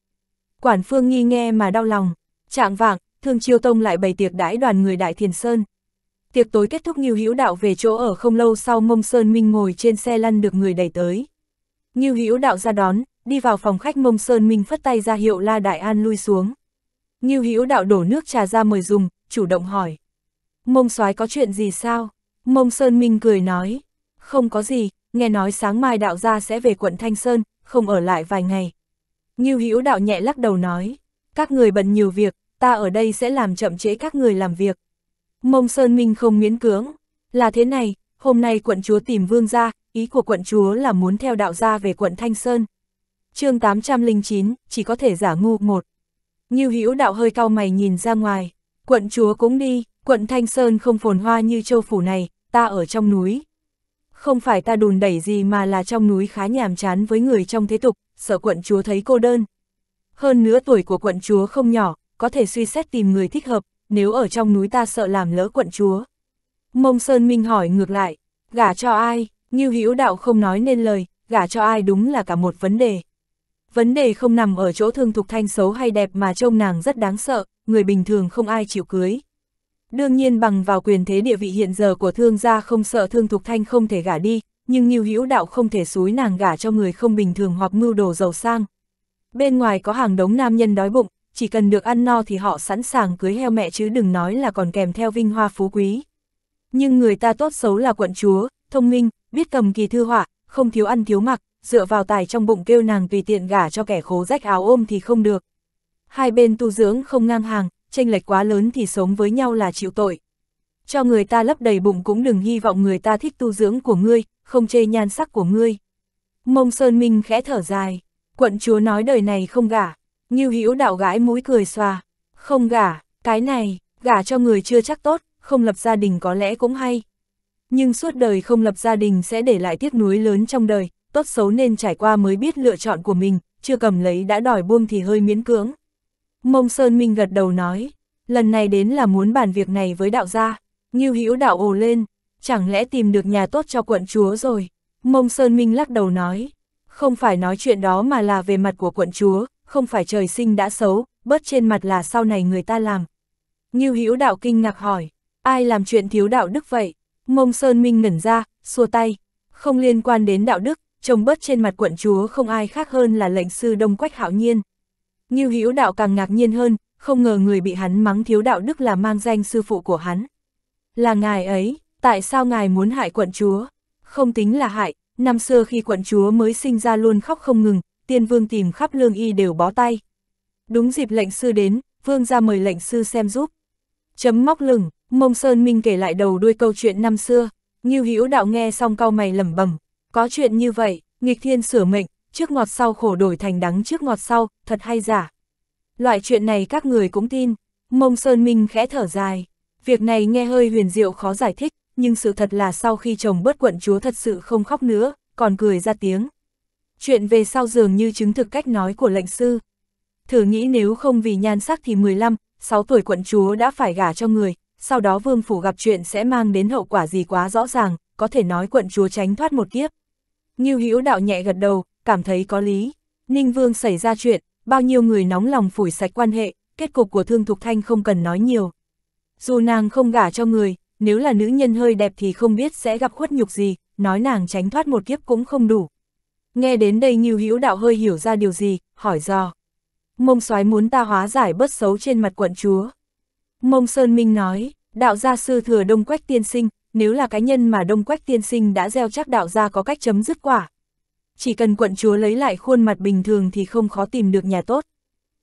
Quản Phương nghi nghe mà đau lòng, trạng vạng, thường Chiêu Tông lại bày tiệc đãi đoàn người Đại Thiền Sơn. Tiệc tối kết thúc Ngưu Hữu Đạo về chỗ ở không lâu sau Mông Sơn Minh ngồi trên xe lăn được người đẩy tới. Ngưu Hữu Đạo ra đón, đi vào phòng khách Mông Sơn Minh phất tay ra hiệu La Đại An lui xuống. Ngưu Hữu Đạo đổ nước trà ra mời dùng, chủ động hỏi. Mông soái có chuyện gì sao? Mông Sơn Minh cười nói. Không có gì, nghe nói sáng mai đạo gia sẽ về quận Thanh Sơn, không ở lại vài ngày. Ngưu Hữu Đạo nhẹ lắc đầu nói. Các người bận nhiều việc, ta ở đây sẽ làm chậm trễ các người làm việc. Mông Sơn Minh không miễn cưỡng, là thế này, hôm nay quận chúa tìm vương gia, ý của quận chúa là muốn theo đạo gia về quận Thanh Sơn. chương 809, chỉ có thể giả ngu một. Như hữu đạo hơi cao mày nhìn ra ngoài, quận chúa cũng đi, quận Thanh Sơn không phồn hoa như châu phủ này, ta ở trong núi. Không phải ta đùn đẩy gì mà là trong núi khá nhàm chán với người trong thế tục, sợ quận chúa thấy cô đơn. Hơn nữa tuổi của quận chúa không nhỏ, có thể suy xét tìm người thích hợp, nếu ở trong núi ta sợ làm lỡ quận chúa. Mông Sơn Minh hỏi ngược lại, gả cho ai, Ngưu Hữu Đạo không nói nên lời, gả cho ai đúng là cả một vấn đề. Vấn đề không nằm ở chỗ thương thục thanh xấu hay đẹp mà trông nàng rất đáng sợ, người bình thường không ai chịu cưới. Đương nhiên bằng vào quyền thế địa vị hiện giờ của thương gia không sợ thương thục thanh không thể gả đi, nhưng Ngưu Hữu Đạo không thể xúi nàng gả cho người không bình thường hoặc mưu đồ giàu sang. Bên ngoài có hàng đống nam nhân đói bụng, chỉ cần được ăn no thì họ sẵn sàng cưới heo mẹ chứ đừng nói là còn kèm theo vinh hoa phú quý. Nhưng người ta tốt xấu là quận chúa, thông minh, biết cầm kỳ thư họa, không thiếu ăn thiếu mặc, dựa vào tài trong bụng kêu nàng tùy tiện gả cho kẻ khố rách áo ôm thì không được. Hai bên tu dưỡng không ngang hàng, tranh lệch quá lớn thì sống với nhau là chịu tội. Cho người ta lấp đầy bụng cũng đừng hy vọng người ta thích tu dưỡng của ngươi, không chê nhan sắc của ngươi. Mông Sơn Minh khẽ thở dài, quận chúa nói đời này không gả, Ngưu Hữu đạo gái mũi cười xòa, không gả, cái này, gả cho người chưa chắc tốt, không lập gia đình có lẽ cũng hay. Nhưng suốt đời không lập gia đình sẽ để lại tiếc nuối lớn trong đời, tốt xấu nên trải qua mới biết lựa chọn của mình, chưa cầm lấy đã đòi buông thì hơi miễn cưỡng. Mông Sơn Minh gật đầu nói, lần này đến là muốn bàn việc này với đạo gia, Ngưu Hữu đạo ồ lên, chẳng lẽ tìm được nhà tốt cho quận chúa rồi. Mông Sơn Minh lắc đầu nói, không phải nói chuyện đó mà là về mặt của quận chúa, không phải trời sinh đã xấu, bớt trên mặt là sau này người ta làm. Ngưu Hữu Đạo kinh ngạc hỏi, ai làm chuyện thiếu đạo đức vậy? Mông Sơn Minh ngẩn ra, xua tay, không liên quan đến đạo đức, trông bớt trên mặt quận chúa không ai khác hơn là lệnh sư Đông Quách Hạo Nhiên. Ngưu Hữu Đạo càng ngạc nhiên hơn, không ngờ người bị hắn mắng thiếu đạo đức là mang danh sư phụ của hắn. Là ngài ấy, tại sao ngài muốn hại quận chúa? Không tính là hại, năm xưa khi quận chúa mới sinh ra luôn khóc không ngừng, tiên vương tìm khắp lương y đều bó tay. Đúng dịp lệnh sư đến, vương ra mời lệnh sư xem giúp. Chấm móc lửng, mông sơn minh kể lại đầu đuôi câu chuyện năm xưa, như hữu đạo nghe xong cau mày lẩm bẩm có chuyện như vậy, nghịch thiên sửa mệnh, trước ngọt sau khổ đổi thành đắng trước ngọt sau, thật hay giả. Loại chuyện này các người cũng tin, mông sơn minh khẽ thở dài, việc này nghe hơi huyền diệu khó giải thích, nhưng sự thật là sau khi chồng bớt quận chúa thật sự không khóc nữa, còn cười ra tiếng. Chuyện về sau dường như chứng thực cách nói của lệnh sư. Thử nghĩ nếu không vì nhan sắc thì 15, 6 tuổi quận chúa đã phải gả cho người, sau đó vương phủ gặp chuyện sẽ mang đến hậu quả gì quá rõ ràng, có thể nói quận chúa tránh thoát một kiếp. Ngưu Hữu đạo nhẹ gật đầu, cảm thấy có lý. Ninh Vương xảy ra chuyện, bao nhiêu người nóng lòng phủi sạch quan hệ, kết cục của Thương Thục Thanh không cần nói nhiều. Dù nàng không gả cho người, nếu là nữ nhân hơi đẹp thì không biết sẽ gặp khuất nhục gì, nói nàng tránh thoát một kiếp cũng không đủ. Nghe đến đây Ngưu Hữu Đạo hơi hiểu ra điều gì, hỏi do. Mông soái muốn ta hóa giải bớt xấu trên mặt quận chúa. Mông Sơn Minh nói, đạo gia sư thừa Đông Quách Tiên Sinh, nếu là cái nhân mà Đông Quách Tiên Sinh đã gieo chắc đạo gia có cách chấm dứt quả. Chỉ cần quận chúa lấy lại khuôn mặt bình thường thì không khó tìm được nhà tốt.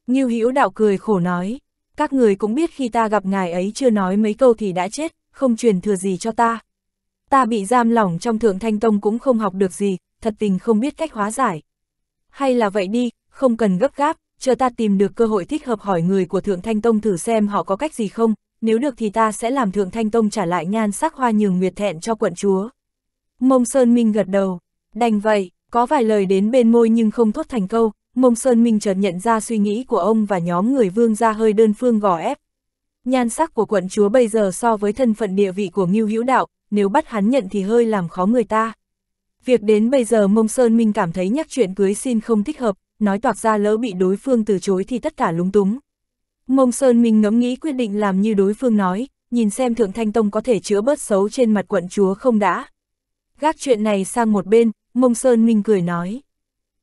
Ngưu Hữu Đạo cười khổ nói, các người cũng biết khi ta gặp ngài ấy chưa nói mấy câu thì đã chết, không truyền thừa gì cho ta. Ta bị giam lỏng trong thượng thanh tông cũng không học được gì, thật tình không biết cách hóa giải. Hay là vậy đi, không cần gấp gáp, chờ ta tìm được cơ hội thích hợp hỏi người của Thượng Thanh Tông thử xem họ có cách gì không, nếu được thì ta sẽ làm Thượng Thanh Tông trả lại nhan sắc hoa nhường nguyệt thẹn cho quận chúa. Mông Sơn Minh gật đầu, đành vậy, có vài lời đến bên môi nhưng không thốt thành câu, Mông Sơn Minh chợt nhận ra suy nghĩ của ông và nhóm người vương ra hơi đơn phương gò ép. Nhan sắc của quận chúa bây giờ so với thân phận địa vị của Ngưu Hữu Đạo, nếu bắt hắn nhận thì hơi làm khó người ta. Việc đến bây giờ Mông Sơn Minh cảm thấy nhắc chuyện cưới xin không thích hợp, nói toạc ra lỡ bị đối phương từ chối thì tất cả lúng túng. Mông Sơn Minh ngẫm nghĩ quyết định làm như đối phương nói, nhìn xem Thượng Thanh Tông có thể chữa bớt xấu trên mặt quận chúa không đã. Gác chuyện này sang một bên, Mông Sơn Minh cười nói.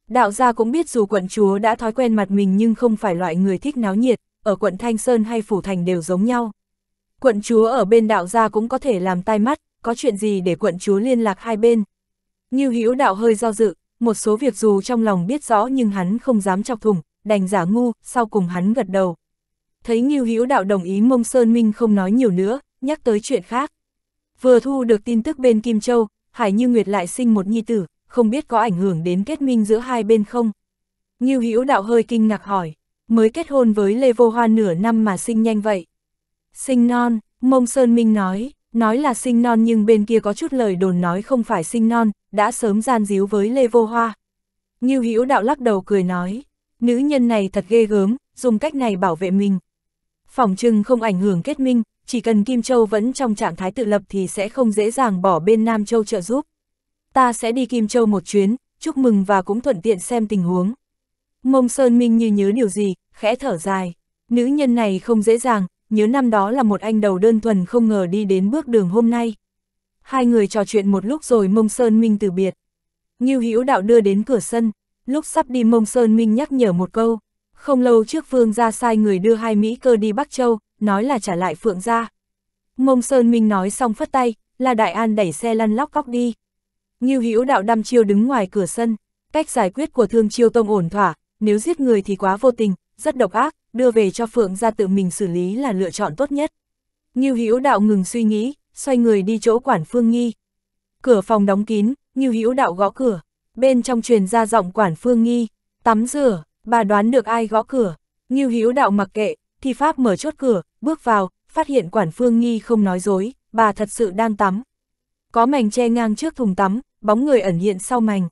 Đạo gia cũng biết dù quận chúa đã thói quen mặt mình nhưng không phải loại người thích náo nhiệt, ở quận Thanh Sơn hay Phủ Thành đều giống nhau. Quận chúa ở bên đạo gia cũng có thể làm tai mắt, có chuyện gì để quận chúa liên lạc hai bên, như Hữu đạo hơi do dự, một số việc dù trong lòng biết rõ nhưng hắn không dám chọc thủng, đành giả ngu, sau cùng hắn gật đầu. Thấy Như Hữu đạo đồng ý Mông Sơn Minh không nói nhiều nữa, nhắc tới chuyện khác. Vừa thu được tin tức bên Kim Châu, Hải Như Nguyệt lại sinh một nhi tử, không biết có ảnh hưởng đến kết minh giữa hai bên không. Như Hữu đạo hơi kinh ngạc hỏi, mới kết hôn với Lê Vô Hoa nửa năm mà sinh nhanh vậy. Sinh non, Mông Sơn Minh nói, nói là sinh non nhưng bên kia có chút lời đồn nói không phải sinh non, đã sớm gian díu với Lê Vô Hoa. Như Hữu Đạo lắc đầu cười nói, nữ nhân này thật ghê gớm, dùng cách này bảo vệ mình. Phòng Trừng không ảnh hưởng kết minh, chỉ cần Kim Châu vẫn trong trạng thái tự lập thì sẽ không dễ dàng bỏ bên Nam Châu trợ giúp. Ta sẽ đi Kim Châu một chuyến, chúc mừng và cũng thuận tiện xem tình huống. Mông Sơn Minh như nhớ điều gì, khẽ thở dài. Nữ nhân này không dễ dàng, nhớ năm đó là một anh đầu đơn thuần không ngờ đi đến bước đường hôm nay hai người trò chuyện một lúc rồi Mông Sơn Minh từ biệt. Ngưu Hữu Đạo đưa đến cửa sân, lúc sắp đi Mông Sơn Minh nhắc nhở một câu, không lâu trước Phương gia sai người đưa hai Mỹ cơ đi Bắc Châu, nói là trả lại Phượng gia. Mông Sơn Minh nói xong phất tay, là Đại An đẩy xe lăn lóc cóc đi. Ngưu Hữu Đạo đăm chiêu đứng ngoài cửa sân, cách giải quyết của Thương Chiêu Tông ổn thỏa, nếu giết người thì quá vô tình, rất độc ác, đưa về cho Phượng gia tự mình xử lý là lựa chọn tốt nhất. Ngưu Hữu Đạo ngừng suy nghĩ, xoay người đi chỗ quản phương nghi. Cửa phòng đóng kín, Ngưu Hữu Đạo gõ cửa, bên trong truyền ra giọng quản phương nghi, tắm rửa, bà đoán được ai gõ cửa. Ngưu Hữu Đạo mặc kệ, thì pháp mở chốt cửa, bước vào, phát hiện quản phương nghi không nói dối, bà thật sự đang tắm. Có mảnh che ngang trước thùng tắm, bóng người ẩn hiện sau mảnh.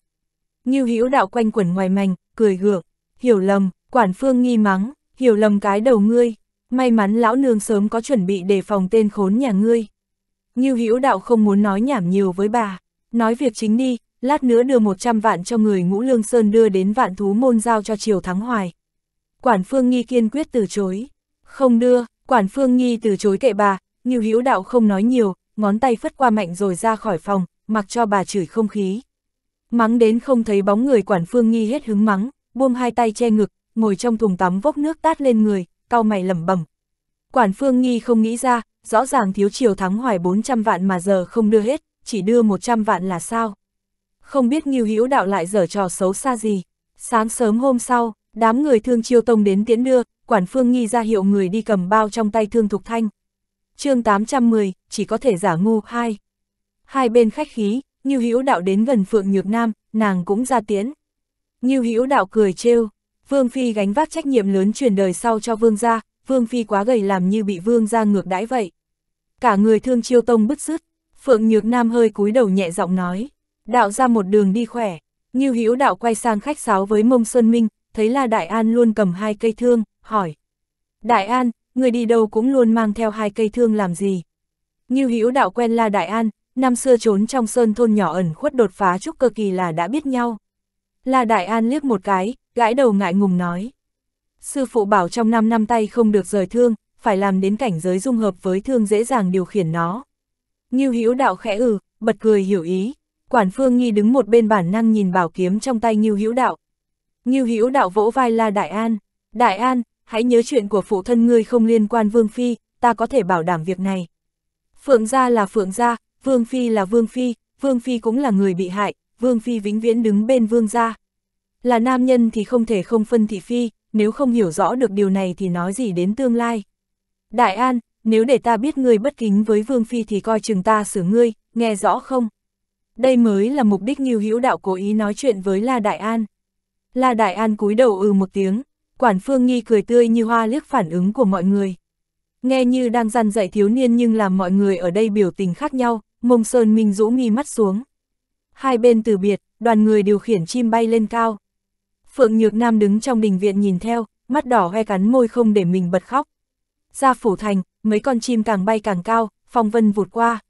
Ngưu Hữu Đạo quanh quẩn ngoài mảnh, cười gượng, hiểu lầm, quản phương nghi mắng, hiểu lầm cái đầu ngươi, may mắn lão nương sớm có chuẩn bị đề phòng tên khốn nhà ngươi. Ngưu Hữu Đạo không muốn nói nhảm nhiều với bà, nói việc chính đi, lát nữa đưa 100 vạn cho người Ngũ Lương Sơn đưa đến vạn thú môn giao cho Triều Thắng Hoài. Quản Phương Nghi kiên quyết từ chối, không đưa, Quản Phương Nghi từ chối kệ bà, Ngưu Hữu Đạo không nói nhiều, ngón tay phất qua mạnh rồi ra khỏi phòng, mặc cho bà chửi không khí. Mắng đến không thấy bóng người Quản Phương Nghi hết hứng mắng, buông hai tay che ngực, ngồi trong thùng tắm vốc nước tát lên người, cau mày lẩm bẩm. Quản Phương Nghi không nghĩ ra, rõ ràng thiếu chiều thắng hoài 400 vạn mà giờ không đưa hết, chỉ đưa 100 vạn là sao? Không biết Ngưu Hữu Đạo lại dở trò xấu xa gì. Sáng sớm hôm sau, đám người thương chiêu tông đến tiễn đưa, quản phương nghi ra hiệu người đi cầm bao trong tay thương thục thanh. chương 810, chỉ có thể giả ngu, hai. Hai bên khách khí, Ngưu Hữu Đạo đến gần Phượng Nhược Nam, nàng cũng ra tiễn. Ngưu Hữu Đạo cười trêu, Vương Phi gánh vác trách nhiệm lớn truyền đời sau cho Vương gia, Vương Phi quá gầy làm như bị Vương ra ngược đãi vậy. Cả người thương chiêu tông bứt rứt, Phượng Nhược Nam hơi cúi đầu nhẹ giọng nói, đạo ra một đường đi khỏe, Như Hữu đạo quay sang khách sáo với Mông Xuân Minh, thấy là Đại An luôn cầm hai cây thương, hỏi. Đại An, người đi đâu cũng luôn mang theo hai cây thương làm gì? Như Hữu đạo quen là Đại An, năm xưa trốn trong sơn thôn nhỏ ẩn khuất đột phá chúc cơ kỳ là đã biết nhau. Là Đại An liếc một cái, gãi đầu ngại ngùng nói. Sư phụ bảo trong 5 năm tay không được rời thương, phải làm đến cảnh giới dung hợp với thương dễ dàng điều khiển nó. Ngưu Hữu Đạo khẽ ừ, bật cười hiểu ý. Quản Phương Nghi đứng một bên bản năng nhìn bảo kiếm trong tay Ngưu Hữu Đạo. Ngưu Hữu Đạo vỗ vai La Đại An, "Đại An, hãy nhớ chuyện của phụ thân ngươi không liên quan Vương phi, ta có thể bảo đảm việc này." Phượng gia là Phượng gia, Vương phi là Vương phi, Vương phi cũng là người bị hại, Vương phi vĩnh viễn đứng bên Vương gia. Là nam nhân thì không thể không phân thị phi, nếu không hiểu rõ được điều này thì nói gì đến tương lai. Đại An, nếu để ta biết ngươi bất kính với Vương Phi thì coi chừng ta xử ngươi, nghe rõ không? Đây mới là mục đích Nghiêu Hữu Đạo cố ý nói chuyện với La Đại An. La Đại An cúi đầu ừ một tiếng, quản phương nghi cười tươi như hoa liếc phản ứng của mọi người. Nghe như đang dằn dạy thiếu niên nhưng làm mọi người ở đây biểu tình khác nhau, mông sơn minh rũ nghi mắt xuống. Hai bên từ biệt, đoàn người điều khiển chim bay lên cao. Phượng Nhược Nam đứng trong đình viện nhìn theo, mắt đỏ hoe cắn môi không để mình bật khóc. Ra phủ thành, mấy con chim càng bay càng cao, phong vân vụt qua.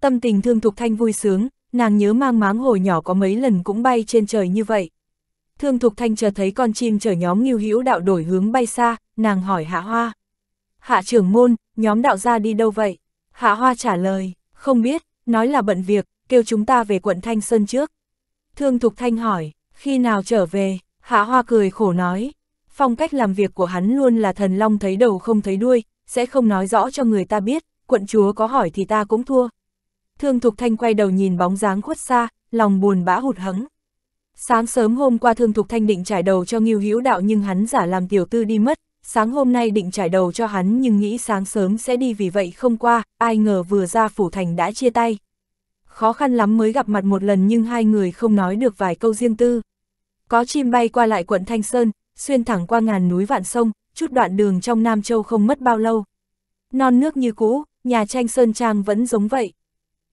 Tâm tình thương Thục Thanh vui sướng, nàng nhớ mang máng hồi nhỏ có mấy lần cũng bay trên trời như vậy. Thương Thục Thanh chờ thấy con chim chở nhóm nghiêu hữu đạo đổi hướng bay xa, nàng hỏi Hạ Hoa. Hạ trưởng môn, nhóm đạo gia đi đâu vậy? Hạ Hoa trả lời, không biết, nói là bận việc, kêu chúng ta về quận Thanh Sơn trước. Thương Thục Thanh hỏi, khi nào trở về, Hạ Hoa cười khổ nói, phong cách làm việc của hắn luôn là thần long thấy đầu không thấy đuôi, sẽ không nói rõ cho người ta biết, quận chúa có hỏi thì ta cũng thua. Thương Thục Thanh quay đầu nhìn bóng dáng khuất xa, lòng buồn bã hụt hẫng. Sáng sớm hôm qua Thương Thục Thanh định trải đầu cho Ngưu Hữu Đạo nhưng hắn giả làm tiểu tư đi mất, sáng hôm nay định trải đầu cho hắn nhưng nghĩ sáng sớm sẽ đi vì vậy không qua, ai ngờ vừa ra phủ thành đã chia tay. Khó khăn lắm mới gặp mặt một lần nhưng hai người không nói được vài câu riêng tư. Có chim bay qua lại quận Thanh Sơn, xuyên thẳng qua ngàn núi vạn sông, chút đoạn đường trong Nam Châu không mất bao lâu. Non nước như cũ, nhà tranh Sơn Trang vẫn giống vậy.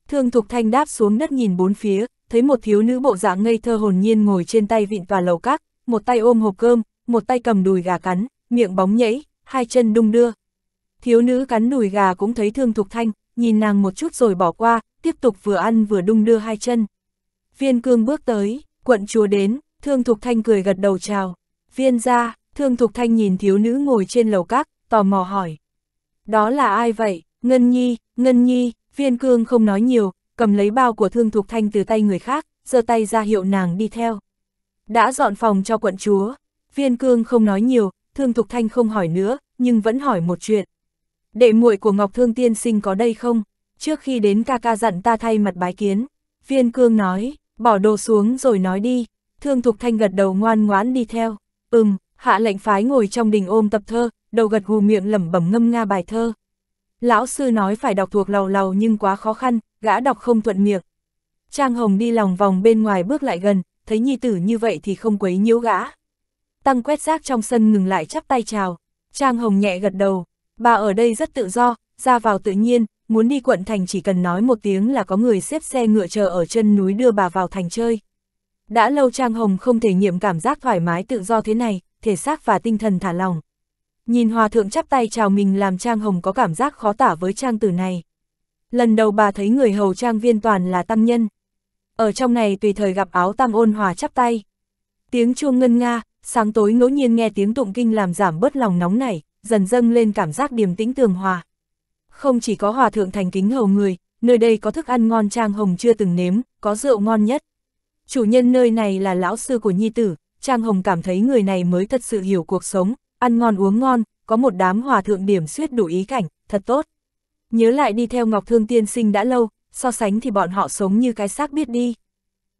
Thương Thục Thanh đáp xuống đất nhìn bốn phía, thấy một thiếu nữ bộ dạng ngây thơ hồn nhiên ngồi trên tay vịn tòa lầu các, một tay ôm hộp cơm, một tay cầm đùi gà cắn, miệng bóng nhảy, hai chân đung đưa. Thiếu nữ cắn đùi gà cũng thấy Thương Thục Thanh, nhìn nàng một chút rồi bỏ qua, tiếp tục vừa ăn vừa đung đưa hai chân. Viên cương bước tới, quận chúa đến, Thương Thục Thanh cười gật đầu chào. Viên gia, Thương Thục Thanh nhìn thiếu nữ ngồi trên lầu các, tò mò hỏi. Đó là ai vậy? Ngân Nhi, Ngân Nhi, viên cương không nói nhiều, cầm lấy bao của Thương Thục Thanh từ tay người khác, giơ tay ra hiệu nàng đi theo. Đã dọn phòng cho quận chúa. Viên cương không nói nhiều, Thương Thục Thanh không hỏi nữa, nhưng vẫn hỏi một chuyện. Đệ muội của Ngọc Thương Tiên Sinh có đây không? Trước khi đến ca ca dặn ta thay mặt bái kiến. Viên cương nói, bỏ đồ xuống rồi nói đi, Thương Thục Thanh gật đầu ngoan ngoãn đi theo, ừm, hạ lệnh phái ngồi trong đình ôm tập thơ, đầu gật gù miệng lẩm bẩm ngâm nga bài thơ. Lão sư nói phải đọc thuộc lầu lầu nhưng quá khó khăn, gã đọc không thuận miệng. Trang Hồng đi lòng vòng bên ngoài bước lại gần, thấy nhi tử như vậy thì không quấy nhiễu gã. Tăng quét rác trong sân ngừng lại chắp tay chào, Trang Hồng nhẹ gật đầu, bà ở đây rất tự do, ra vào tự nhiên, muốn đi quận thành chỉ cần nói một tiếng là có người xếp xe ngựa chờ ở chân núi đưa bà vào thành chơi. Đã lâu Trang Hồng không thể nghiệm cảm giác thoải mái tự do thế này, thể xác và tinh thần thả lòng. Nhìn hòa thượng chắp tay chào mình làm Trang Hồng có cảm giác khó tả với Trang tử này. Lần đầu bà thấy người hầu Trang viên toàn là tăng nhân. Ở trong này tùy thời gặp áo tăng ôn hòa chắp tay. Tiếng chuông ngân nga, sáng tối ngẫu nhiên nghe tiếng tụng kinh làm giảm bớt lòng nóng nảy dần dâng lên cảm giác điềm tĩnh tường hòa. Không chỉ có hòa thượng thành kính hầu người, nơi đây có thức ăn ngon Trang Hồng chưa từng nếm, có rượu ngon nhất. Chủ nhân nơi này là lão sư của nhi tử, Trang Hồng cảm thấy người này mới thật sự hiểu cuộc sống, ăn ngon uống ngon, có một đám hòa thượng điểm suyết đủ ý cảnh, thật tốt. Nhớ lại đi theo Ngọc Thương Tiên Sinh đã lâu, so sánh thì bọn họ sống như cái xác biết đi.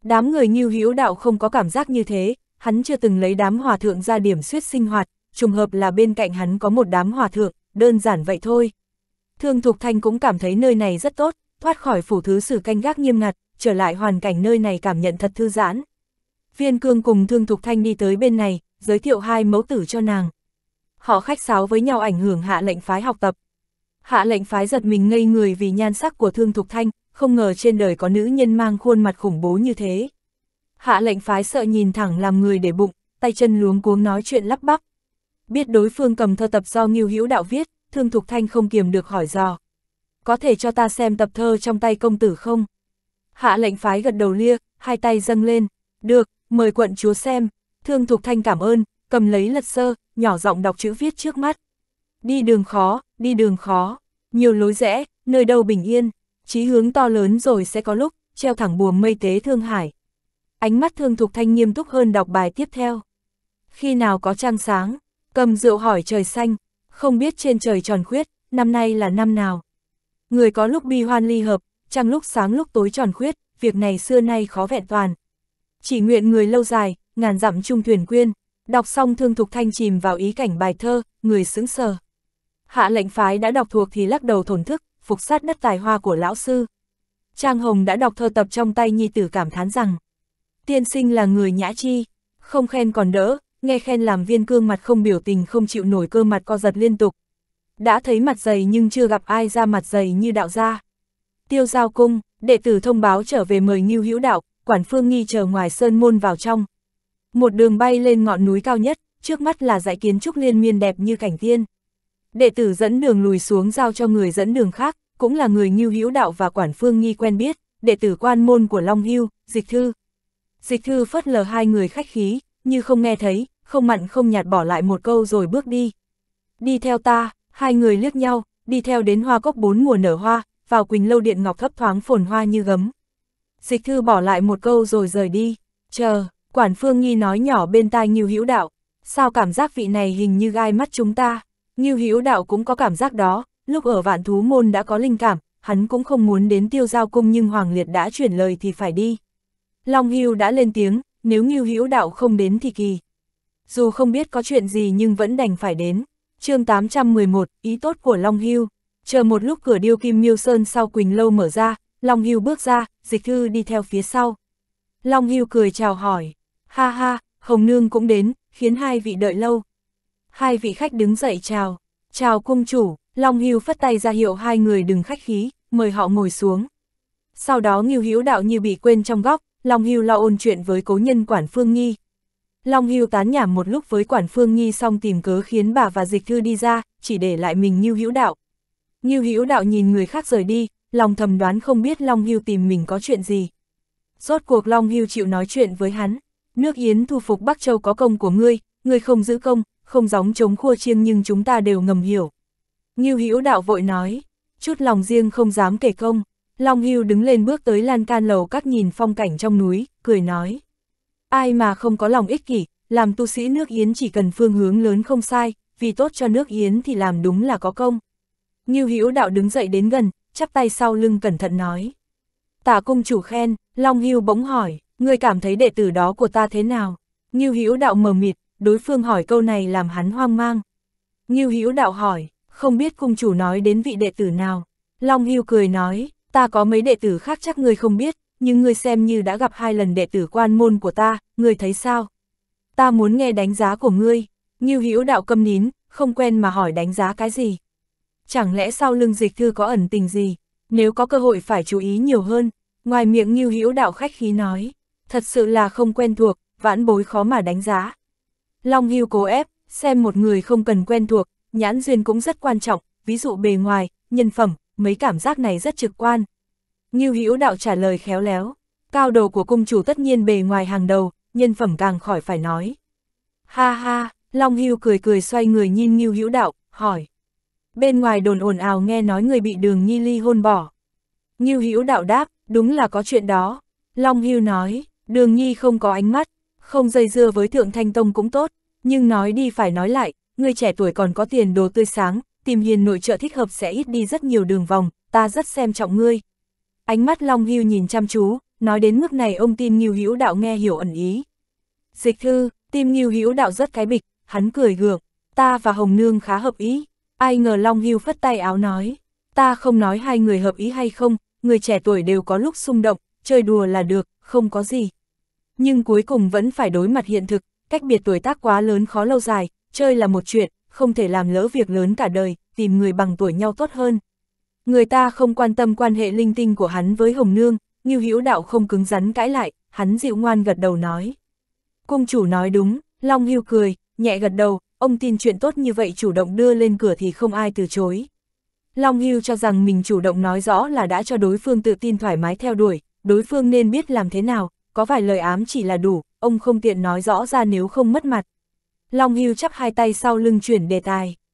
Đám người như hữu đạo không có cảm giác như thế, hắn chưa từng lấy đám hòa thượng ra điểm suyết sinh hoạt, trùng hợp là bên cạnh hắn có một đám hòa thượng, đơn giản vậy thôi. Thương Thục Thanh cũng cảm thấy nơi này rất tốt, thoát khỏi phủ thứ sử canh gác nghiêm ngặt, trở lại hoàn cảnh nơi này cảm nhận thật thư giãn. Viên cương cùng Thương Thục Thanh đi tới bên này, giới thiệu hai mẫu tử cho nàng. Họ khách sáo với nhau ảnh hưởng hạ lệnh phái học tập. Hạ lệnh phái giật mình ngây người vì nhan sắc của Thương Thục Thanh, không ngờ trên đời có nữ nhân mang khuôn mặt khủng bố như thế. Hạ lệnh phái sợ nhìn thẳng làm người để bụng, tay chân luống cuống nói chuyện lắp bắp. Biết đối phương cầm thơ tập do Ngưu Hữu Đạo viết, Thương Thục Thanh không kiềm được hỏi dò. Có thể cho ta xem tập thơ trong tay công tử không? Hạ lệnh phái gật đầu lia, hai tay dâng lên. Được, mời quận chúa xem. Thương Thục Thanh cảm ơn, cầm lấy lật sơ, nhỏ giọng đọc chữ viết trước mắt. Đi đường khó, đi đường khó. Nhiều lối rẽ, nơi đâu bình yên. Chí hướng to lớn rồi sẽ có lúc, treo thẳng buồm mây tế Thương Hải. Ánh mắt Thương Thục Thanh nghiêm túc hơn đọc bài tiếp theo. Khi nào có trăng sáng, cầm rượu hỏi trời xanh, không biết trên trời tròn khuyết, năm nay là năm nào. Người có lúc bi hoan ly hợp, trăng lúc sáng lúc tối tròn khuyết, việc này xưa nay khó vẹn toàn. Chỉ nguyện người lâu dài, ngàn dặm chung thuyền quyên, đọc xong thương thục thanh chìm vào ý cảnh bài thơ, người sững sờ. Hạ lệnh phái đã đọc thuộc thì lắc đầu thổn thức, phục sát đất tài hoa của lão sư. Trang Hồng đã đọc thơ tập trong tay nhi tử cảm thán rằng, tiên sinh là người nhã chi, không khen còn đỡ, nghe khen làm viên cương mặt không biểu tình không chịu nổi cơ mặt co giật liên tục. Đã thấy mặt dày nhưng chưa gặp ai ra mặt dày như đạo gia tiêu giao cung, đệ tử thông báo trở về mời Ngưu Hữu Đạo, quản phương nghi chờ ngoài sơn môn vào trong. Một đường bay lên ngọn núi cao nhất, trước mắt là dãy kiến trúc liên miên đẹp như cảnh tiên. Đệ tử dẫn đường lùi xuống giao cho người dẫn đường khác, cũng là người Ngưu Hữu Đạo và quản phương nghi quen biết, đệ tử quan môn của Long Hưu, Dịch Thư. Dịch Thư phất lờ hai người khách khí, như không nghe thấy, không mặn không nhạt bỏ lại một câu rồi bước đi. Đi theo ta, hai người liếc nhau, đi theo đến hoa cốc bốn mùa nở hoa, vào Quỳnh Lâu Điện Ngọc thấp thoáng phồn hoa như gấm. Dịch thư bỏ lại một câu rồi rời đi, chờ, quản phương nghi nói nhỏ bên tai Ngưu Hữu Đạo, sao cảm giác vị này hình như gai mắt chúng ta, Ngưu Hữu Đạo cũng có cảm giác đó, lúc ở vạn thú môn đã có linh cảm, hắn cũng không muốn đến tiêu giao cung nhưng Hoàng Liệt đã chuyển lời thì phải đi. Long Hưu đã lên tiếng, nếu Ngưu Hữu Đạo không đến thì kỳ. Dù không biết có chuyện gì nhưng vẫn đành phải đến. chương 811, ý tốt của Long Hưu chờ một lúc cửa điêu kim miêu sơn sau Quỳnh Lâu mở ra, Long Hưu bước ra, dịch thư đi theo phía sau. Long Hưu cười chào hỏi, ha ha, Hồng Nương cũng đến, khiến hai vị đợi lâu. Hai vị khách đứng dậy chào, chào cung chủ, Long Hưu phất tay ra hiệu hai người đừng khách khí, mời họ ngồi xuống. Sau đó Ngưu Hữu Đạo như bị quên trong góc, Long Hưu lo ôn chuyện với cố nhân Quản Phương Nghi. Long Hưu tán nhảm một lúc với Quản Phương Nghi xong tìm cớ khiến bà và Dịch Thư đi ra, chỉ để lại mình Ngưu Hữu Đạo. Ngưu Hữu Đạo nhìn người khác rời đi, lòng thầm đoán không biết Long Hưu tìm mình có chuyện gì. Rốt cuộc Long Hưu chịu nói chuyện với hắn, nước Yến thu phục Bắc Châu có công của ngươi, ngươi không giữ công, không gióng chống khua chiêng nhưng chúng ta đều ngầm hiểu. Ngưu Hữu Đạo vội nói, chút lòng riêng không dám kể công. Long Hưu đứng lên bước tới lan can lầu các nhìn phong cảnh trong núi, cười nói. Ai mà không có lòng ích kỷ, làm tu sĩ nước Yến chỉ cần phương hướng lớn không sai, vì tốt cho nước Yến thì làm đúng là có công. Ngưu Hữu Đạo đứng dậy đến gần, chắp tay sau lưng cẩn thận nói. Tả cung chủ khen, Long Hưu bỗng hỏi, ngươi cảm thấy đệ tử đó của ta thế nào? Ngưu Hữu Đạo mờ mịt, đối phương hỏi câu này làm hắn hoang mang. Ngưu Hữu Đạo hỏi, không biết cung chủ nói đến vị đệ tử nào? Long Hưu cười nói, ta có mấy đệ tử khác chắc ngươi không biết, nhưng ngươi xem như đã gặp hai lần đệ tử quan môn của ta, ngươi thấy sao? Ta muốn nghe đánh giá của ngươi. Ngưu Hữu Đạo câm nín, không quen mà hỏi đánh giá cái gì chẳng lẽ sau lưng dịch thư có ẩn tình gì, nếu có cơ hội phải chú ý nhiều hơn, ngoài miệng nghiêu hữu đạo khách khí nói, thật sự là không quen thuộc, vãn bối khó mà đánh giá. Long hưu cố ép, xem một người không cần quen thuộc, nhãn duyên cũng rất quan trọng, ví dụ bề ngoài, nhân phẩm, mấy cảm giác này rất trực quan. Nghiêu hữu đạo trả lời khéo léo, cao đồ của cung chủ tất nhiên bề ngoài hàng đầu, nhân phẩm càng khỏi phải nói. Ha ha, Long hưu cười cười xoay người nhìn Nghiêu hữu đạo, hỏi bên ngoài đồn ồn ào nghe nói người bị đường nhi ly hôn bỏ. Ngưu Hữu đạo đáp, đúng là có chuyện đó. Long Hưu nói, đường nhi không có ánh mắt, không dây dưa với thượng thanh tông cũng tốt, nhưng nói đi phải nói lại, người trẻ tuổi còn có tiền đồ tươi sáng, tìm hiền nội trợ thích hợp sẽ ít đi rất nhiều đường vòng, ta rất xem trọng ngươi. Ánh mắt Long Hưu nhìn chăm chú, nói đến mức này ông tin Ngưu Hữu đạo nghe hiểu ẩn ý. Dịch thư, tim Ngưu Hữu đạo rất cái bịch, hắn cười gượng, ta và Hồng Nương khá hợp ý. Ai ngờ Long Hưu phất tay áo nói, ta không nói hai người hợp ý hay không, người trẻ tuổi đều có lúc xung động, chơi đùa là được, không có gì. Nhưng cuối cùng vẫn phải đối mặt hiện thực, cách biệt tuổi tác quá lớn khó lâu dài, chơi là một chuyện, không thể làm lỡ việc lớn cả đời, tìm người bằng tuổi nhau tốt hơn. Người ta không quan tâm quan hệ linh tinh của hắn với Hồng Nương, Ngưu Hữu Đạo không cứng rắn cãi lại, hắn dịu ngoan gật đầu nói. Cung chủ nói đúng, Long Hưu cười, nhẹ gật đầu, ông tin chuyện tốt như vậy chủ động đưa lên cửa thì không ai từ chối. Long Hưu cho rằng mình chủ động nói rõ là đã cho đối phương tự tin thoải mái theo đuổi, đối phương nên biết làm thế nào, có vài lời ám chỉ là đủ, ông không tiện nói rõ ra nếu không mất mặt. Long Hưu chắp hai tay sau lưng chuyển đề tài.